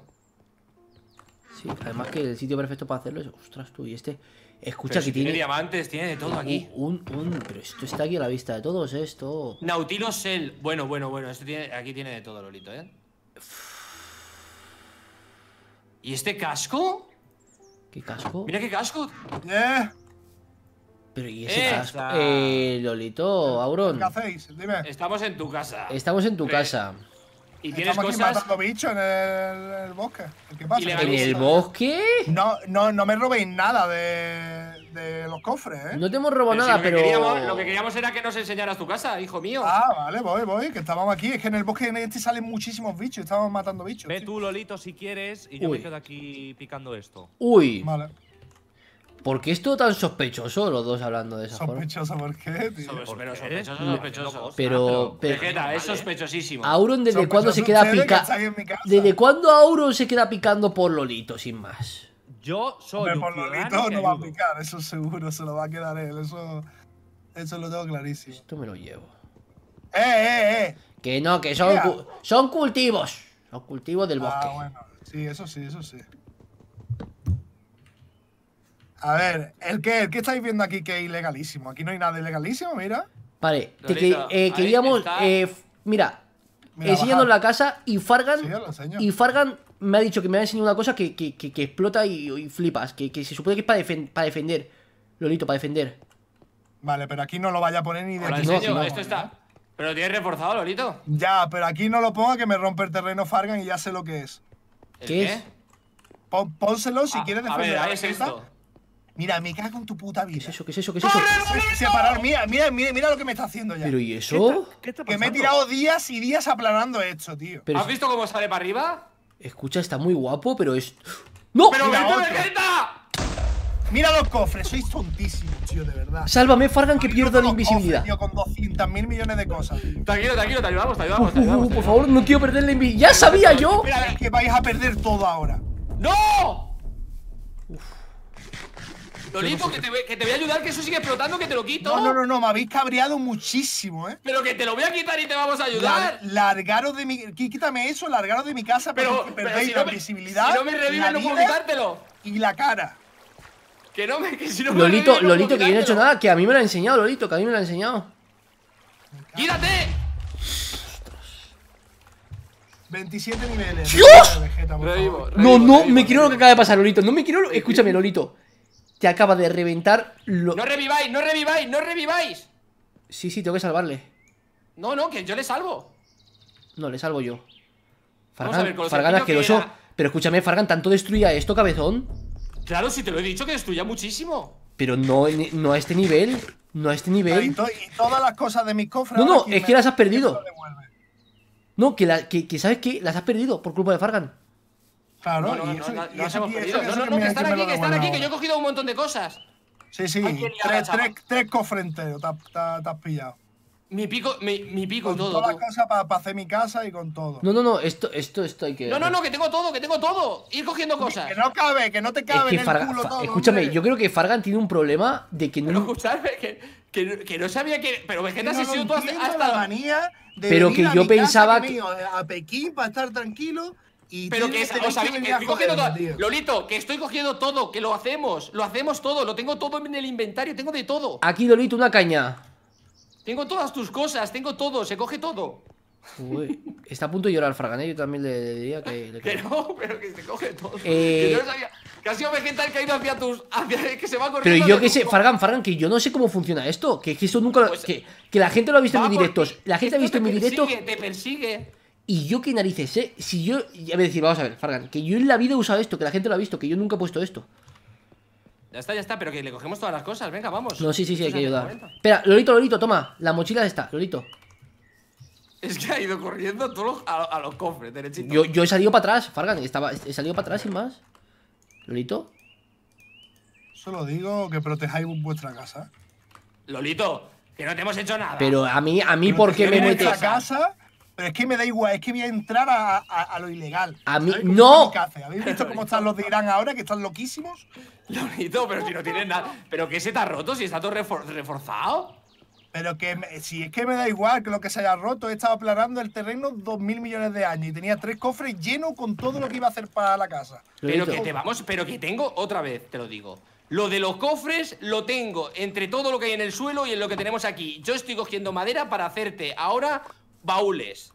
Sí, además que el sitio perfecto para hacerlo es... Ostras, tú, y este... Escucha, pero tiene... tiene... diamantes, tiene de todo aquí. Un, un, pero esto está aquí a la vista de todos, ¿eh? esto. Nautilus el, Bueno, bueno, bueno. Esto tiene, aquí tiene de todo, Lolito, ¿eh? ¿Y este casco? ¿Qué casco? ¡Mira qué casco! ¡Eh! Pero ¿y ese eh, casco? Eh, Lolito, Auron. ¿Qué hacéis? Dime. Estamos en tu casa. Estamos en tu eh, casa. Y tienes Estamos cosas. Aquí matando bichos en el, bosque. ¿Qué pasa? ¿En el bosque? No, no, no me robéis nada de de los cofres, ¿eh? No te hemos robado nada, pero. lo que queríamos era que nos enseñaras tu casa, hijo mío. Ah, vale, voy, voy, que estábamos aquí. Es que en el bosque este salen muchísimos bichos, estábamos matando bichos. Ve tú, Lolito, si quieres, y yo me quedo aquí picando esto. Uy. Vale. ¿Por qué todo tan sospechoso, los dos hablando de esa ¿Sospechoso forma? ¿Sospechoso por qué, pero sospechoso, sospechoso. Ah, pero, es sospechosísimo. Auron, ¿desde cuándo se queda picando? ¿Desde cuándo Auron se queda picando por Lolito, sin más? Yo soy Hombre, por lito no va a picar, eso seguro, se lo va a quedar él, eso, eso lo tengo clarísimo. Esto me lo llevo. ¡Eh, eh, eh! Que no, que son, son cultivos. Los cultivos del ah, bosque. Ah, bueno, sí, eso sí, eso sí. A ver, ¿el qué, estáis viendo aquí que es ilegalísimo? Aquí no hay nada ilegalísimo, mira. Vale, eh, queríamos. Eh, mira, mira eh, la casa y Fargan. Sí, y Fargan me ha dicho que me ha enseñado una cosa que, que, explota y, flipas. Que, se supone que es para, para defender. Lolito, para defender. Vale, pero aquí no lo vaya a poner ni de aquí. No, no, esto está. Pero lo tienes reforzado, Lolito. Ya, pero aquí no lo ponga que me rompe el terreno Fargan y ya sé lo que es. ¿Qué, es? pónselo si ah, quieres defender. es Mira, me cago en tu puta vida. ¿Qué es eso? ¿Qué es eso? ¿Qué es eso? mira, mira, mira, mira lo que me está haciendo ya. ¿Pero y eso? ¿Qué está, qué que me he tirado días y días aplanando esto, tío. ¿Has visto cómo sale para arriba? Escucha, está muy guapo, pero es... ¡No! ¡Pero Mira los cofres, sois tontísimos, tío, de verdad. Sálvame, Fargan, que pierdo la invisibilidad. tío, con 200 mil millones de cosas. Tranquilo, tranquilo, te ayudamos, te ayudamos. te uh, ayudamos por favor, no quiero perder la invisibilidad. ¡Ya sabía yo! Espera, es que vais a perder todo ahora. ¡No! Uf. Lolito, que, te, voy a ayudar, que eso sigue explotando, que te lo quito. No, no, no, me habéis cabreado muchísimo, ¿eh? Pero que te lo voy a quitar y te vamos a ayudar. largaros de mi. Quítame eso, largaros de mi casa, pero, pero perdéis si la visibilidad. Si no me revives, no puedo quitártelo. Y la cara. Que no me. Que si no me Lolito, que yo no he hecho nada, que a mí me lo ha enseñado, Lolito, que a mí me lo ha enseñado. ¡Quítate! 27 niveles. ¡Dios! no, no, me quiero lo que acaba de pasar, Lolito. No me quiero. Escúchame, Lolito. Se acaba de reventar lo... ¡No reviváis! ¡No reviváis! ¡No reviváis! Sí, sí, tengo que salvarle. No, no, que yo le salvo. No, le salvo yo. Fargan, Fargan asqueroso. Pero escúchame, Fargan, ¿tanto destruía esto, cabezón? Claro, si te lo he dicho que destruía muchísimo. Pero no, no a este nivel. No a este nivel. Y, todas las cosas de mi cofre. No, no, es que las has perdido. No, que, la, sabes que las has perdido por culpa de Fargan. Claro, no, no, no, no, no, no, que, están aquí, que están aquí, que yo he cogido un montón de cosas. Sí, sí, tres, tres, tres cofres te, has pillado. Mi pico, mi, pico, todo. Con todas las para hacer mi casa y con todo. No, no, no, esto, esto, esto hay que. No, no, no, que tengo todo, que tengo todo. Ir cogiendo cosas. Que, no cabe, que no te cabe. en el culo todo, escúchame, yo creo que Fargan tiene un problema de que no. No, que, que, que, no sabía que. Pero Vegeta, te si sido tú hasta. la manía de Pero que yo pensaba. que... a Pekín para estar tranquilo pero que, que estoy cogiendo todo. Lolito, que estoy cogiendo todo, que lo hacemos, lo hacemos todo, lo tengo todo en el inventario, tengo de todo. Aquí, Lolito, una caña. Tengo todas tus cosas, tengo todo, se coge todo. Uy, está a punto de llorar Fragan, yo también le, diría que... Le que pero que se coge todo. Eh, que yo no sabía, que ha sido vegetal que ha ido hacia tus... Hacia, que se va corriendo... Pero yo que sé, Fargan, Fargan, que yo no sé cómo funciona esto. Que, que esto nunca... Pues, que, que, la gente lo ha visto en mis directos. La gente ha visto en mis directos... Te persigue. Y yo qué narices eh, si yo... Ya me decir, vamos a ver, Fargan, que yo en la vida he usado esto, que la gente lo ha visto, que yo nunca he puesto esto. Ya está, ya está, pero que le cogemos todas las cosas, venga, vamos. No, sí, sí, sí, hay que ayudar. Espera, Lolito, Lolito, toma, la mochila está, Lolito. Es que ha ido corriendo a, los cofres, derechito. Yo, yo, he salido para atrás, Fargan, estaba, he salido para atrás sin más. Lolito. Solo digo que protejáis vuestra casa. Lolito, que no te hemos hecho nada. Pero a mí, a mí, ¿por qué me metes? casa? Pero es que me da igual, es que voy a entrar a, lo ilegal. A mí, no. ¿Habéis visto cómo están los de Irán ahora, que están loquísimos? Lo bonito, pero si no tienes nada. ¿Pero qué se está roto? Si está todo reforzado. Pero que si es que me da igual que lo que se haya roto, he estado aplanando el terreno dos mil millones de años y tenía tres cofres llenos con todo lo que iba a hacer para la casa. Pero que te vamos, pero que tengo otra vez, te lo digo. Lo de los cofres lo tengo entre todo lo que hay en el suelo y en lo que tenemos aquí. Yo estoy cogiendo madera para hacerte ahora baúles.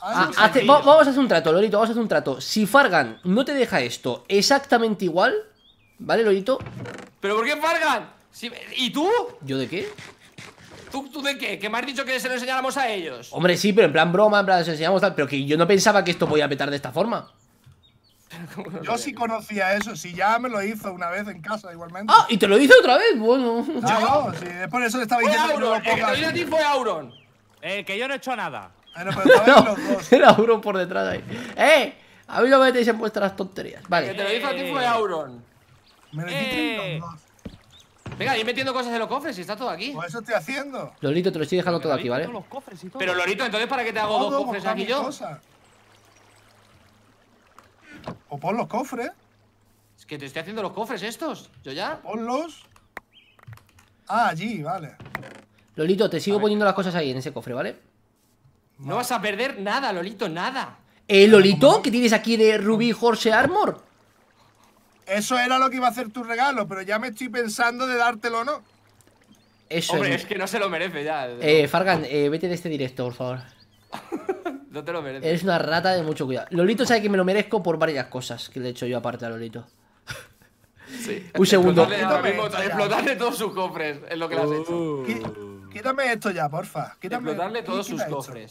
Ah, ah, vamos a hacer un trato, Lorito, vamos a hacer un trato. Si Fargan no te deja esto exactamente igual, ¿vale, Lorito? ¿Pero por qué Fargan? ¿Y tú? ¿Yo de qué? ¿Tú, de qué? Que me has dicho que se lo enseñáramos a ellos. Hombre, sí, pero en plan broma, en plan se enseñamos tal. Pero que yo no pensaba que esto podía petar de esta forma. Yo sí conocía eso, si ya me lo hizo una vez en casa igualmente. Ah, y te lo hizo otra vez, bueno. no, no, ah. sí, después eso le estaba diciendo. Auron, que lo El que fue Auron. Eh, que yo no he hecho nada. Ah, no, pero no, los Era Auron por detrás ahí. ¡Eh! A mí lo metéis en vuestras tonterías. Vale. Que te lo dijo a ti fue eh. Auron. Me metiste los eh. Venga, ir metiendo cosas en los cofres y está todo aquí. Pues eso estoy haciendo. Lorito, te lo estoy dejando todo aquí, ¿vale? Pero Lorito, entonces ¿para qué te hago dos cofres aquí yo? O pon los cofres. Es que te estoy haciendo los cofres estos. Yo ya. Ponlos. Ah, allí, vale. Lolito, te sigo poniendo las cosas ahí en ese cofre, ¿vale? No vas a perder nada, Lolito, nada. ¿Eh, Lolito? ¿Qué tienes aquí de Ruby Horse Armor? Eso era lo que iba a hacer tu regalo, pero ya me estoy pensando de dártelo no. Eso Hombre, es. que no se lo merece ya. Eh, Fargan, eh, vete de este directo, por favor. no te lo mereces. Eres una rata de mucho cuidado. Lolito sabe que me lo merezco por varias cosas que le he hecho yo aparte a Lolito. sí. Un segundo. Explotarle, explotarle todos sus cofres, es lo que le has hecho. Quítame esto ya, porfa. Quítame, Explotarle todos sus cofres.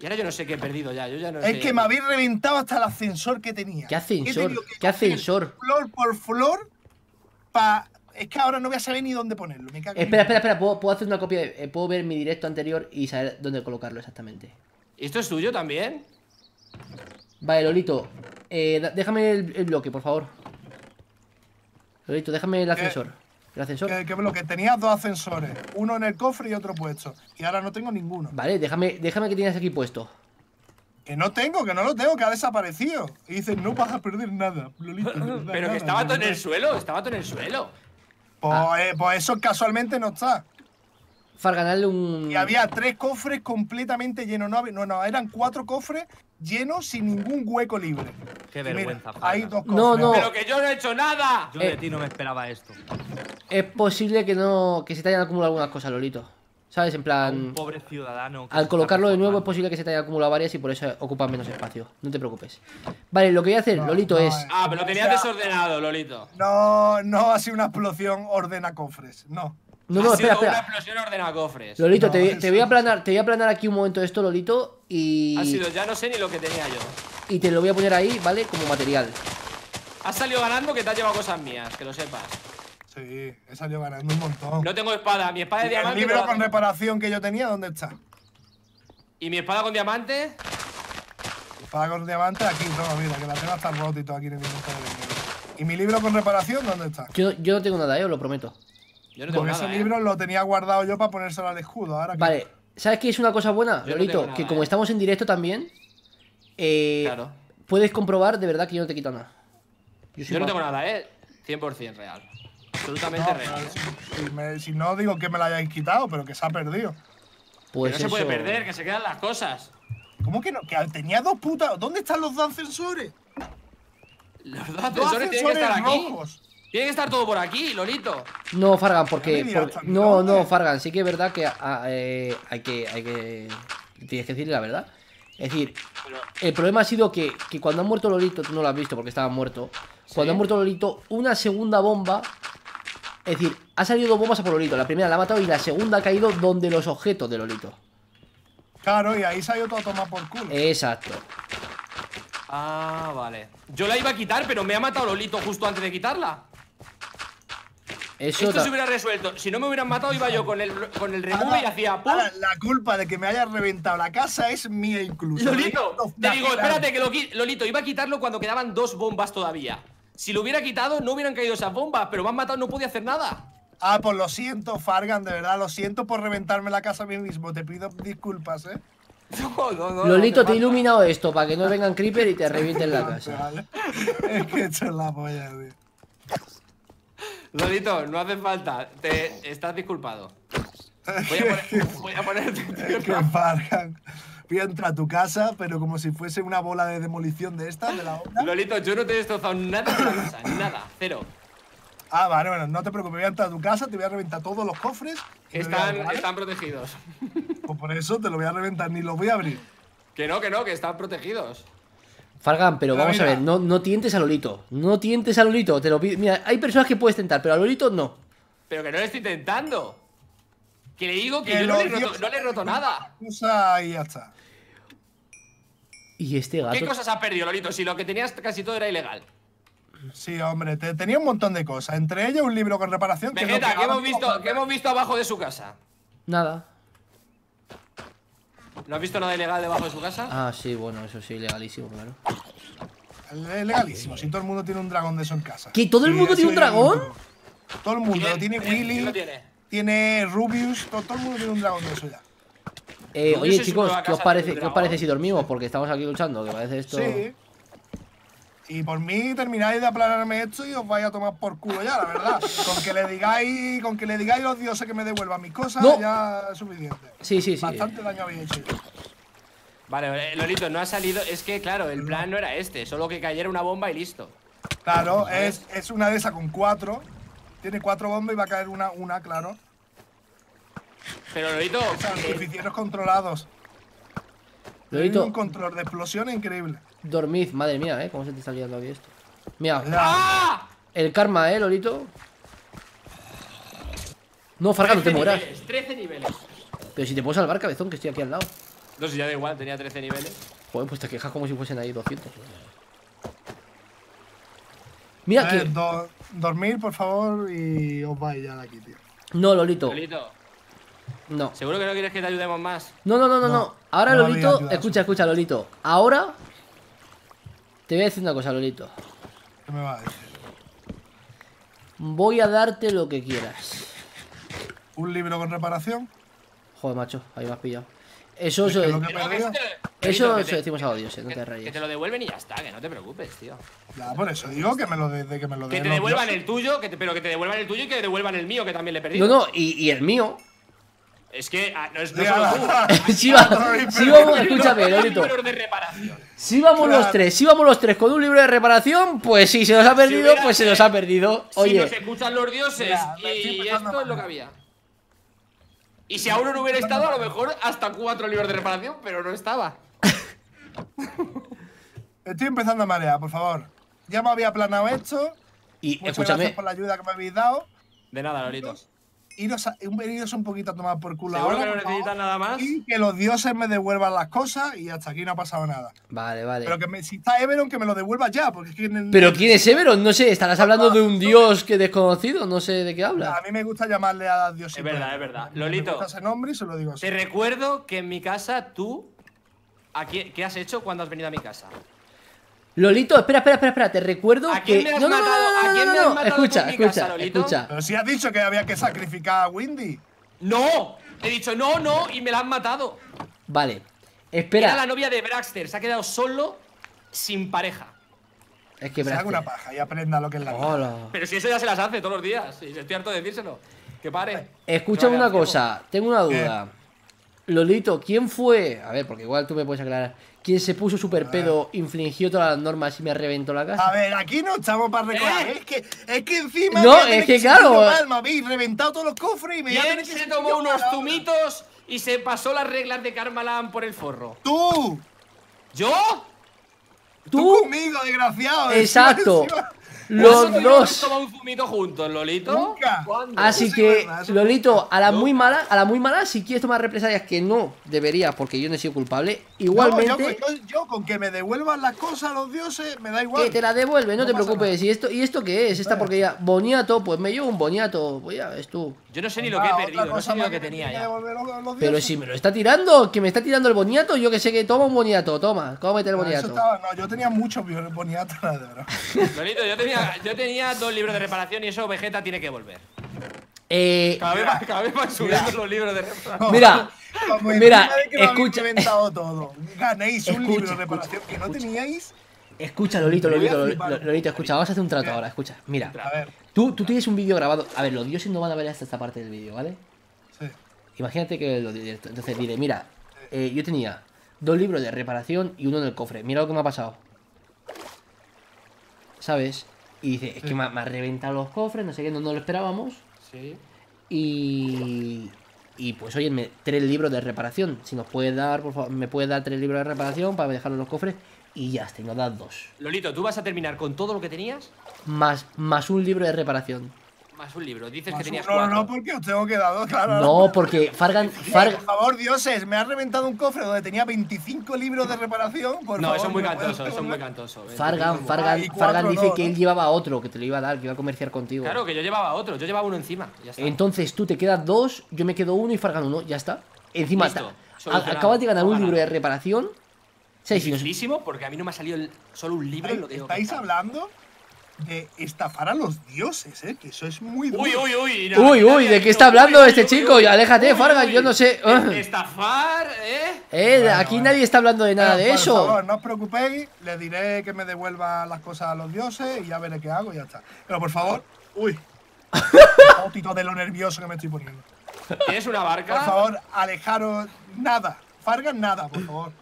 Y ahora yo no sé qué he perdido ya. ya es que me habéis reventado hasta el ascensor que tenía. ¿Qué ascensor? ¿Qué ascensor? Flor por flor. Pa... Es que ahora no voy a saber ni dónde ponerlo. espera, espera, espera. ¿Puedo, hacer una copia. Eh, puedo ver mi directo anterior y saber dónde colocarlo exactamente. ¿Esto es tuyo también? Vale, Lolito. Eh, déjame el, bloque, por favor. Lolito, déjame el eh, ascensor el ascensor. Que, lo que tenías dos ascensores, uno en el cofre y otro puesto. Y ahora no tengo ninguno. Vale, déjame, déjame que tienes aquí puesto. Que no tengo, que no lo tengo, que ha desaparecido. Y dices, no vas a perder nada. Pero que estaba todo en el suelo, estaba todo en el suelo. Pues, eh, pues, eso casualmente no está. Farganal un. Y había tres cofres completamente llenos. no, no, eran cuatro cofres lleno sin ningún hueco libre. Qué vergüenza. hay dos cosas. Pero que yo no he hecho nada. Yo de eh. ti no me esperaba esto. Es posible que no que se te hayan acumulado algunas cosas, Lolito. ¿Sabes? En plan. pobre ciudadano. Al colocarlo de nuevo es posible que se te hayan acumulado varias y por eso ocupa menos espacio. No te preocupes. Vale, lo que voy a hacer, Lolito, es. Ah, pero lo tenías desordenado, Lolito. No, no ha sido una explosión ordena cofres. No. No, no, ha espera, sido una explosión ordena cofres. Lolito, te, voy a aplanar, te voy a aquí un momento esto, Lolito, y. Ha sido, ya no sé ni lo que tenía yo. Y te lo voy a poner ahí, ¿vale? Como material. Has salido ganando que te has llevado cosas mías, que lo sepas. Sí, he salido ganando un montón. No tengo espada, mi espada de ¿Y el diamante. libro con reparación que yo tenía, ¿dónde está? ¿Y mi espada con diamante? Espada con diamante aquí, No, mira, que la tengo hasta roto y aquí en el mundo. ¿Y mi libro con reparación dónde está? Yo, yo no tengo nada, eh, os lo prometo. Con ese ¿eh? libro lo tenía guardado yo para ponérselo al escudo. Ahora vale, ¿sabes qué es una cosa buena, Lolito? que ¿eh? como estamos en directo también, eh, puedes comprobar de verdad que yo no te quito nada. Yo, no tengo nada, ¿eh? 100% real. Absolutamente real. Si, no, digo que me la hayáis quitado, pero que se ha perdido. Pues no se puede perder, que se quedan las cosas. ¿Cómo que no? Que tenía dos putas. ¿Dónde están los dos ascensores? Los dos ascensores, tienen que estar Aquí. Tiene que estar todo por aquí, Lolito. No, Fargan, porque. no, no, Fargan, sí que es verdad que, ah, eh, hay que hay que. Tienes que decirle la verdad. Es decir, el problema ha sido que, cuando ha muerto Lolito, tú no lo has visto porque estaba muerto. Cuando ha muerto Lolito, una segunda bomba. Es decir, ha salido dos bombas a por Lolito. La primera la ha matado y la segunda ha caído donde los objetos de Lolito. Claro, y ahí salió todo a por culo. Exacto. Ah, vale. Yo la iba a quitar, pero me ha matado Lolito justo antes de quitarla. Esto se hubiera resuelto. Si no me hubieran matado, iba yo con el, con el y hacía ¡pum! la culpa de que me hayas reventado la casa es mía incluso. ¿eh? Lolito, te digo, espérate, que lo, Lolito, iba a quitarlo cuando quedaban dos bombas todavía. Si lo hubiera quitado, no hubieran caído esas bombas, pero me han matado, no podía hacer nada. Ah, pues lo siento, Fargan, de verdad, lo siento por reventarme la casa a mí mismo. Te pido disculpas, ¿eh? No, no, Lolito, te he iluminado esto para que no vengan creeper y te revienten la casa. es que he la polla, tío. Lolito, no hace falta. Te estás disculpado. Voy a, poner, voy a ponerte. que Voy a tu casa, pero como si fuese una bola de demolición de esta, de la otra. Lolito, yo no te he destrozado nada de la casa, nada, cero. Ah, vale, bueno, no te preocupes, voy a entrar a tu casa, te voy a reventar todos los cofres. Están, están protegidos. Pues por eso te lo voy a reventar, ni los voy a abrir. Que no, que no, que están protegidos. Falgan, pero vamos a ver, no, no tientes a Lolito. No tientes a Lolito, te lo Mira, hay personas que puedes tentar, pero a Lolito no. Pero que no le estoy tentando. Que le digo que, yo no le, roto, he roto nada. y ya este ¿Qué cosas ha perdido, Lolito? Si lo que tenías casi todo era ilegal. Sí, hombre, tenía un montón de cosas. Entre ellas un libro con reparación. ¿qué, hemos visto, ¿qué hemos visto abajo de su casa? Nada. ¿No has visto nada ilegal debajo de su casa? Ah, sí, bueno, eso sí, legalísimo, claro. Es legalísimo, si todo el mundo tiene un dragón de eso en casa. ¿Que todo el mundo tiene un dragón? Todo el mundo, tiene Willy, tiene? Rubius, todo, el mundo tiene un dragón de eso ya. Eh, oye, chicos, ¿qué parece, ¿qué os parece si dormimos? Porque estamos aquí luchando, que parece esto... Sí. Y por mí termináis de aplanarme esto y os vais a tomar por culo ya, la verdad. Con que le digáis, con que le digáis los dioses que me devuelvan mis cosas, ya es suficiente. Sí, sí, sí. Bastante daño habéis hecho. Vale, Lolito, no ha salido. Es que, claro, el plan no era este, solo que cayera una bomba y listo. Claro, es, una de esas con cuatro. Tiene cuatro bombas y va a caer una, una, claro. Pero Lolito. Los eh, controlados. Lolito. un control de explosión increíble. Dormid, madre mía, ¿eh? ¿Cómo se te está liando aquí esto? Mira. ¡Ah! El karma, ¿eh, Lolito? No, Farga, no te mueras. Niveles, 13 niveles. Pero si te puedo salvar, cabezón, que estoy aquí al lado. No, si ya da igual, tenía 13 niveles. Joder, pues te quejas como si fuesen ahí 200. Mira que. dormir, por favor, y os vais ya de aquí, tío. No, Lolito. Lolito. No. ¿Seguro que no quieres que te ayudemos más? No, no, no, no. no. Ahora, Lolito. Escucha, escucha, Lolito. Ahora te voy a decir una cosa, Lolito. ¿Qué me va a decir? Voy a darte lo que quieras. ¿Un libro con reparación? Joder, macho, ahí me has pillado. Eso es lo eso, eso decimos a Dios, no te rayes. Que te lo devuelven y ya está, que no te preocupes, tío. Ya, por eso digo que me lo de, que me lo Que te devuelvan el tuyo, que te, pero que te devuelvan el tuyo y que te devuelvan el mío, que también le perdí. No, no, y el mío. Es que ah, no si vamos, escúchame, Lolito. Si vamos los tres, si vamos los tres con un libro de reparación, pues si se nos ha perdido, pues se nos ha perdido. Oye. Si nos escuchan los dioses y esto es lo que había. Y si aún no hubiera estado, a lo mejor hasta cuatro libros de reparación, pero no estaba. Estoy empezando a marear, por favor. Ya me había planado esto. Y Muchas Gracias por la ayuda que me habéis dado. De nada, Lorito un a, iros un poquito a tomar por culo no necesitan nada más. Y que los dioses me devuelvan las cosas y hasta aquí no ha pasado nada. Vale, vale. Pero que si está Everon, que me lo devuelva ya. Porque es que Pero ¿quién es Everon? No sé, estarás ah, hablando ah, de un dios que desconocido, no sé de qué habla A mí me gusta llamarle a dioses Es verdad, es verdad. Lolito. Te recuerdo que en mi casa tú. ¿Qué has hecho cuando has venido a mi casa? Lolito, espera, espera, espera, te recuerdo ¿A quién que. Me has no, matado? no, Escucha, escucha, escucha. Pero si has dicho que había que sacrificar a Windy. No, he dicho no, no, y me la han matado. Vale, espera. Era la novia de Braxter, se ha quedado solo, sin pareja. Es que Braxter. una paja y aprenda lo que es la Pero si eso ya se las hace todos los días, y estoy harto de decírselo. Que pare. Escucha una cosa, tengo una duda. Lolito, ¿quién fue? A ver, porque igual tú me puedes aclarar quien se puso super pedo, infringió todas las normas y me reventó la casa. A ver, aquí no estamos para recordar ¿Eh? Es, que, es que encima. No, es que, claro. Mal, me reventado todos los cofres y me ven que se tomó unos zumitos y se pasó las reglas de Karmalan por el forro. ¡Tú! ¿Yo? Tú, Tú conmigo, desgraciado. Exacto. Los dos. un fumito juntos, Lolito? ¿Nunca? Así que, Lolito, a la muy mala, a la muy mala, si quieres tomar represalias que no debería, porque yo no he sido culpable, igualmente. yo, con que me devuelvan las cosas a los dioses, me da igual. Que te la devuelve, no, te preocupes. ¿Y esto, ¿Y esto qué es? Esta porque ya, Boniato, pues me llevo un boniato. Pues ya ves tú. Yo no sé ni lo ah, que he perdido, no sabía que tenía ya. Pero si me lo está tirando, que me está tirando el boniato, yo que sé que toma un boniato, toma, cómete el ah, boniato. yo tenía mucho boniatos, verdad. Lolito, yo tenía yo tenía dos libros de reparación y eso Vegeta tiene que volver. Eh, cada, vez, mira, cada, vez subiendo mira, los libros de reparación. Mira, mira, que escucha. todo. Ganéis un libro de reparación que no teníais. Escucha, Lolito, Lolito, Lolito, escucha, vamos a hacer un trato ahora, escucha. Mira, a ver. Tú, tú tienes un vídeo grabado. A ver, los dioses no van a ver hasta esta parte del vídeo, ¿vale? Sí. Imagínate que lo Entonces dile, mira, eh, yo tenía dos libros de reparación y uno en el cofre. Mira lo que me ha pasado. ¿Sabes? Y dice, es que me, ha reventado los cofres, no sé qué, no, lo esperábamos. Sí. Y, pues oye, tres libros de reparación. Si nos puedes dar, por favor, me puedes dar tres libros de reparación para dejar los cofres. Y ya está, y das dos. Lolito, ¿tú vas a terminar con todo lo que tenías? Más, más un libro de reparación más un libro. Dices que tenías No, porque os tengo quedado, claro. No, porque Fargan. Por favor, dioses, me has reventado un cofre donde tenía 25 libros de reparación. no, eso es muy cantoso, eso es muy cantoso. Eh. Fargan, ah, Fargan, Fargan dice que él llevaba otro, que te lo iba a dar, que iba a comerciar contigo. Claro, que yo llevaba otro, yo llevaba uno encima. Entonces tú te quedas dos, yo me quedo uno y Fargan uno, ya está. Encima está. Acabas de ganar un libro de reparación. seis sí, porque a mí no me ha salido solo un libro. lo que ¿Estáis hablando? eh, estafar a los dioses, ¿eh? Que eso es muy duro. Uy, uy, uy. uy, uy, ¿de qué está hablando este chico? Aléjate, Farga, yo no sé. Ah. Estafar, ¿eh? Eh, aquí nadie está hablando de nada de eso. Por favor, no os preocupéis, le diré que me devuelva las cosas a los dioses y ya veré qué hago ya está. Pero por favor, uy. Otito de lo nervioso que me estoy poniendo. ¿Tienes una barca? Por favor, alejaros nada. Farga, nada, por favor.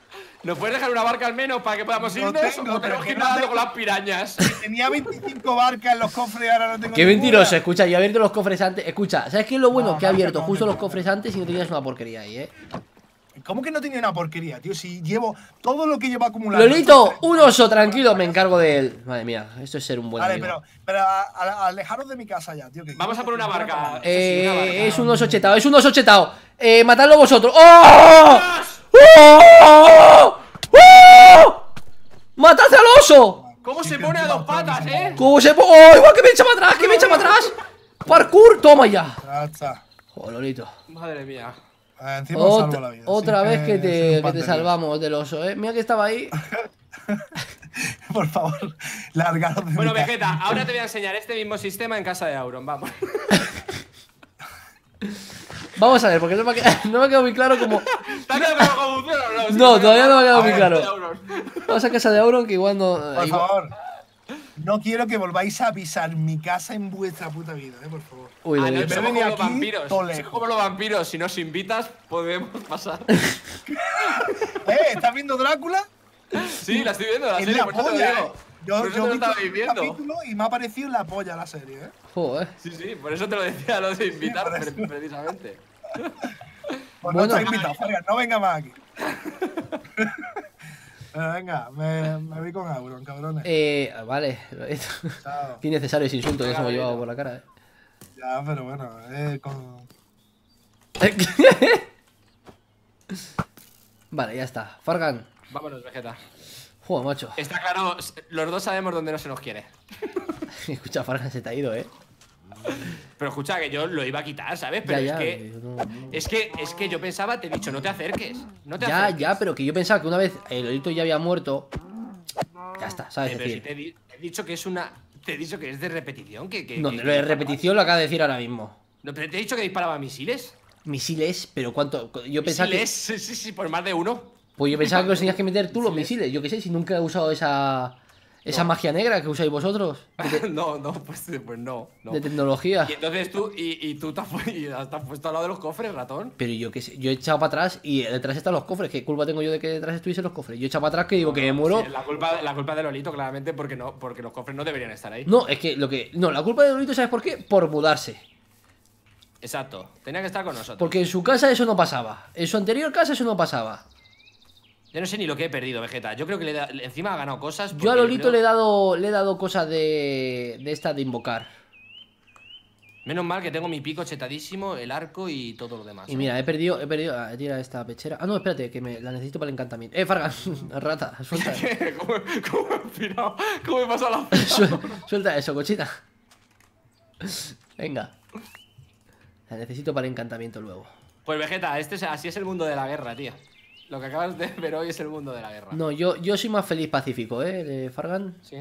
¿Nos puedes dejar una barca al menos para que podamos irnos? No tengo, que ir con las pirañas. Tenía 25 barcas en los cofres y ahora no tengo. Qué mentiroso, escucha, yo he abierto los cofres antes. Escucha, ¿sabes qué es lo bueno? que he abierto justo los cofres antes y no tenías una porquería ahí, eh. ¿Cómo que no tenía una porquería, tío? Si llevo todo lo que llevo acumulado. Lolito, un oso, tranquilo, me encargo de él. Madre mía, esto es ser un buen vale, pero, alejaros de mi casa ya, tío. Vamos a por eh, eh, una barca. Es un oso chetado, es un oso chetado. Eh, matadlo vosotros. ¡Oh! ¡Oh! ¡Oh! ¡Mataste al oso! ¿Cómo se pone a dos patas, eh? ¿Cómo se pone? ¡Oh, igual que me echa para atrás! ¡Que me echa para atrás! ¡Parkour! ¡Toma ya! ¡Oh, Madre mía. Eh, otra, vez que, te, que te salvamos del oso, eh. Mira que estaba ahí. Por favor, largaros de Bueno, Vegeta, ahora te voy a enseñar este mismo sistema en casa de Auron, vamos. Vamos a ver, porque no me ha quedado, no me ha quedado muy claro como. no, todavía no me ha quedado muy claro. Vamos a casa de Auron, que igual no. Por eh, favor. No quiero que volváis a pisar mi casa en vuestra puta vida, eh, por favor. Uy, ah, no, somos como los vampiros. Somos como los vampiros. Si nos invitas, podemos pasar. ¿Eh? ¿Estás viendo Drácula? Sí, la estoy viendo, la serie, la por polla, Yo, yo Capítulo y me ha parecido la polla la serie, eh. Joder. Sí, sí, por eso te lo decía lo de invitar precisamente bueno, no está invitado, Fargan, no venga más aquí. Pero venga, me, me vi con Auron, cabrones. Eh, vale, qué innecesario ese insulto que nos hemos llevado por la cara. Eh. Ya, pero bueno, eh, con... vale, ya está. Fargan. Vámonos, Vegeta. Juego, macho. Está claro, los dos sabemos dónde no se nos quiere. Escucha, Fargan se te ha ido, eh. Pero escucha, que yo lo iba a quitar, ¿sabes? Pero es, que, es que. Es que yo pensaba, te he dicho, no te acerques. No te ya, ya, pero que yo pensaba que una vez el Lolito ya había muerto. Ya está, ¿sabes? Eh, te, he dicho que es una. Te he dicho que es de repetición. Que, no, lo de repetición lo acaba de decir ahora mismo. pero te he dicho que disparaba misiles. Misiles, pero cuánto. Yo pensaba que. Sí, sí, sí, por más de uno. Pues yo pensaba que los tenías que meter tú los misiles. Yo qué sé, si nunca he usado esa. ¿Esa magia negra que usáis vosotros? no, no, pues, pues no, De tecnología. Y entonces tú, y, tú te has, puesto al lado de los cofres, ratón. Pero yo que yo he echado para atrás y detrás están los cofres. ¿Qué culpa tengo yo de que detrás estuviesen los cofres? Yo he echado para atrás que digo que me muero. la, culpa, la culpa de Lolito, claramente, porque no, porque los cofres no deberían estar ahí. No, es que lo que. No, la culpa de Lolito, ¿sabes por qué? Por mudarse. Exacto, tenía que estar con nosotros. Porque en su casa eso no pasaba. En su anterior casa eso no pasaba. Yo no sé ni lo que he perdido, Vegeta. Yo creo que encima ha ganado cosas. Yo a Lolito le, he dado, dado cosas de, de esta de invocar. Menos mal que tengo mi pico chetadísimo, el arco y todo lo demás. Y mira, he perdido, he perdido. Ah, Tira esta pechera. Ah, no, espérate, que me la necesito para el encantamiento. Eh, Fargan, rata, suelta. ¿Cómo, ¿Cómo, he ¿Cómo he pasado la suelta, suelta eso, cochita. Venga. La necesito para el encantamiento luego. Pues Vegeta, este así es el mundo de la guerra, tía lo que acabas de ver hoy es el mundo de la guerra. No, yo, yo soy más feliz pacífico, ¿eh, Fargan? Sí.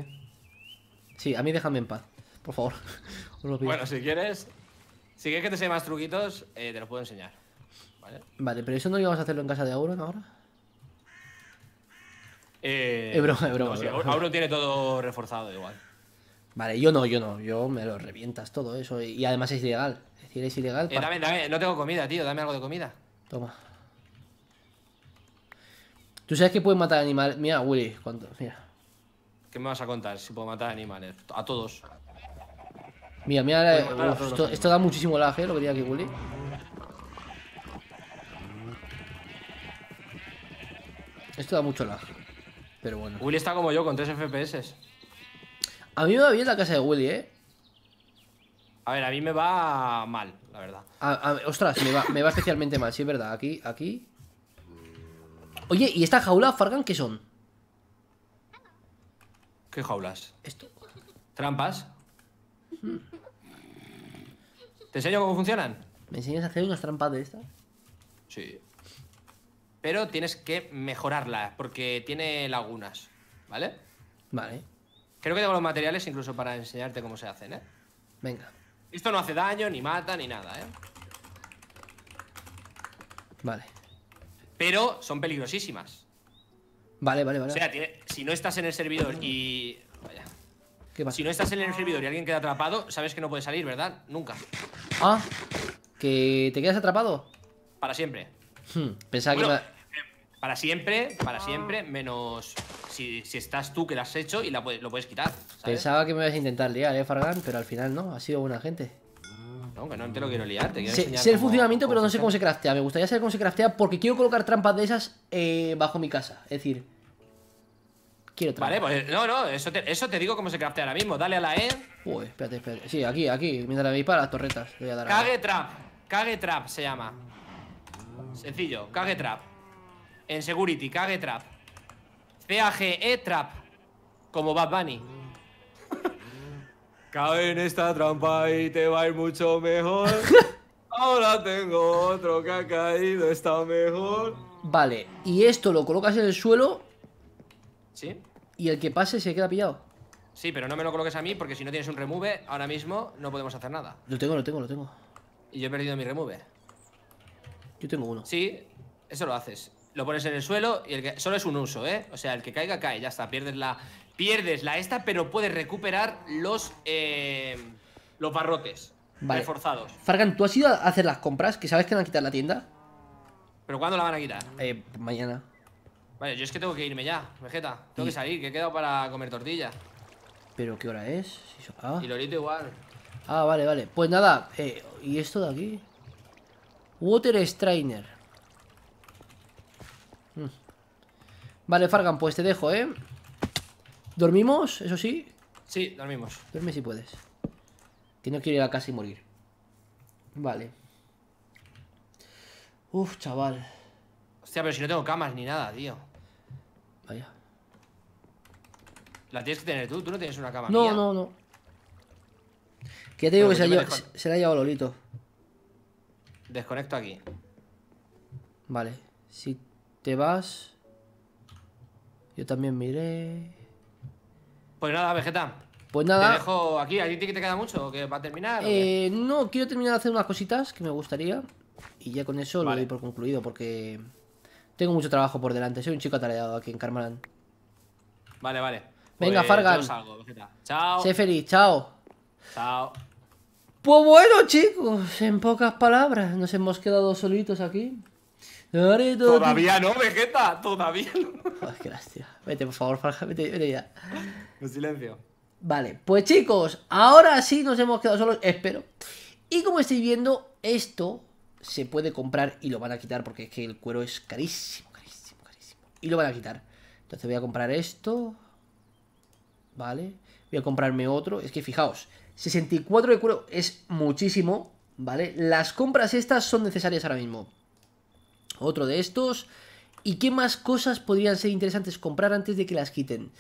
Sí, a mí déjame en paz, por favor. Bueno, si quieres, si quieres que te sé más truquitos, eh, te los puedo enseñar. ¿Vale? Vale, pero eso no íbamos a hacerlo en casa de Auron ahora. Eh, broma, broma. No, Auron tiene todo reforzado igual. Vale, yo no, yo no. Yo me lo revientas todo eso. Y además es ilegal. Es decir, es ilegal. Eh, dame, dame, no tengo comida, tío. Dame algo de comida. Toma. ¿Tú sabes que pueden matar animales? Mira, Willy, cuánto. Mira. ¿Qué me vas a contar si puedo matar animales? A todos. Mira, mira, esto, da muchísimo lag, ¿eh? Lo que tiene aquí Willy. Esto da mucho lag. Pero bueno. Willy está como yo, con 3 FPS. A mí me va bien la casa de Willy, ¿eh? A ver, a mí me va mal, la verdad. ostras, me va, me va especialmente mal, sí, es verdad. Aquí, aquí. Oye, ¿y esta jaula, Fargan, qué son? ¿Qué jaulas? Esto. ¿Trampas? Hmm. ¿Te enseño cómo funcionan? ¿Me enseñas a hacer unas trampas de estas? Sí. Pero tienes que mejorarla, porque tiene lagunas, ¿vale? Vale. Creo que tengo los materiales incluso para enseñarte cómo se hacen, ¿eh? Venga. Esto no hace daño, ni mata, ni nada, ¿eh? Vale pero son peligrosísimas. Vale, vale, vale. O sea, si no estás en el servidor y... Vaya. ¿Qué pasa? Si no estás en el servidor y alguien queda atrapado, sabes que no puede salir, ¿verdad? Nunca. Ah, que te quedas atrapado. Para siempre. Hmm, pensaba que... Eh, para siempre, para siempre, menos si, estás tú que lo has hecho y lo puedes quitar. Pensaba que me ibas a intentar liar, eh, Fargan, pero al final no, ha sido buena gente. No, que no te lo quiero liar, te quiero enseñar sé el funcionamiento, pero no sé cómo se craftea. Me gustaría saber cómo se craftea porque quiero colocar trampas de esas eh, bajo mi casa. Es decir, quiero Vale, pues no, no, eso te, digo cómo se craftea ahora mismo. Dale a la E. Uy, espérate, espérate. Sí, aquí, aquí. Mientras la veis para las torretas. voy e. trap. Cague trap se llama. Sencillo, cague trap. En security, cague trap. e trap. Como Bad Bunny. Cabe en esta trampa y te va a ir mucho mejor. Ahora tengo otro que ha caído, está mejor. Vale, y esto lo colocas en el suelo. Sí. Y el que pase se queda pillado. Sí, pero no me lo coloques a mí porque si no tienes un remove, ahora mismo no podemos hacer nada. Lo tengo, lo tengo, lo tengo. Y yo he perdido mi remove. Yo tengo uno. Sí, eso lo haces. Lo pones en el suelo y el que... Solo es un uso, ¿eh? O sea, el que caiga, cae, ya está. Pierdes la, Pierdes la esta, pero puedes recuperar los, eh, los barrotes reforzados. Fargan, ¿tú has ido a hacer las compras? ¿Que sabes que van a quitar la tienda? ¿Pero cuándo la van a quitar? Eh, mañana. Vale, yo es que tengo que irme ya, Vegeta. Tengo que salir, que he quedado para comer tortilla. ¿Pero qué hora es? Ah. Y Lorito igual. Ah, vale, vale. Pues nada, eh, ¿y esto de aquí? Water Strainer. Mm. Vale, Fargan, pues te dejo, ¿eh? ¿Dormimos? ¿Eso sí? Sí, dormimos. Duerme si puedes. Que no quiero ir a casa y morir. Vale. Uf, chaval. Hostia, pero si no tengo camas ni nada, tío. Vaya. La tienes que tener tú, tú no tienes una cama. No, mía? no, no. Que te digo que, se, se la ha llevado Lolito. Desconecto aquí. Vale. Si te vas, yo también miré. Pues nada, Vegeta. Pues nada. Te dejo aquí. ¿alguien ti te queda mucho? ¿Que va a terminar? Eh, no, quiero terminar de hacer unas cositas que me gustaría. Y ya con eso lo doy por concluido porque tengo mucho trabajo por delante. Soy un chico atareado aquí en Karmaland Vale, vale. Venga, pues, Fargan. chao. Sé feliz, chao. Chao. Pues bueno, chicos, en pocas palabras, nos hemos quedado solitos aquí. Todavía no, Vegeta, todavía no. qué Vete, por favor, Fargan, vete, vete ya silencio. Vale, pues chicos, ahora sí nos hemos quedado solos, espero. Y como estáis viendo, esto se puede comprar y lo van a quitar porque es que el cuero es carísimo, carísimo, carísimo. Y lo van a quitar. Entonces voy a comprar esto. Vale. Voy a comprarme otro. Es que fijaos, 64 de cuero es muchísimo, ¿vale? Las compras estas son necesarias ahora mismo. Otro de estos. ¿Y qué más cosas podrían ser interesantes comprar antes de que las quiten?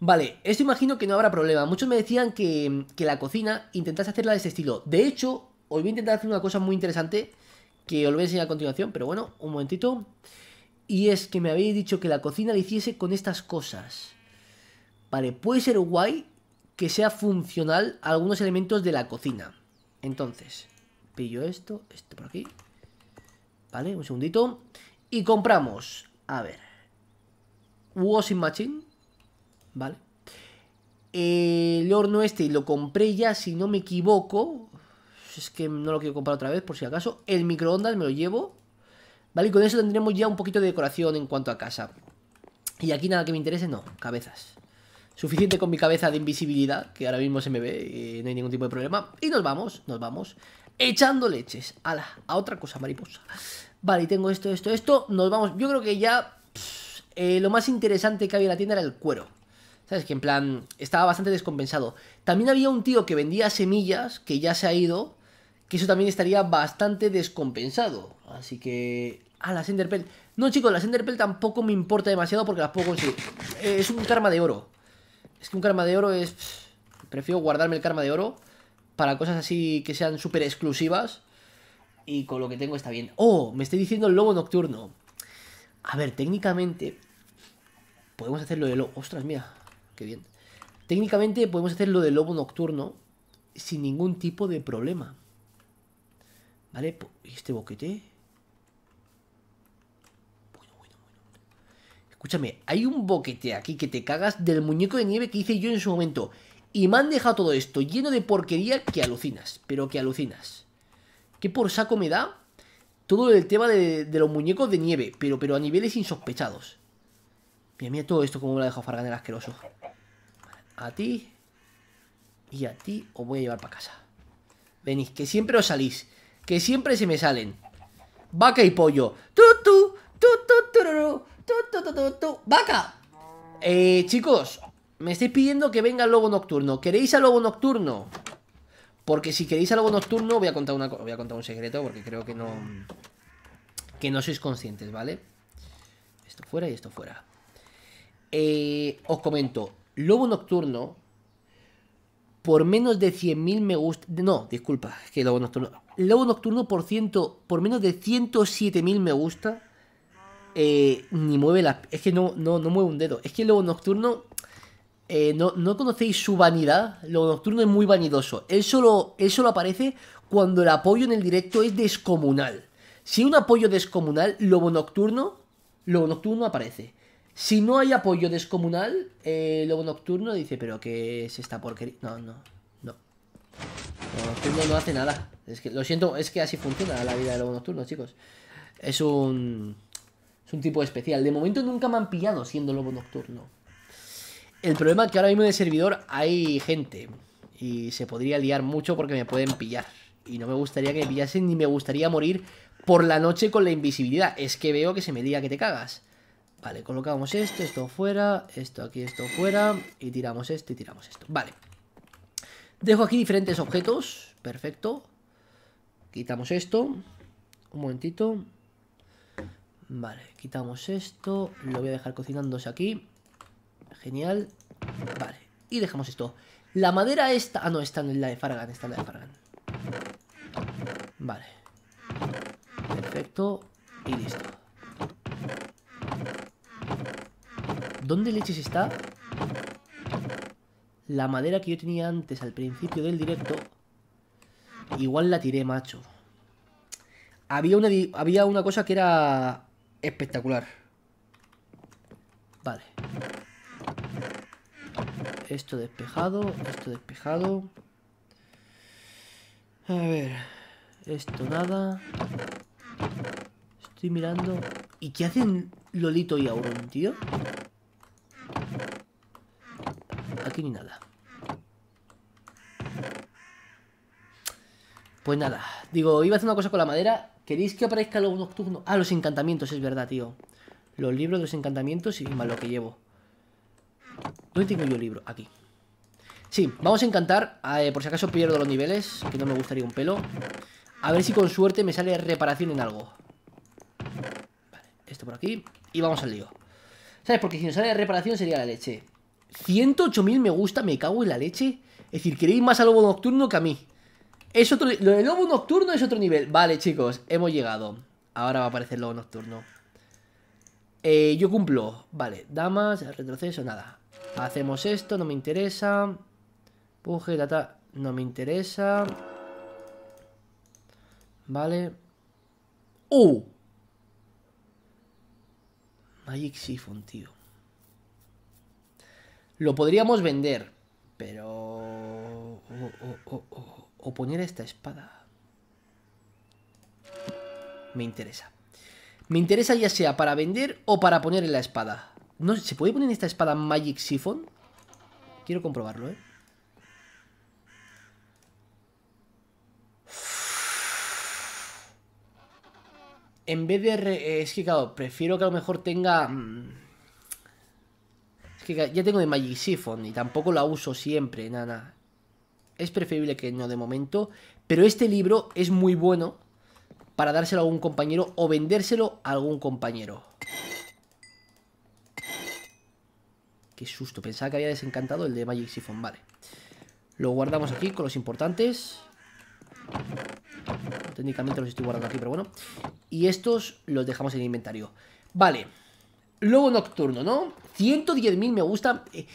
Vale, esto imagino que no habrá problema. Muchos me decían que, la cocina intentase hacerla de este estilo. De hecho, hoy voy a intentar hacer una cosa muy interesante que os lo voy a enseñar a continuación, pero bueno, un momentito. Y es que me habéis dicho que la cocina la hiciese con estas cosas. Vale, puede ser guay que sea funcional algunos elementos de la cocina. Entonces, pillo esto, esto por aquí. Vale, un segundito. Y compramos, a ver, washing machine. ¿vale? Eh, el horno este lo compré ya, si no me equivoco. Es que no lo quiero comprar otra vez, por si acaso. El microondas me lo llevo. ¿Vale? Y con eso tendremos ya un poquito de decoración en cuanto a casa. Y aquí nada que me interese, no. Cabezas. Suficiente con mi cabeza de invisibilidad, que ahora mismo se me ve, eh, no hay ningún tipo de problema. Y nos vamos, nos vamos. Echando leches. a otra cosa, mariposa. Vale, tengo esto, esto, esto. Nos vamos. Yo creo que ya... Eh, lo más interesante que había en la tienda era el cuero. ¿Sabes? Que en plan estaba bastante descompensado. También había un tío que vendía semillas, que ya se ha ido, que eso también estaría bastante descompensado. Así que... Ah, la Enderpell. No, chicos, la Enderpell tampoco me importa demasiado porque las puedo conseguir. Eh, es un karma de oro. Es que un karma de oro es... Prefiero guardarme el karma de oro para cosas así que sean súper exclusivas. Y con lo que tengo está bien. ¡Oh! Me estoy diciendo el lobo nocturno. A ver, técnicamente... Podemos hacerlo de lobo. ¡Ostras, mía! qué bien. Técnicamente podemos hacer lo del lobo nocturno sin ningún tipo de problema. ¿Vale? ¿Y este boquete? Bueno, bueno, bueno. Escúchame, hay un boquete aquí que te cagas del muñeco de nieve que hice yo en su momento. Y me han dejado todo esto lleno de porquería que alucinas, pero que alucinas. ¿Qué por saco me da? Todo el tema de, los muñecos de nieve, pero, pero a niveles insospechados. Mira, mira todo esto como lo ha dejado Fargan el asqueroso a ti y a ti os voy a llevar para casa. Venís, que siempre os salís, que siempre se me salen. Vaca y pollo. Tu, tu, tu, tu, tu, tu, vaca. Eh, chicos, me estáis pidiendo que venga el lobo nocturno. ¿Queréis al lobo nocturno? Porque si queréis al lobo nocturno, voy a contar, una, voy a contar un secreto porque creo que no... Que no sois conscientes, ¿vale? Esto fuera y esto fuera. Eh, os comento, Lobo Nocturno, por menos de 100.000 me gusta. No, disculpa, es que Lobo Nocturno. Lobo Nocturno por, ciento, por menos de 107.000 me gusta. Eh, ni mueve la Es que no, no, no mueve un dedo. Es que Lobo Nocturno. Eh, no, conocéis su vanidad. Lobo Nocturno es muy vanidoso. Él solo, él solo aparece cuando el apoyo en el directo es descomunal. Si un apoyo descomunal, Lobo Nocturno. Lobo Nocturno aparece. Si no hay apoyo descomunal, el eh, Lobo Nocturno dice, pero qué es esta porquería. No, no, no. Lobo Nocturno no hace nada. Es que, lo siento, es que así funciona la vida de Lobo Nocturno, chicos. Es un... Es un tipo especial. De momento nunca me han pillado siendo Lobo Nocturno. El problema es que ahora mismo en el servidor hay gente. Y se podría liar mucho porque me pueden pillar. Y no me gustaría que me pillasen ni me gustaría morir por la noche con la invisibilidad. Es que veo que se me diga que te cagas. Vale, colocamos esto, esto fuera, esto aquí, esto fuera, y tiramos esto y tiramos esto. Vale. Dejo aquí diferentes objetos, perfecto. Quitamos esto, un momentito. Vale, quitamos esto, lo voy a dejar cocinándose aquí. Genial. Vale, y dejamos esto. La madera está... Ah, no, está en la de Fargan, está en la de Fargan. Vale. Perfecto, y listo. ¿Dónde leches está? La madera que yo tenía antes, al principio del directo. Igual la tiré, macho. Había una, había una cosa que era espectacular. Vale. Esto despejado, esto despejado. A ver. Esto nada. Estoy mirando. ¿Y qué hacen Lolito y Auron, tío? Aquí ni nada. Pues nada, digo, iba a hacer una cosa con la madera. ¿Queréis que aparezca lo nocturno? Ah, los encantamientos, es verdad, tío. Los libros de los encantamientos y más lo que llevo. ¿Dónde tengo yo el libro? Aquí. Sí, vamos a encantar, eh, por si acaso pierdo los niveles, que no me gustaría un pelo. A ver si con suerte me sale reparación en algo. Vale, esto por aquí. Y vamos al lío. ¿Sabes? Porque si nos sale reparación sería la leche. 108.000 me gusta, me cago en la leche. Es decir, queréis más al Lobo Nocturno que a mí. Es otro, lo del Lobo Nocturno es otro nivel. Vale, chicos, hemos llegado. Ahora va a aparecer Lobo Nocturno. Eh, yo cumplo. Vale, damas, retroceso, nada. Hacemos esto, no me interesa. Puje, data, no me interesa. Vale. ¡Uh! Magic Siphon, tío. Lo podríamos vender, pero... O, poner esta espada. Me interesa. Me interesa ya sea para vender o para poner en la espada. No, ¿Se puede poner en esta espada Magic Siphon? Quiero comprobarlo, ¿eh? En vez de... Es que claro, prefiero que a lo mejor tenga... Mm, ya tengo de Magic Siphon y tampoco la uso siempre, nana. Es preferible que no de momento. Pero este libro es muy bueno para dárselo a algún compañero o vendérselo a algún compañero. Qué susto, pensaba que había desencantado el de Magic Siphon, vale. Lo guardamos aquí con los importantes. Técnicamente los estoy guardando aquí, pero bueno. Y estos los dejamos en inventario. Vale. Lobo nocturno, ¿no? 110.000 me gusta. Eh,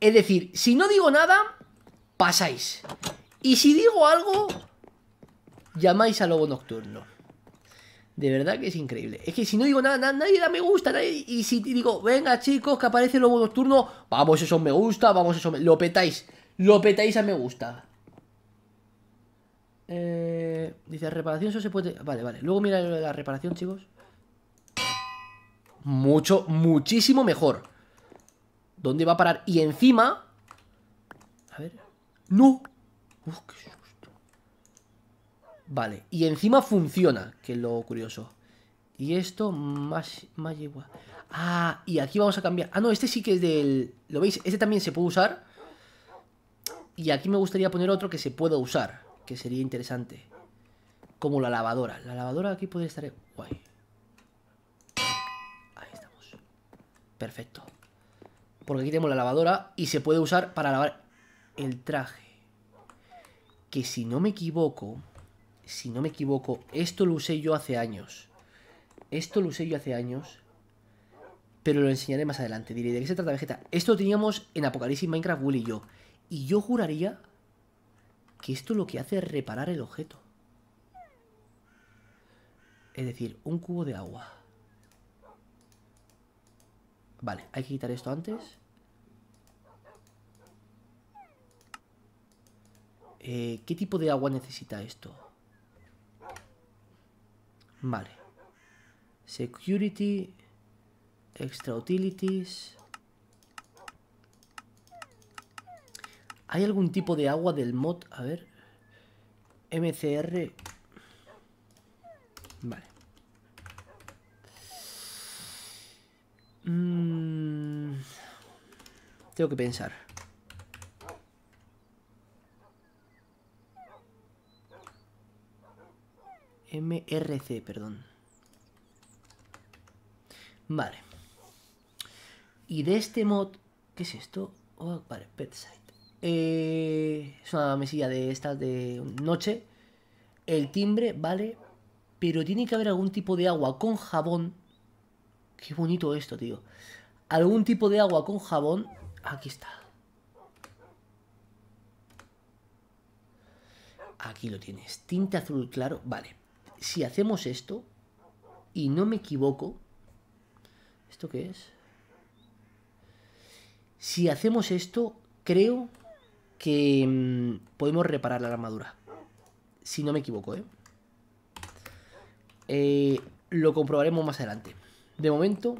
es decir, si no digo nada, pasáis. Y si digo algo, llamáis a Lobo Nocturno. De verdad que es increíble. Es que si no digo nada, nadie da me gusta. y si digo, venga chicos, que aparece Lobo Nocturno, vamos, eso me gusta, vamos, eso me... Lo petáis. Lo petáis a me gusta. Eh, dice, reparación, eso se puede... Vale, vale. Luego mira la reparación, chicos. Mucho, muchísimo mejor. ¿Dónde va a parar? Y encima... A ver... ¡No! Uf, qué susto. Vale, y encima funciona, que es lo curioso. Y esto más, más Ah, y aquí vamos a cambiar. Ah, no, este sí que es del... ¿Lo veis? Este también se puede usar. Y aquí me gustaría poner otro que se pueda usar. Que sería interesante. Como la lavadora. La lavadora aquí puede estar... Guay. Ahí estamos. Perfecto. Porque aquí tenemos la lavadora y se puede usar para lavar el traje. Que si no me equivoco, si no me equivoco, esto lo usé yo hace años. Esto lo usé yo hace años, pero lo enseñaré más adelante. Diré, ¿de qué se trata Vegeta? Esto lo teníamos en Apocalipsis Minecraft Will y yo. Y yo juraría que esto lo que hace es reparar el objeto. Es decir, un cubo de agua. Vale, hay que quitar esto antes. Eh, ¿Qué tipo de agua necesita esto? Vale. Security. Extra utilities. ¿Hay algún tipo de agua del mod? A ver. MCR. Vale. Mm. tengo que pensar. MRC, perdón. Vale. Y de este mod... ¿Qué es esto? Oh, vale, Petsite. Eh, es una mesilla de estas de noche. El timbre, vale. Pero tiene que haber algún tipo de agua con jabón Qué bonito esto, tío. Algún tipo de agua con jabón. Aquí está. Aquí lo tienes. Tinta azul claro. Vale. Si hacemos esto y no me equivoco... ¿Esto qué es? Si hacemos esto, creo que mm, podemos reparar la armadura. Si no me equivoco, ¿eh? eh lo comprobaremos más adelante de momento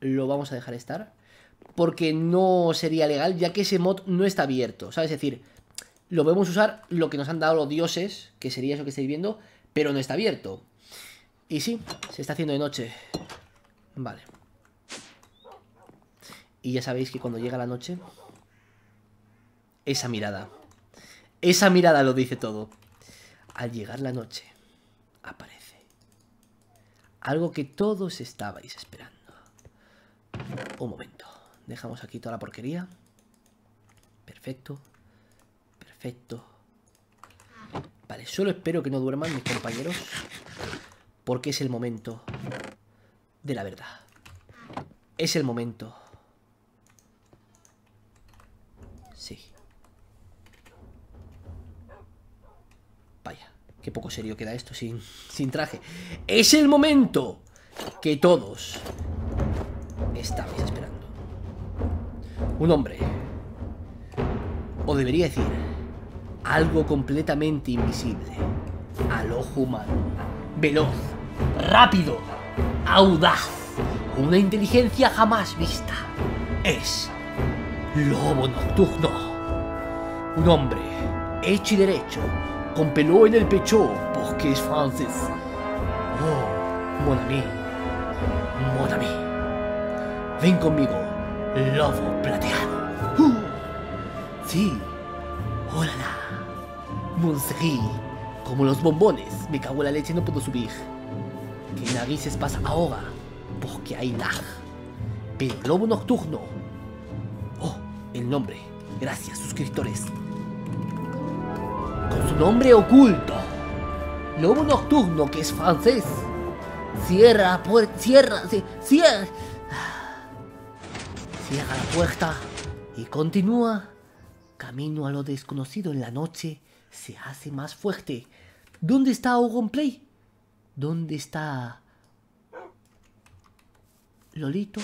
lo vamos a dejar estar. Porque no sería legal, ya que ese mod no está abierto, ¿sabes? Es decir, lo vemos usar lo que nos han dado los dioses, que sería eso que estáis viendo, pero no está abierto. Y sí, se está haciendo de noche. Vale. Y ya sabéis que cuando llega la noche... Esa mirada. Esa mirada lo dice todo. Al llegar la noche, aparece. Algo que todos estabais esperando. Un momento. Dejamos aquí toda la porquería. Perfecto. Perfecto. Vale, solo espero que no duerman mis compañeros. Porque es el momento de la verdad. Es el momento. Sí. Qué poco serio queda esto sin, sin traje. Es el momento que todos estamos esperando. Un hombre. O debería decir, algo completamente invisible. Al ojo humano. Veloz. Rápido. Audaz. Una inteligencia jamás vista. Es Lobo Nocturno. Un hombre hecho y derecho con pelo en el pecho, porque es francés. Oh, mon ami, mon ami, ven conmigo, lobo plateado. Uh. sí, hola, monserí, como los bombones, me cago en la leche, no puedo subir. ¿Qué narices pasa ahora? Porque hay nada Pero lobo nocturno. Oh, el nombre. Gracias, suscriptores con su nombre oculto, Lobo Nocturno, que es francés, cierra, puerta, cierra, cierra, cierra la puerta y continúa. Camino a lo desconocido en la noche se hace más fuerte. ¿Dónde está Ogon Play? ¿Dónde está Lolito?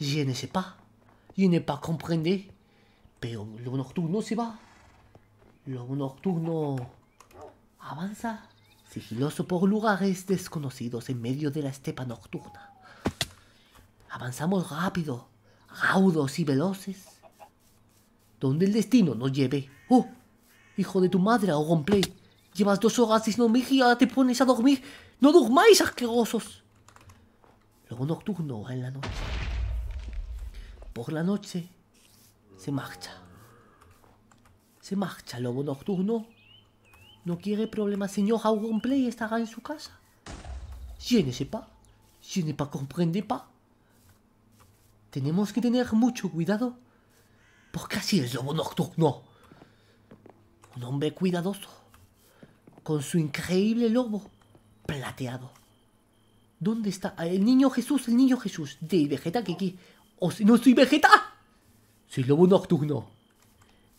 Je ne sais pas. Je ne pas comprendre. Pero Lobo nocturno se va. Lobo nocturno avanza sigiloso por lugares desconocidos en medio de la estepa nocturna. Avanzamos rápido, raudos y veloces. Donde el destino nos lleve. ¡Oh! Hijo de tu madre, romple! Llevas dos horas y no y te pones a dormir. ¡No durmáis, asquerosos! Luego nocturno en la noche. Por la noche se marcha. Se marcha lobo nocturno. No quiere problemas, señor play estará en su casa. Je ne sais pas. Je ne comprende pas. Tenemos que tener mucho cuidado. Porque así es lobo nocturno. Un hombre cuidadoso. Con su increíble lobo plateado. ¿Dónde está? El niño Jesús, el niño Jesús. De Vegeta Kiki. ¿O si no soy Vegeta? Soy lobo nocturno.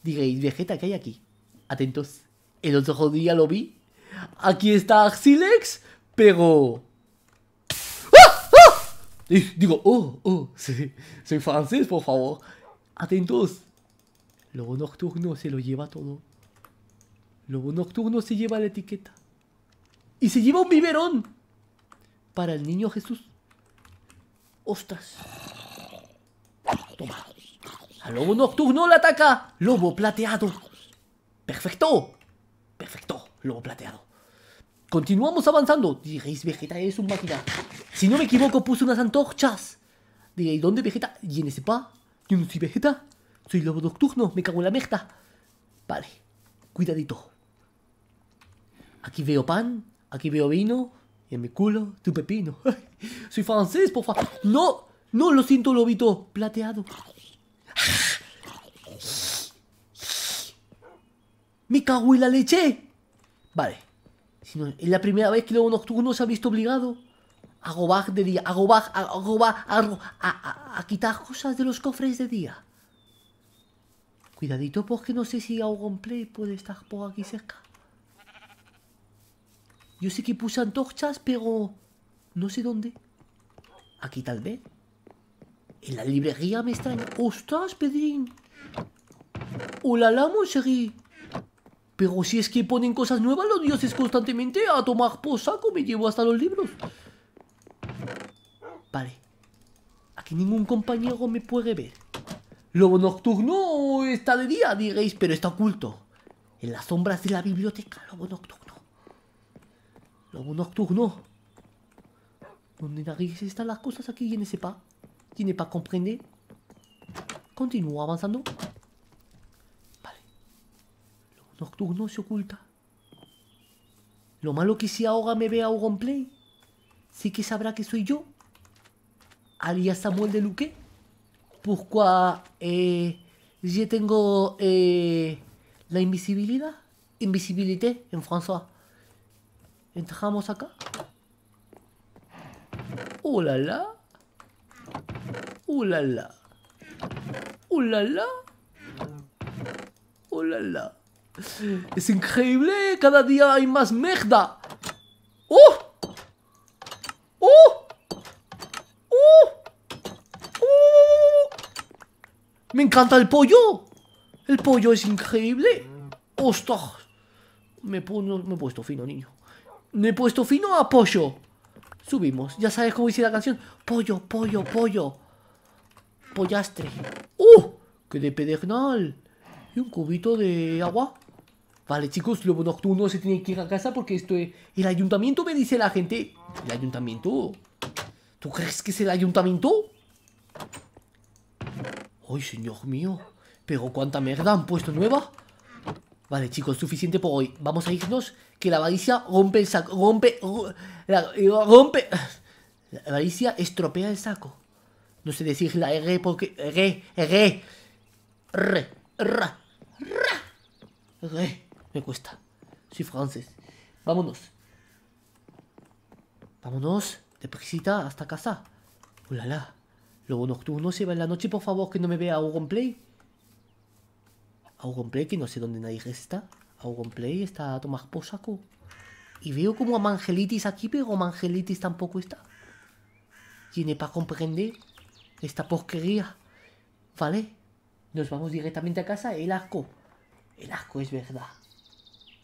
Diréis, Vegeta, ¿qué hay aquí? Atentos. El otro día lo vi. Aquí está Axilex pero... ¡Ah! ¡Ah! digo, oh, oh, soy francés, por favor. Atentos. Lobo Nocturno se lo lleva todo. Lobo Nocturno se lleva la etiqueta. Y se lleva un biberón. Para el niño Jesús. Ostras. Toma. Lobo Nocturno le ataca. Lobo Plateado. Perfecto. Perfecto. Lobo Plateado. Continuamos avanzando. Diréis, Vegeta es un máquina. Si no me equivoco, puse unas antorchas. Diréis, ¿dónde Vegeta? ¿Y en ese pa? Yo no soy Vegeta. Soy Lobo Nocturno. Me cago en la mezcla Vale. Cuidadito. Aquí veo pan. Aquí veo vino. Y en mi culo, tu pepino. soy francés, por No. No, lo siento, lobito. Plateado. ¡Me cago en la leche! Vale. es la primera vez que luego Nocturno se ha visto obligado a gobar de día, a gobar, a, a, a, quitar cosas de los cofres de día. Cuidadito porque pues, no sé si Auron Play puede estar por aquí cerca. Yo sé que puse antorchas, pero no sé dónde. Aquí tal vez. En la librería me extraña. ¡Ostras, Pedrín! ¡Hola, la monserie! Pero si es que ponen cosas nuevas los dioses constantemente a tomar por saco, me llevo hasta los libros. Vale. Aquí ningún compañero me puede ver. Lobo nocturno está de día, diréis, pero está oculto. En las sombras de la biblioteca, lobo nocturno. Lobo nocturno. ¿Dónde narices están las cosas aquí? en ese pa. Tiene para pas Continúo avanzando. Vale. Lo nocturno se oculta. Lo malo que si ahora me ve un Play, sí que sabrá que soy yo, alias Samuel de Luque, pourquoi eh, yo tengo eh, la invisibilidad, invisibilité en François. Entramos acá. ¡Oh, la, la! ¡Oh, la, la! la, la! la, la! ¡Es increíble! ¡Cada día hay más merda! ¡Oh! ¡Oh! ¡Oh! ¡Oh! ¡Me encanta el pollo! ¡El pollo es increíble! ¡Ostras! Me, me he puesto fino, niño. Me he puesto fino a pollo. Subimos. Ya sabes cómo dice la canción. Pollo, pollo, pollo pollastre. ¡Uh! ¡Qué de pedernal! Y un cubito de agua. Vale, chicos, luego Nocturno se tiene que ir a casa porque esto es... El ayuntamiento me dice la gente... ¿El ayuntamiento? ¿Tú crees que es el ayuntamiento? ¡Ay, señor mío! Pero cuánta mierda han puesto nueva. Vale, chicos, suficiente por hoy. Vamos a irnos, que la avaricia rompe el saco. Rompe... Rompe... Eh, rompe la avaricia estropea el saco. No sé decir la R porque... R, R, R, R, R. Me cuesta. Soy francés. Vámonos. Vámonos. presita hasta casa. Ulala. luego nocturno se va en la noche, por favor, que no me vea a Play que no sé dónde nadie está. Auronplay está a tomar por Y veo como a Mangelitis aquí, pero Mangelitis tampoco está. Tiene para comprender esta porquería. ¿Vale? Nos vamos directamente a casa. El asco. El asco es verdad.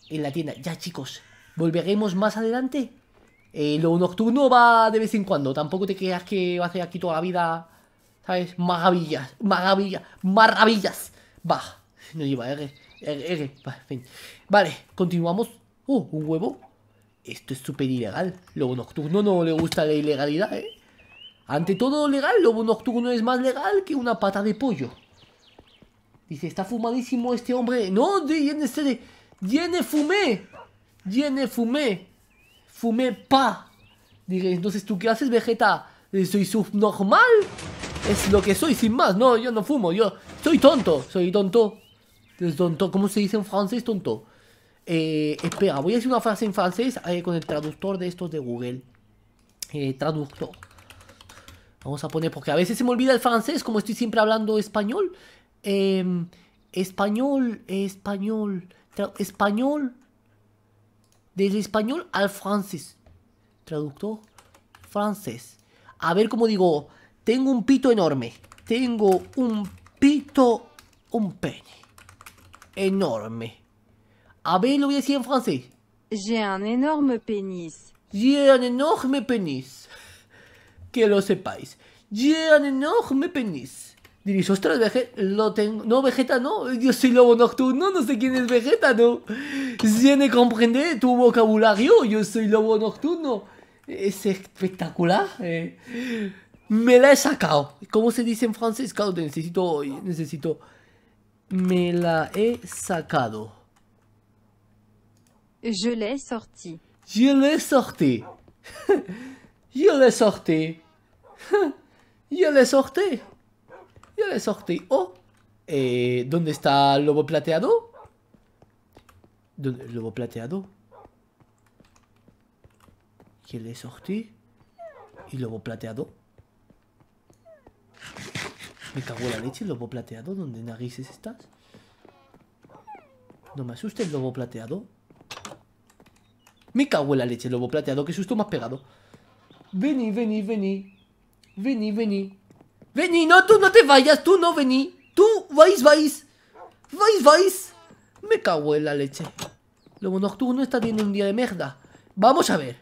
En la tienda. Ya, chicos. Volveremos más adelante. Eh, lo nocturno va de vez en cuando. Tampoco te creas que va a ser aquí toda la vida. ¿Sabes? Maravillas. Maravillas. Maravillas. Va. No lleva R. R. R. Va, fin. Vale. Continuamos. uh, un huevo. Esto es súper ilegal. Lo nocturno no le gusta la ilegalidad, ¿eh? Ante todo legal, lobo nocturno es más legal que una pata de pollo. Dice, está fumadísimo este hombre. No, viene, este fumé. viene fumé. Fumé pa. Dice, entonces, ¿tú qué haces, Vegeta? ¿Soy subnormal? Es lo que soy, sin más. No, yo no fumo. Yo soy tonto. Soy tonto. Es tonto. ¿Cómo se dice en francés, tonto? Eh, espera, voy a decir una frase en francés eh, con el traductor de estos de Google. Eh, traductor. Vamos a poner, porque a veces se me olvida el francés, como estoy siempre hablando español. Eh, español, español, español. Del español al francés. Traductor francés. A ver cómo digo, tengo un pito enorme. Tengo un pito, un pene. Enorme. A ver, lo voy a decir en francés. J'ai un énorme pénis. J'ai un énorme pénis que lo sepáis. enorme penis. Diréis, ostras, Vegeta, lo tengo. No, Vegeta no, yo soy lobo nocturno, no sé quién es Vegeta, no. Tiene que comprender tu vocabulario, yo soy lobo nocturno. Es espectacular. Eh. Me la he sacado. ¿Cómo se dice en francés? Claro, necesito hoy, necesito. Me la he sacado. Je l'ai sorti. Je l'ai sorti. Je l'ai sorti. yo le sorté. Yo le sorté. Oh, eh, ¿dónde está el lobo plateado? ¿Dónde, ¿El lobo plateado? ¿Qué le sorté. ¿Y lobo plateado? Me cago en la leche, el lobo plateado. ¿Dónde narices estás? No me asuste el lobo plateado. Me cago en la leche, el lobo plateado. Que susto más pegado. Vení, vení, vení. Vení, vení. Vení, no, tú no te vayas, tú no vení. Tú, vais, vais. Vais, vais. Me cago en la leche. Lobo nocturno está teniendo un día de mierda. Vamos a ver.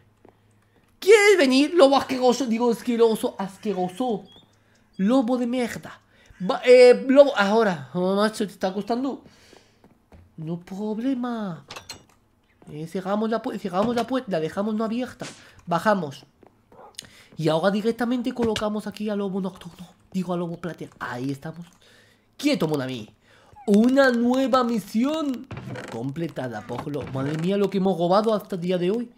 ¿Quieres venir? Lobo asqueroso, digo asqueroso, asqueroso. Lobo de mierda. Va, eh, lobo, ahora, No, oh, macho, te está costando. No problema. Eh, la cerramos la puerta, la dejamos no abierta. Bajamos. Y ahora directamente colocamos aquí a Lobo Nocturno. Digo a Lobo Plateado. Ahí estamos. Quieto, Monami. Una nueva misión completada, Madre mía, lo que hemos robado hasta el día de hoy.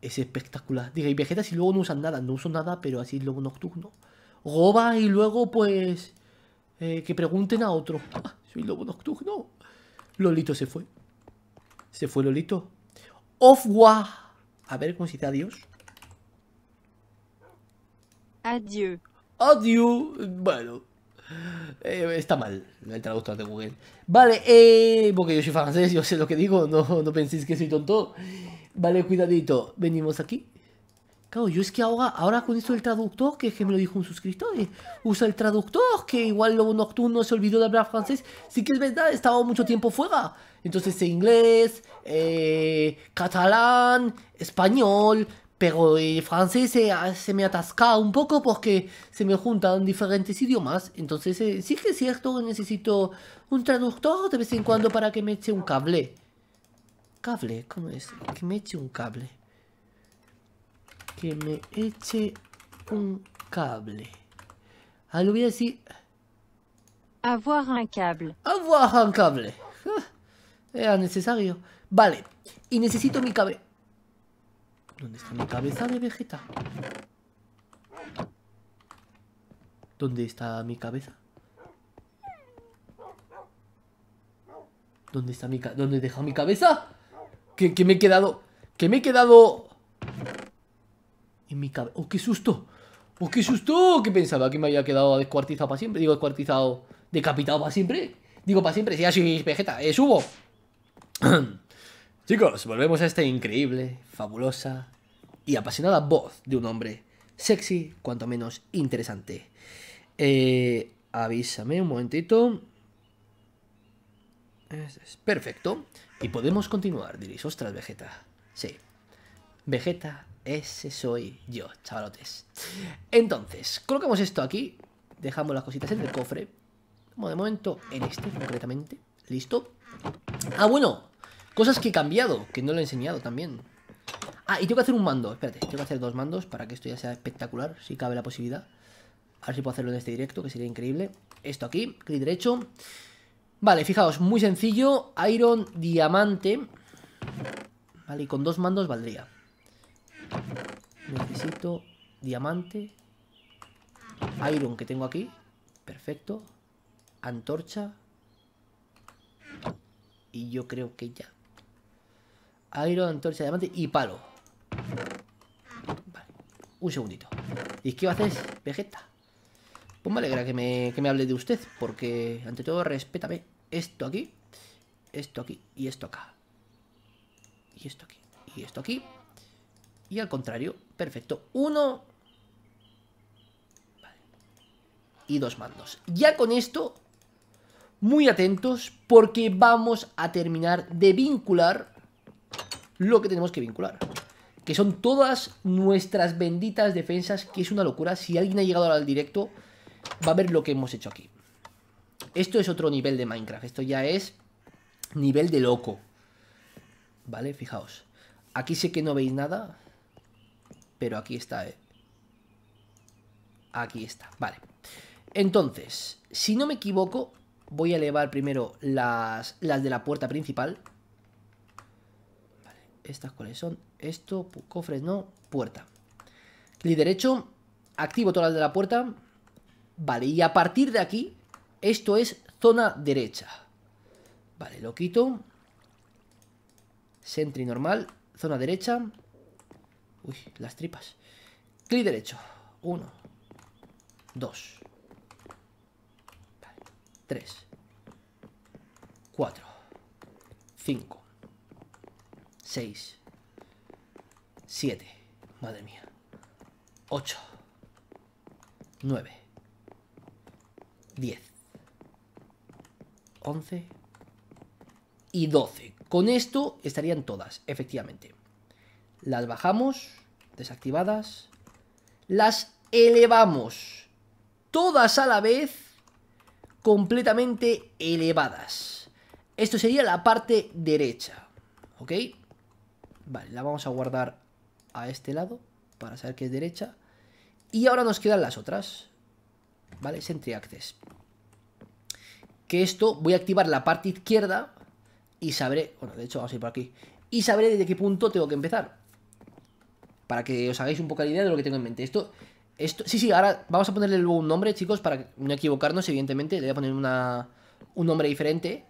Es espectacular. diga y Vegeta si luego no usan nada. No uso nada, pero así Lobo Nocturno. Roba y luego, pues... Eh, que pregunten a otro. Ah, soy Lobo Nocturno. Lolito se fue. Se fue Lolito. Ofwa. A ver cómo se dice adiós. Adiós Adiós Bueno. Eh, está mal el traductor de Google. Vale, eh, porque yo soy francés, yo sé lo que digo, no, no penséis que soy tonto. Vale, cuidadito, venimos aquí. Claro, yo es que ahora, ahora con esto del traductor, que, es que me lo dijo un suscriptor, eh, usa el traductor, que igual lo Nocturno se olvidó de hablar francés. Sí que es verdad, estaba mucho tiempo fuera. Entonces inglés, catalán, español, pero el eh, francés eh, ah, se, me atasca un poco porque se me juntan diferentes idiomas. Entonces eh, sí que es cierto necesito un traductor de vez en cuando para que me eche un cable. ¿Cable? ¿Cómo es? Que me eche un cable. Que me eche un cable. Ah, lo voy a decir... Avoir un cable. Avoir un cable. Ah, era necesario. Vale. Y necesito mi cable. ¿Dónde está mi cabeza de Vegeta? ¿Dónde está mi cabeza? ¿Dónde está mi cabeza? ¿Dónde he dejado mi cabeza? ¿Que, me he quedado... Que me he quedado... En mi cabeza... ¡Oh, qué susto! ¡Oh, qué susto! ¿Qué pensaba que me había quedado descuartizado para siempre. Digo, descuartizado... Decapitado para siempre. Digo, para siempre. Si así Vegeta. Eh, subo. Chicos, volvemos a esta increíble, fabulosa y apasionada voz de un hombre sexy, cuanto menos interesante. Eh, avísame un momentito. Perfecto. Y podemos continuar, diréis. Ostras, Vegeta. Sí. Vegeta, ese soy yo, chavalotes. Entonces, colocamos esto aquí. Dejamos las cositas en el cofre. Como de momento, en este concretamente. ¿Listo? Ah, bueno, Cosas que he cambiado, que no lo he enseñado también. Ah, y tengo que hacer un mando. Espérate, tengo que hacer dos mandos para que esto ya sea espectacular, si cabe la posibilidad. A ver si puedo hacerlo en este directo, que sería increíble. Esto aquí, clic derecho. Vale, fijaos, muy sencillo. Iron, diamante. Vale, y con dos mandos valdría. Necesito diamante. Iron que tengo aquí. Perfecto. Antorcha. Y yo creo que ya. Airo, antorcha, diamante y palo. Vale. Un segundito. ¿Y qué va a hacer Vegeta? Pues me alegra que me, que me hable de usted, porque ante todo respétame esto aquí, esto aquí y esto acá. Y esto aquí, y esto aquí. Y al contrario, perfecto. Uno vale. y dos mandos. Ya con esto, muy atentos, porque vamos a terminar de vincular lo que tenemos que vincular. Que son todas nuestras benditas defensas, que es una locura. Si alguien ha llegado al directo, va a ver lo que hemos hecho aquí. Esto es otro nivel de Minecraft. Esto ya es nivel de loco. ¿Vale? Fijaos. Aquí sé que no veis nada, pero aquí está. Eh. Aquí está. Vale. Entonces, si no me equivoco, voy a elevar primero las, las de la puerta principal. ¿Estas cuáles son? Esto, cofres no, puerta. Clic derecho, activo todas las de la puerta. Vale, y a partir de aquí, esto es zona derecha. Vale, lo quito. Sentry normal, zona derecha. Uy, las tripas. Clic derecho. Uno. Dos. tres. Cuatro. Cinco. 6, 7, madre mía, 8, 9, 10, 11 y 12. Con esto estarían todas, efectivamente. Las bajamos, desactivadas, las elevamos, todas a la vez, completamente elevadas. Esto sería la parte derecha, ¿ok? Vale, la vamos a guardar a este lado para saber que es derecha. Y ahora nos quedan las otras. ¿Vale? Sentry Access. Que esto voy a activar la parte izquierda y sabré... Bueno, de hecho vamos a ir por aquí. Y sabré desde qué punto tengo que empezar. Para que os hagáis un poco la idea de lo que tengo en mente. Esto... esto sí, sí, ahora vamos a ponerle luego un nombre, chicos, para no equivocarnos, evidentemente. Le voy a poner un nombre diferente.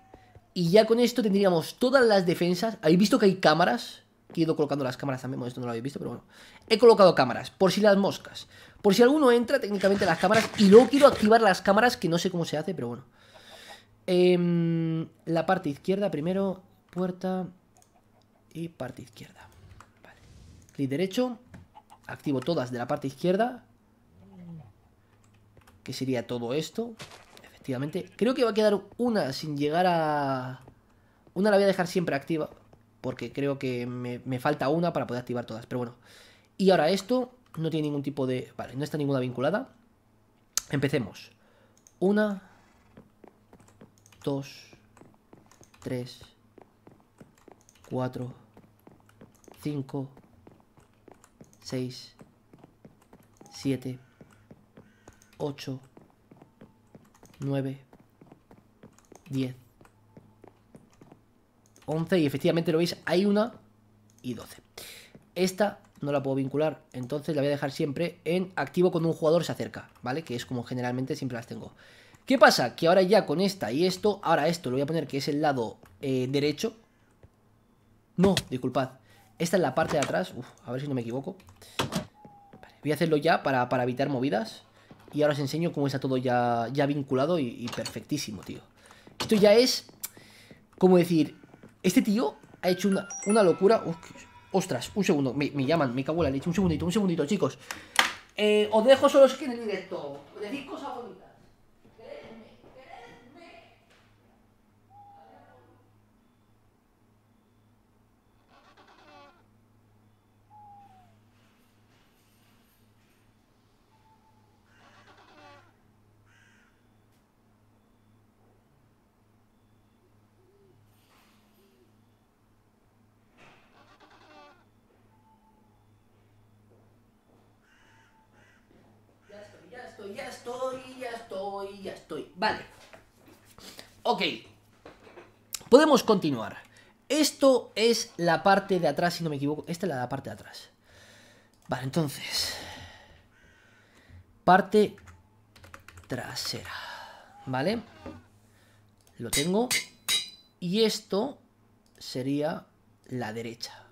Y ya con esto tendríamos todas las defensas. ¿Habéis visto que hay cámaras? he ido colocando las cámaras también, bueno, esto no lo habéis visto, pero bueno. He colocado cámaras, por si las moscas. Por si alguno entra, técnicamente las cámaras. Y luego quiero activar las cámaras, que no sé cómo se hace, pero bueno. Em, la parte izquierda primero, puerta y parte izquierda. Vale. Clic derecho, activo todas de la parte izquierda. Que sería todo esto. Efectivamente, creo que va a quedar una sin llegar a... Una la voy a dejar siempre activa porque creo que me, falta una para poder activar todas, pero bueno. Y ahora esto no tiene ningún tipo de... Vale, no está ninguna vinculada. Empecemos. Una, dos, tres, cuatro, cinco, seis, siete, ocho, nueve, diez. 11 y efectivamente lo veis, hay una y 12. Esta no la puedo vincular, entonces la voy a dejar siempre en activo cuando un jugador se acerca, ¿vale? Que es como generalmente siempre las tengo. ¿Qué pasa? Que ahora ya con esta y esto, ahora esto lo voy a poner que es el lado eh, derecho. No, disculpad. Esta es la parte de atrás. Uf, a ver si no me equivoco. voy a hacerlo ya para, evitar movidas. Y ahora os enseño cómo está todo ya, vinculado y, y perfectísimo, tío. Esto ya es, como decir, este tío ha hecho una, locura. ostras, un segundo. Me, llaman, me cago en la leche. Un segundito, un segundito, chicos. Eh, os dejo solo en el directo. cosas bonitas. continuar. Esto es la parte de atrás, si no me equivoco. Esta es la, la parte de atrás. Vale, entonces. Parte trasera. ¿Vale? Lo tengo. Y esto sería la derecha.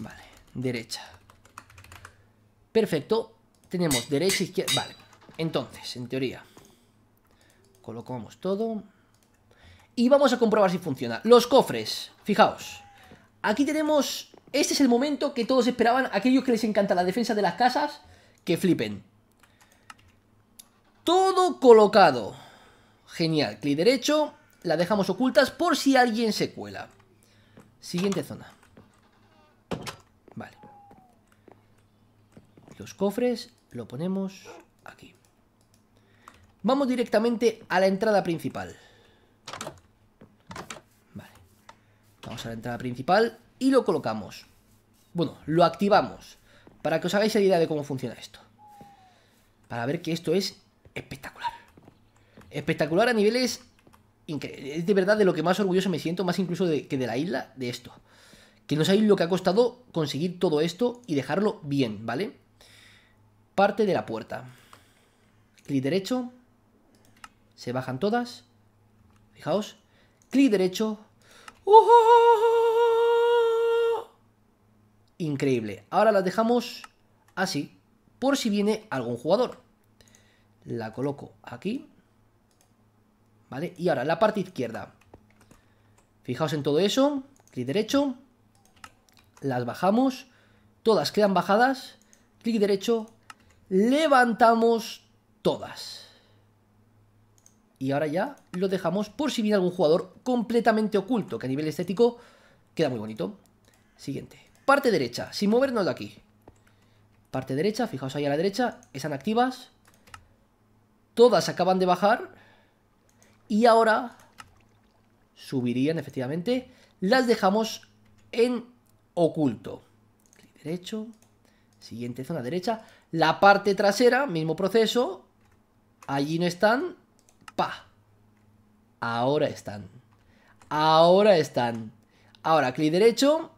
Vale, derecha. Perfecto. Tenemos derecha, izquierda. Vale. Entonces, en teoría. Colocamos todo. Y vamos a comprobar si funciona. Los cofres, fijaos. Aquí tenemos... Este es el momento que todos esperaban, aquellos que les encanta la defensa de las casas, que flipen. Todo colocado. Genial, clic derecho, la dejamos ocultas por si alguien se cuela. Siguiente zona. Vale. Los cofres lo ponemos aquí. Vamos directamente a la entrada principal. Vale. Vamos a la entrada principal y lo colocamos. Bueno, lo activamos. Para que os hagáis la idea de cómo funciona esto. Para ver que esto es espectacular. Espectacular a niveles... Es de verdad de lo que más orgulloso me siento, más incluso que de la isla, de esto. Que no sabéis lo que ha costado conseguir todo esto y dejarlo bien, ¿vale? Parte de la puerta. Clic derecho, se bajan todas. Fijaos. Clic derecho. Increíble. Ahora las dejamos así. Por si viene algún jugador. La coloco aquí. ¿Vale? Y ahora la parte izquierda. Fijaos en todo eso. Clic derecho. Las bajamos. Todas quedan bajadas. Clic derecho. Levantamos todas. Y ahora ya lo dejamos por si viene algún jugador completamente oculto, que a nivel estético queda muy bonito. Siguiente. Parte derecha, sin movernos de aquí. Parte derecha, fijaos ahí a la derecha, están activas. Todas acaban de bajar. Y ahora subirían, efectivamente. Las dejamos en oculto. Clic derecho, siguiente zona derecha. La parte trasera, mismo proceso. Allí no están, Pa. Ahora están. Ahora están. Ahora, clic derecho.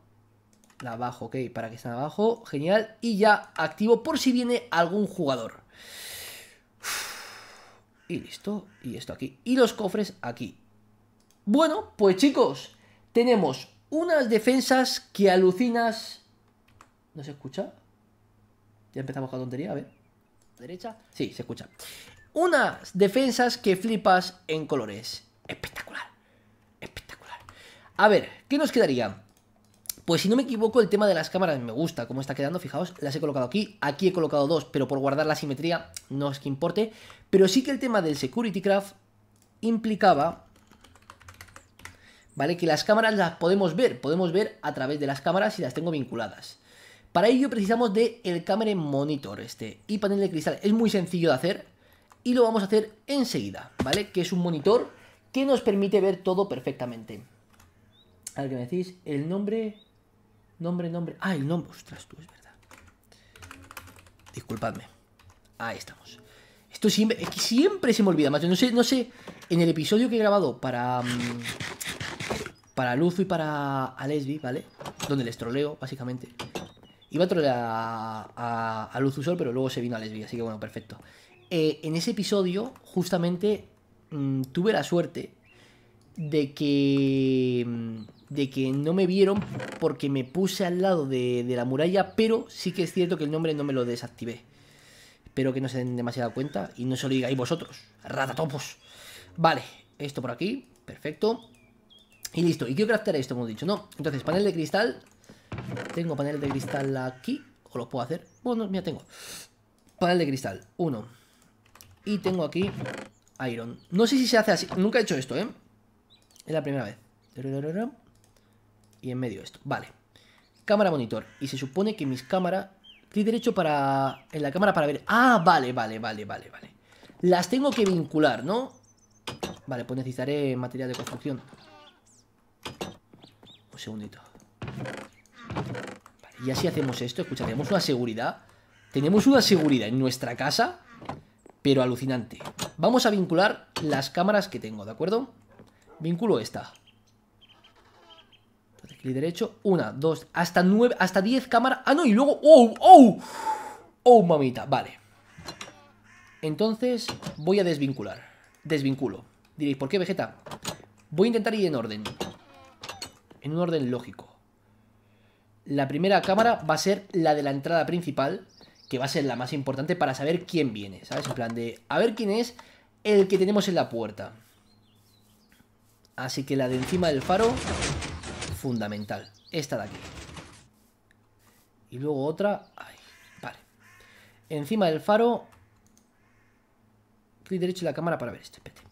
La bajo, ok, para que estén abajo. Genial. Y ya activo por si viene algún jugador. Y listo. Y esto aquí. Y los cofres aquí. Bueno, pues chicos, tenemos unas defensas que alucinas... ¿No se escucha? Ya empezamos con la tontería, a ver. ¿Derecha? Sí, se escucha unas defensas que flipas en colores. Espectacular. Espectacular. A ver, ¿qué nos quedaría? Pues si no me equivoco, el tema de las cámaras me gusta cómo está quedando, fijaos, las he colocado aquí, aquí he colocado dos, pero por guardar la simetría no es que importe, pero sí que el tema del Security Craft implicaba, ¿vale? Que las cámaras las podemos ver, podemos ver a través de las cámaras si las tengo vinculadas. Para ello precisamos de el Camera Monitor, este, y panel de cristal, es muy sencillo de hacer, y lo vamos a hacer enseguida, ¿vale? Que es un monitor que nos permite ver todo perfectamente. A ver qué me decís, el nombre, nombre, nombre, ah, el nombre, ostras, tú es verdad. Disculpadme, ahí estamos. Esto siempre, siempre se me olvida, macho, no sé, no sé, en el episodio que he grabado para... Mm, para Luzu y para Lesbi, ¿vale? Donde les troleo, básicamente. Iba a trolear a, a, Sol, pero luego se vino a Lesbi, así que bueno, perfecto. Eh, en ese episodio justamente mm, tuve la suerte de que, mm, de que no me vieron porque me puse al lado de, de la muralla, pero sí que es cierto que el nombre no me lo desactivé. Espero que no se den demasiada cuenta y no se lo digáis vosotros, ratatopos. Vale, esto por aquí, perfecto. Y listo, y quiero craftear esto, como he dicho, ¿no? Entonces, panel de cristal. Tengo panel de cristal aquí, o lo puedo hacer. Bueno, mira, tengo. Panel de cristal, uno. Y tengo aquí iron. No sé si se hace así. Nunca he hecho esto, ¿eh? Es la primera vez. Y en medio esto. Vale. Cámara monitor. Y se supone que mis cámaras... Clic derecho para... En la cámara para ver... Ah, vale, vale, vale, vale, vale. Las tengo que vincular, ¿no? Vale, pues necesitaré material de construcción. Un segundito. y así hacemos esto. Escucha, tenemos una seguridad. Tenemos una seguridad en nuestra casa pero alucinante. Vamos a vincular las cámaras que tengo, ¿de acuerdo? Vinculo esta. Clic derecho, una, dos, hasta nueve, hasta diez cámaras. Ah, no, y luego... ¡Oh, oh! ¡Oh, mamita! Vale. Entonces voy a desvincular. Desvinculo. Diréis, ¿por qué, Vegeta? Voy a intentar ir en orden. En un orden lógico. La primera cámara va a ser la de la entrada principal, que va a ser la más importante para saber quién viene, ¿sabes? En plan de, a ver quién es el que tenemos en la puerta. Así que la de encima del faro, fundamental. Esta de aquí. Y luego otra... Ahí, vale. Encima del faro... Clic derecho a la cámara para ver esto. Espérate.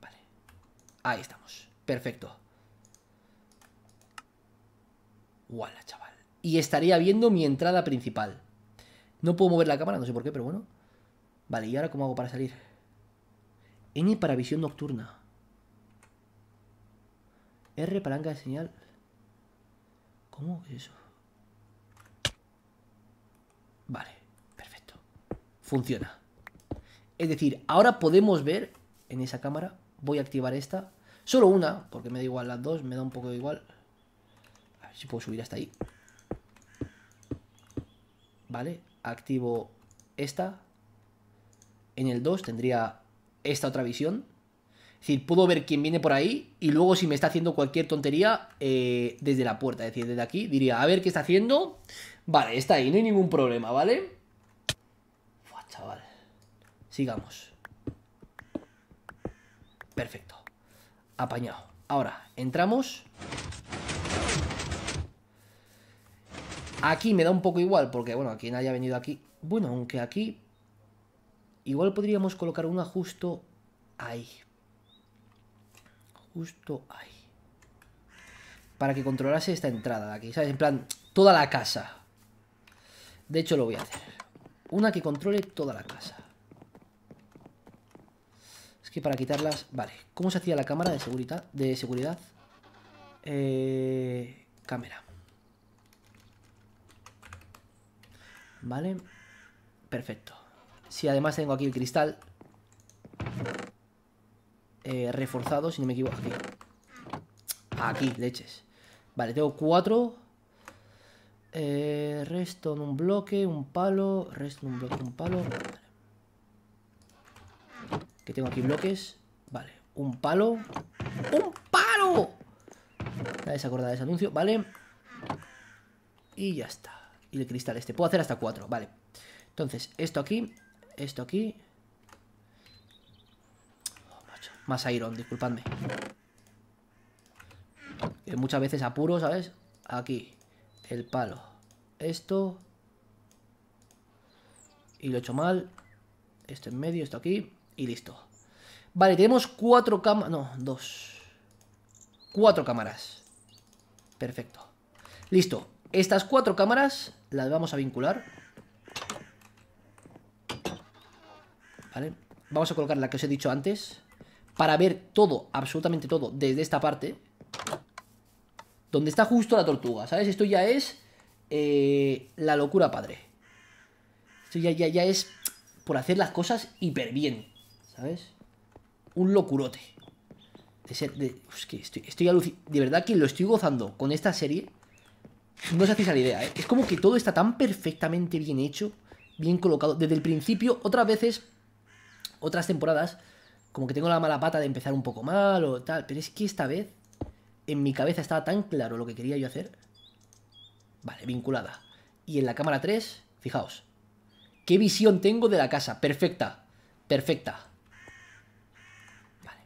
Vale. Ahí estamos. Perfecto. Wala, chaval y estaría viendo mi entrada principal. No puedo mover la cámara, no sé por qué, pero bueno. Vale, ¿y ahora cómo hago para salir? N para visión nocturna. R palanca de señal. ¿Cómo es eso? Vale, perfecto. Funciona. Es decir, ahora podemos ver en esa cámara. Voy a activar esta. Solo una, porque me da igual las dos, me da un poco de igual. A ver si puedo subir hasta ahí. ¿vale? Activo esta. En el 2 tendría esta otra visión. Es decir, puedo ver quién viene por ahí y luego si me está haciendo cualquier tontería eh, desde la puerta. Es decir, desde aquí diría, a ver qué está haciendo. Vale, está ahí, no hay ningún problema, ¿vale? chaval. Sigamos. Perfecto. Apañado. Ahora, entramos. Aquí me da un poco igual, porque bueno, a quien haya venido aquí... Bueno, aunque aquí... Igual podríamos colocar una justo ahí. Justo ahí. Para que controlase esta entrada de aquí, ¿sabes? En plan, toda la casa. De hecho, lo voy a hacer. Una que controle toda la casa. Es que para quitarlas... Vale, ¿cómo se hacía la cámara de seguridad? De seguridad? Eh... Cámara. Vale. Perfecto. Si además tengo aquí el cristal eh, reforzado, si no me equivoco. Aquí. Aquí, leches. Vale, tengo cuatro. Eh, resto De un bloque, un palo. Resto un bloque, un palo. Que tengo aquí bloques. Vale, un palo. ¡Un palo! Nadie se de ese anuncio, ¿vale? Y ya está y el cristal este. Puedo hacer hasta cuatro, vale. Entonces, esto aquí, esto aquí. Oh, más iron, disculpadme. muchas veces apuro, ¿sabes? Aquí, el palo. Esto. Y lo he hecho mal. Esto en medio, esto aquí. Y listo. Vale, tenemos cuatro cámaras... No, dos. Cuatro cámaras. Perfecto. Listo. Estas cuatro cámaras las vamos a vincular. ¿Vale? Vamos a colocar la que os he dicho antes. Para ver todo, absolutamente todo, desde esta parte. Donde está justo la tortuga, ¿sabes? Esto ya es eh, la locura padre. Esto ya, ya, ya es por hacer las cosas hiper bien, ¿sabes? Un locurote. De ser, de, es que estoy, estoy De verdad que lo estoy gozando con esta serie. No os hacéis la idea, ¿eh? Es como que todo está tan perfectamente bien hecho, bien colocado. Desde el principio, otras veces, otras temporadas, como que tengo la mala pata de empezar un poco mal o tal. Pero es que esta vez, en mi cabeza estaba tan claro lo que quería yo hacer. Vale, vinculada. Y en la cámara 3, fijaos. ¿Qué visión tengo de la casa? Perfecta. Perfecta. Vale.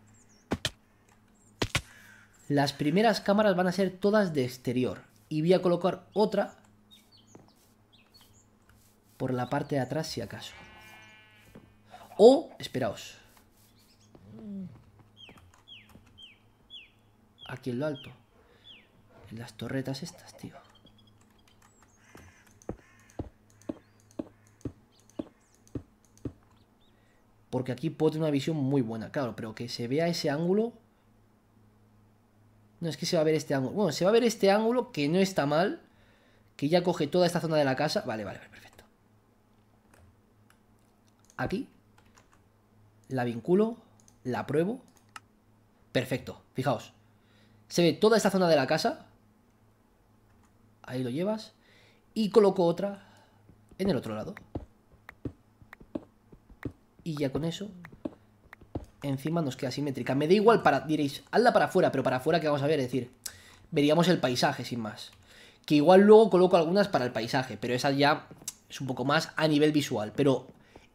Las primeras cámaras van a ser todas de exterior y voy a colocar otra por la parte de atrás si acaso. O, esperaos. Aquí en lo alto. En las torretas estas, tío. Porque aquí puedo tener una visión muy buena, claro, pero que se vea ese ángulo no es que se va a ver este ángulo. Bueno, se va a ver este ángulo que no está mal. Que ya coge toda esta zona de la casa. Vale, vale, perfecto. Aquí. La vinculo. La pruebo. Perfecto. Fijaos. Se ve toda esta zona de la casa. Ahí lo llevas. Y coloco otra en el otro lado. Y ya con eso encima nos queda simétrica. Me da igual para, diréis, hazla para afuera, pero para afuera que vamos a ver, es decir, veríamos el paisaje sin más. Que igual luego coloco algunas para el paisaje, pero esas ya es un poco más a nivel visual. Pero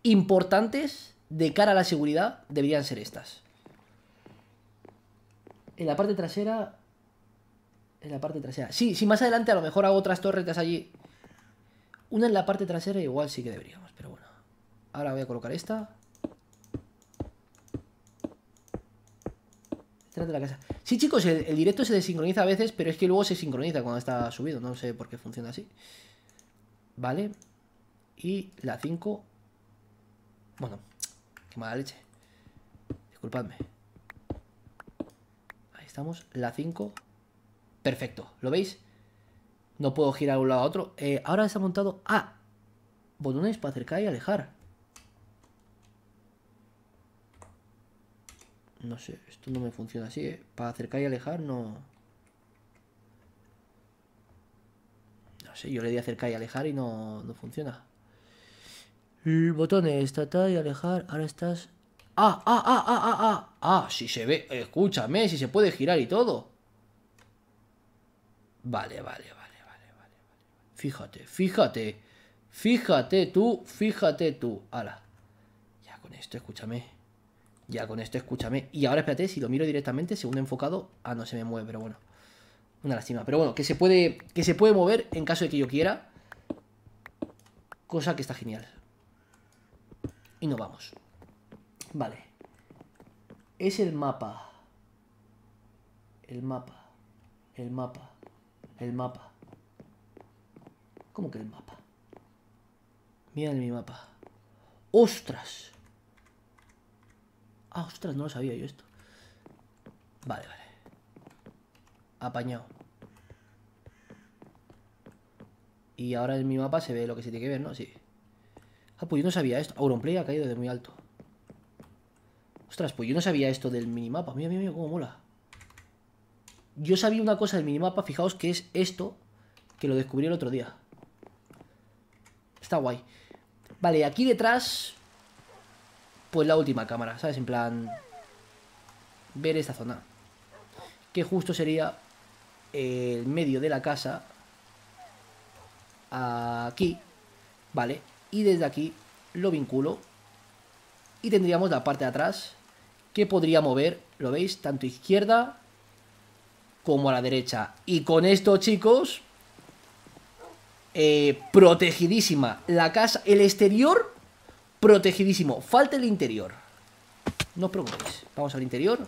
importantes de cara a la seguridad deberían ser estas. En la parte trasera... En la parte trasera. Sí, si más adelante a lo mejor hago otras torretas allí. Una en la parte trasera igual sí que deberíamos, pero bueno. Ahora voy a colocar esta. de la casa. Sí, chicos, el, directo se desincroniza a veces, pero es que luego se sincroniza cuando está subido. No sé por qué funciona así. Vale. Y la 5. Bueno, qué mala leche. Disculpadme. Ahí estamos. La 5. Perfecto. ¿Lo veis? No puedo girar de un lado a otro. Eh, ahora se ha montado. Ah, botones para acercar y alejar. No sé, esto no me funciona así, ¿eh? Para acercar y alejar no... No sé, yo le di acercar y alejar y no, funciona. botón botones, tratar y alejar, ahora estás... ¡Ah, ah, ah, ah, ah, ah! ah si se ve! Escúchame, si se puede girar y todo. Vale, vale, vale, vale, vale, Fíjate, fíjate. Fíjate tú, fíjate tú. Ala. Ya con esto, escúchame. Ya con esto, escúchame. Y ahora espérate, si lo miro directamente, según enfocado. Ah, no se me mueve, pero bueno. Una lástima. Pero bueno, que se puede, que se puede mover en caso de que yo quiera. Cosa que está genial. Y nos vamos. Vale. Es el mapa. El mapa. El mapa. El mapa. ¿Cómo que el mapa? Mira mi mapa. ¡Ostras! Ah, ostras, no lo sabía yo esto. Vale, vale. Apañado. Y ahora en mi mapa se ve lo que se tiene que ver, ¿no? Sí. Ah, pues yo no sabía esto. Auronplay ha caído de muy alto. Ostras, pues yo no sabía esto del minimapa. Mira, mira, mira cómo mola. Yo sabía una cosa del minimapa, fijaos, que es esto, que lo descubrí el otro día. Está guay. Vale, aquí detrás pues la última cámara, ¿sabes? En plan, ver esta zona. Que justo sería el medio de la casa. Aquí, ¿vale? Y desde aquí lo vinculo. Y tendríamos la parte de atrás que podría mover, ¿lo veis? Tanto izquierda como a la derecha. Y con esto, chicos, eh, protegidísima la casa, el exterior protegidísimo. Falta el interior. No os preocupéis. Vamos al interior.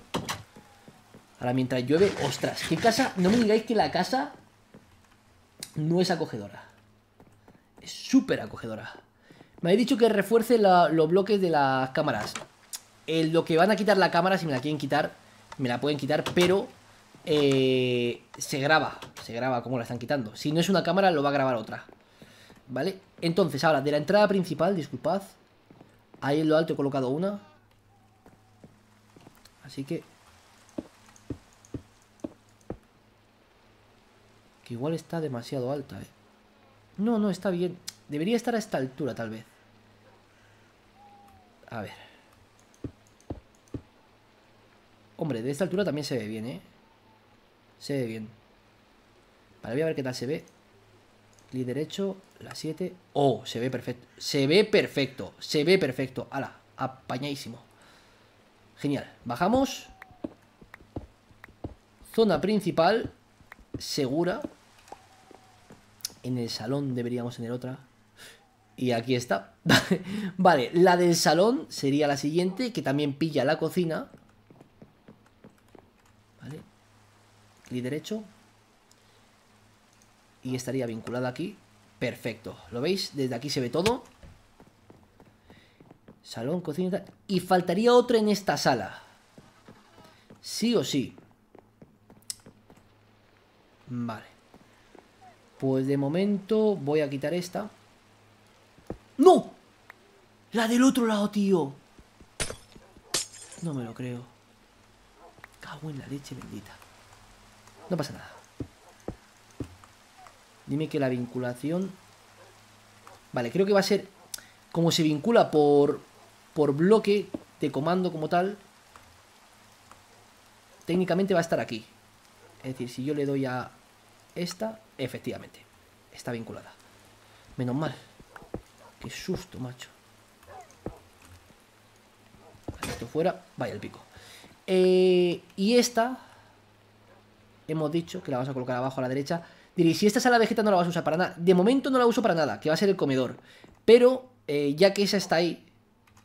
Ahora mientras llueve, ostras, qué casa, no me digáis que la casa no es acogedora. Es súper acogedora. Me habéis dicho que refuerce los bloques de las cámaras. lo que van a quitar la cámara, si me la quieren quitar, me la pueden quitar, pero eh, se graba. Se graba como la están quitando. Si no es una cámara, lo va a grabar otra. ¿Vale? Entonces, ahora, de la entrada principal, disculpad. Ahí en lo alto he colocado una. Así que... Que igual está demasiado alta, ¿eh? No, no, está bien. Debería estar a esta altura, tal vez. A ver. Hombre, de esta altura también se ve bien, ¿eh? Se ve bien. Para voy a ver qué tal se ve clic derecho, la 7. Oh, se ve perfecto. Se ve perfecto. Se ve perfecto. Ala, apañadísimo. Genial. Bajamos. Zona principal. Segura. En el salón deberíamos tener otra. Y aquí está. vale, la del salón sería la siguiente, que también pilla la cocina. Vale. Clic derecho, y estaría vinculada aquí. Perfecto. ¿Lo veis? Desde aquí se ve todo. Salón, cocina... Y faltaría otro en esta sala. Sí o sí. Vale. Pues de momento voy a quitar esta. ¡No! La del otro lado, tío. No me lo creo. Cago en la leche bendita. No pasa nada. Dime que la vinculación... Vale, creo que va a ser... Como se vincula por, por bloque de comando como tal, técnicamente va a estar aquí. Es decir, si yo le doy a esta, efectivamente, está vinculada. Menos mal. Qué susto, macho. Esto fuera, vaya el pico. Eh, y esta, hemos dicho que la vamos a colocar abajo a la derecha. Diréis, si esta sala vegeta no la vas a usar para nada. De momento no la uso para nada, que va a ser el comedor. Pero, eh, ya que esa está ahí,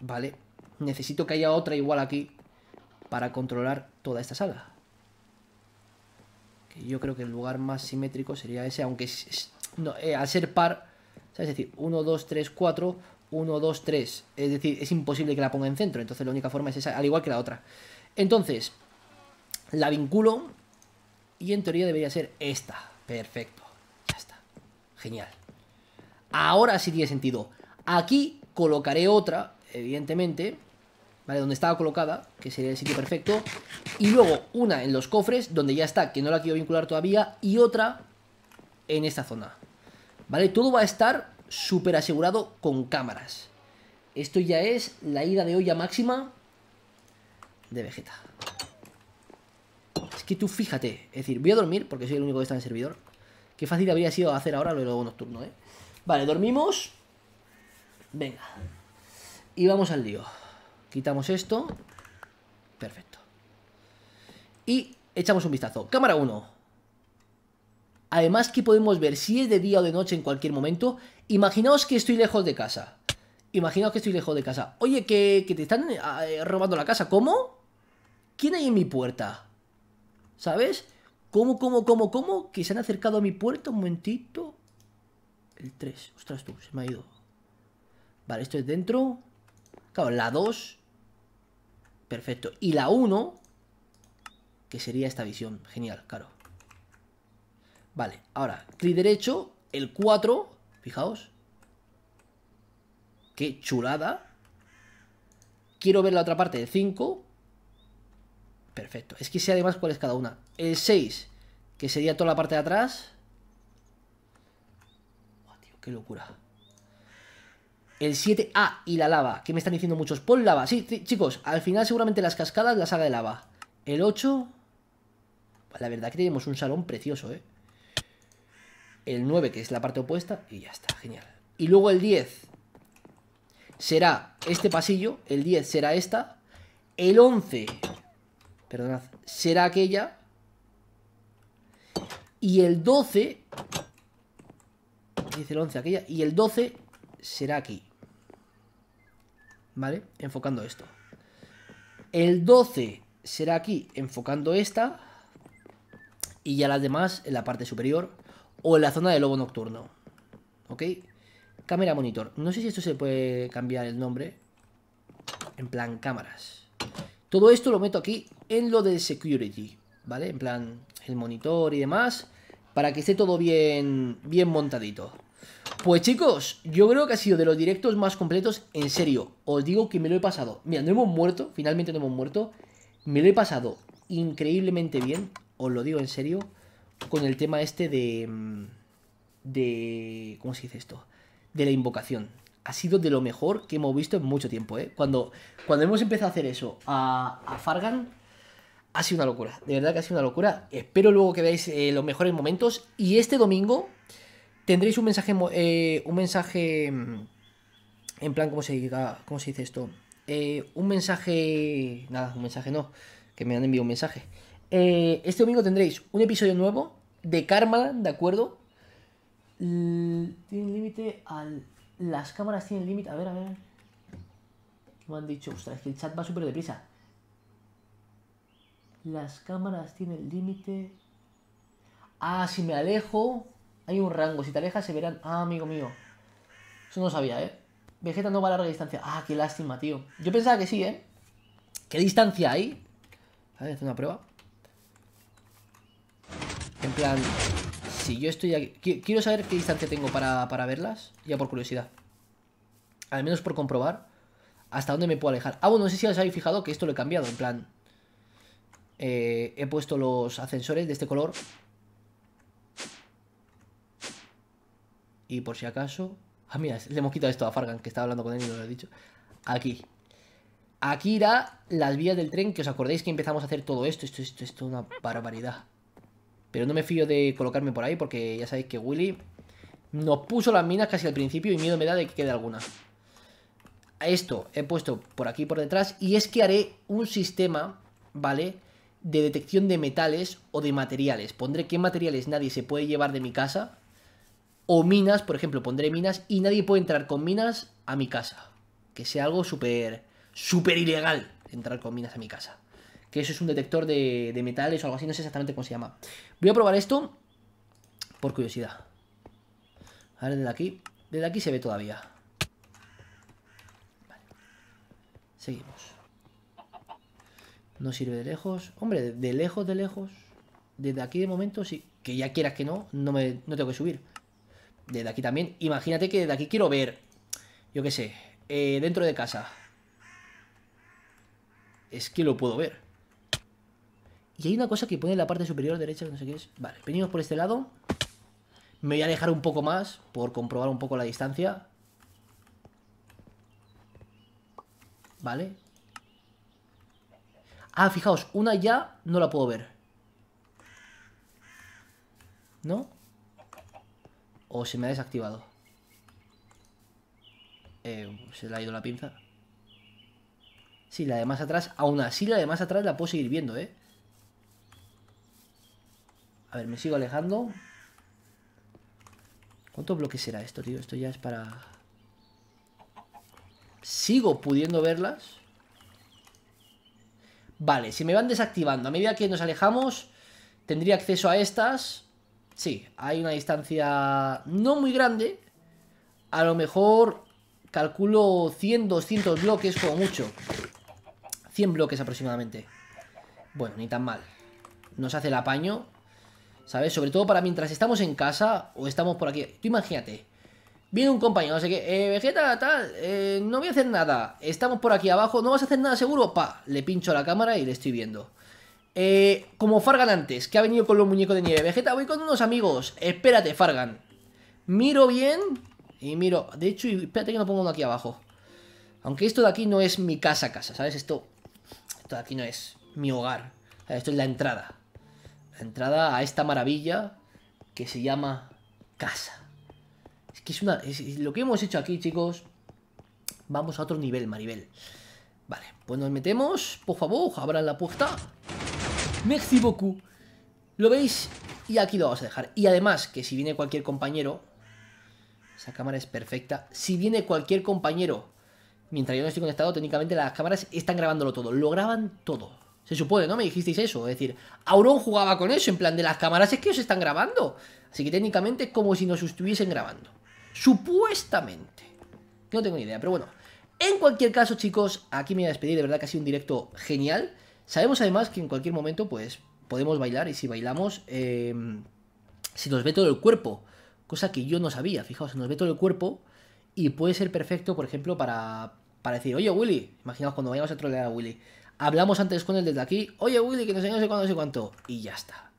vale, necesito que haya otra igual aquí para controlar toda esta sala. yo creo que el lugar más simétrico sería ese, aunque eh, al ser par, ¿sabes? es decir, 1, 2, 3, 4, 1, 2, 3. Es decir, es imposible que la ponga en centro. Entonces la única forma es esa, al igual que la otra. Entonces, la vinculo y en teoría debería ser esta. Perfecto. Ya está. Genial. Ahora sí tiene sentido. Aquí colocaré otra, evidentemente. ¿Vale? Donde estaba colocada, que sería el sitio perfecto. Y luego una en los cofres, donde ya está, que no la quiero vincular todavía. Y otra en esta zona. ¿Vale? Todo va a estar súper asegurado con cámaras. Esto ya es la ida de olla máxima de Vegeta que tú fíjate, es decir, voy a dormir porque soy el único que está en el servidor. Qué fácil habría sido hacer ahora lo de nocturno, ¿eh? Vale, dormimos. Venga. Y vamos al lío. Quitamos esto. Perfecto. Y echamos un vistazo. Cámara 1. Además que podemos ver si es de día o de noche en cualquier momento. Imaginaos que estoy lejos de casa. Imaginaos que estoy lejos de casa. Oye, que, te están eh, robando la casa. ¿Cómo? ¿Quién hay en mi puerta? ¿Sabes? ¿Cómo, cómo, cómo, cómo? Que se han acercado a mi puerta un momentito. El 3. Ostras tú, se me ha ido. Vale, esto es dentro. Claro, la 2. Perfecto. Y la 1. Que sería esta visión. Genial, claro. Vale, ahora, clic derecho, el 4. Fijaos. Qué chulada. Quiero ver la otra parte del 5. Perfecto. Es que sé además cuál es cada una. El 6, que sería toda la parte de atrás. qué locura. El 7, ah, y la lava, que me están diciendo muchos. Pon lava. Sí, chicos, al final seguramente las cascadas las saga de lava. El 8... La verdad que tenemos un salón precioso, ¿eh? El 9, que es la parte opuesta, y ya está, genial. Y luego el 10 será este pasillo, el 10 será esta. El 11 perdonad, será aquella. Y el 12, dice el 11 aquella, y el 12 será aquí. ¿Vale? Enfocando esto. El 12 será aquí, enfocando esta. Y ya las demás en la parte superior o en la zona del lobo nocturno. ¿Ok? Cámara monitor. No sé si esto se puede cambiar el nombre. En plan cámaras. Todo esto lo meto aquí en lo de security, ¿vale? En plan, el monitor y demás, para que esté todo bien, bien montadito. Pues chicos, yo creo que ha sido de los directos más completos, en serio, os digo que me lo he pasado. Mira, no hemos muerto, finalmente no hemos muerto, me lo he pasado increíblemente bien, os lo digo en serio, con el tema este de... Mm, de... ¿cómo se dice esto? De la invocación, ha sido de lo mejor que hemos visto en mucho tiempo, ¿eh? Cuando, cuando hemos empezado a hacer eso a, a Fargan, ha sido una locura, de verdad que ha sido una locura. Espero luego que veáis eh, los mejores momentos. Y este domingo tendréis un mensaje, eh, un mensaje, mm, en plan, ¿cómo se, dice esto? Eh, un mensaje, nada, un mensaje no, que me han enviado un mensaje. este domingo tendréis un episodio nuevo de Karma, ¿de acuerdo? Tienen límite al... Las cámaras tienen límite, a ver, a ver. Me han dicho, ostras, es que el chat va súper deprisa. Las cámaras tienen límite. Ah, si me alejo, hay un rango. Si te alejas, se verán. Ah, amigo mío. Eso no sabía, ¿eh? Vegeta no va a larga distancia. Ah, qué lástima, tío. Yo pensaba que sí, ¿eh? ¿Qué distancia hay? A ver, hacer una prueba. En plan, si yo estoy aquí... Quiero saber qué distancia tengo para, para verlas. Ya por curiosidad. Al menos por comprobar hasta dónde me puedo alejar. Ah, bueno, no sé si os habéis fijado que esto lo he cambiado. En plan, eh, he puesto los ascensores de este color. Y por si acaso... Ah, mira, le hemos quitado esto a Fargan, que estaba hablando con él y no lo he dicho. Aquí. Aquí irá las vías del tren, que os acordéis que empezamos a hacer todo esto. Esto, esto, esto es una barbaridad. Pero no me fío de colocarme por ahí, porque ya sabéis que Willy nos puso las minas casi al principio y miedo me da de que quede alguna. Esto he puesto por aquí por detrás y es que haré un sistema, ¿vale? de detección de metales o de materiales. Pondré qué materiales nadie se puede llevar de mi casa. O minas, por ejemplo, pondré minas y nadie puede entrar con minas a mi casa. Que sea algo súper, súper ilegal entrar con minas a mi casa. Que eso es un detector de, metales o algo así, no sé exactamente cómo se llama. Voy a probar esto por curiosidad. A ver, desde aquí. Desde aquí se ve todavía. Vale. Seguimos. No sirve de lejos. Hombre, de lejos, de lejos. Desde aquí de momento, sí. Que ya quieras que no, no, me, no tengo que subir. Desde aquí también. Imagínate que desde aquí quiero ver, yo qué sé, eh, dentro de casa. Es que lo puedo ver. Y hay una cosa que pone en la parte superior derecha, no sé qué es. Vale, venimos por este lado. Me voy a alejar un poco más por comprobar un poco la distancia. Vale, Ah, fijaos, una ya no la puedo ver. ¿No? O se me ha desactivado. Eh, se le ha ido la pinza. Sí, la de más atrás. Aún así, la de más atrás la puedo seguir viendo, ¿eh? A ver, me sigo alejando. ¿Cuántos bloques será esto, tío? Esto ya es para... Sigo pudiendo verlas. Vale, si me van desactivando. A medida que nos alejamos, tendría acceso a estas. Sí, hay una distancia no muy grande. A lo mejor calculo 100, 200 bloques como mucho. 100 bloques aproximadamente. Bueno, ni tan mal. Nos hace el apaño. ¿Sabes? Sobre todo para mientras estamos en casa o estamos por aquí. Tú imagínate Viene un compañero, no que, eh, Vegeta, tal, eh, no voy a hacer nada, estamos por aquí abajo, no vas a hacer nada seguro, pa, le pincho la cámara y le estoy viendo. Eh, como Fargan antes, que ha venido con los muñecos de nieve, Vegeta, voy con unos amigos, espérate, Fargan. Miro bien y miro, de hecho, espérate que no pongo uno aquí abajo. Aunque esto de aquí no es mi casa, casa, ¿sabes? Esto, esto de aquí no es mi hogar, esto es la entrada. La entrada a esta maravilla que se llama casa que es una. lo que hemos hecho aquí, chicos. Vamos a otro nivel, Maribel. Vale, pues nos metemos. Por favor, abran la puerta. Merci beaucoup. ¿Lo veis? Y aquí lo vamos a dejar. Y además, que si viene cualquier compañero. Esa cámara es perfecta. Si viene cualquier compañero. Mientras yo no estoy conectado, técnicamente las cámaras están grabándolo todo. Lo graban todo. Se supone, ¿no? Me dijisteis eso. Es decir, Auron jugaba con eso, en plan de las cámaras es que os están grabando. Así que técnicamente es como si nos estuviesen grabando. Supuestamente. No tengo ni idea, pero bueno. En cualquier caso, chicos, aquí me voy a despedir. De verdad que ha sido un directo genial. Sabemos además que en cualquier momento, pues, podemos bailar. Y si bailamos, em, se nos ve todo el cuerpo. Cosa que yo no sabía, fijaos, se nos ve todo el cuerpo. Y puede ser perfecto, por ejemplo, para, para decir, oye, Willy, imaginaos cuando vayamos a trolear a Willy. Hablamos antes con él desde aquí, oye, Willy, que nos sé, no sé cuándo, no sé cuánto. Y ya está.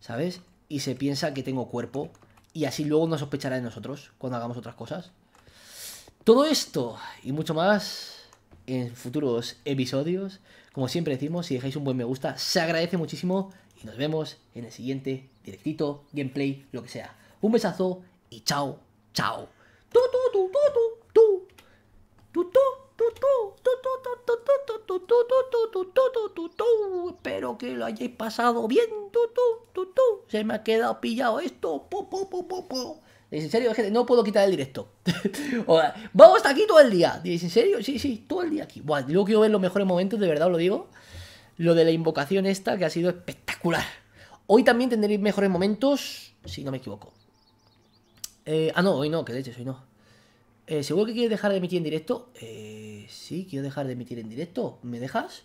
¿Sabes? Y se piensa que tengo cuerpo y así luego no sospechará de nosotros cuando hagamos otras cosas. Todo esto y mucho más en futuros episodios. Como siempre decimos, si dejáis un buen me gusta, se agradece muchísimo y nos vemos en el siguiente directito, gameplay, lo que sea. Un besazo y chao, chao. Espero que lo hayáis pasado bien. Se me ha quedado pillado esto. ¿En serio, gente? No puedo quitar el directo. Vamos hasta aquí todo el día. ¿En serio? Sí, sí, todo el día aquí. Bueno, yo quiero ver los mejores momentos, de verdad os lo digo. Lo de la invocación esta que ha sido espectacular. Hoy también tendréis mejores momentos, si no me equivoco. Eh, ah, no, hoy no, que de hecho, hoy no. Eh, ¿Seguro que quieres dejar de emitir en directo? Eh, sí, quiero dejar de emitir en directo. ¿Me dejas?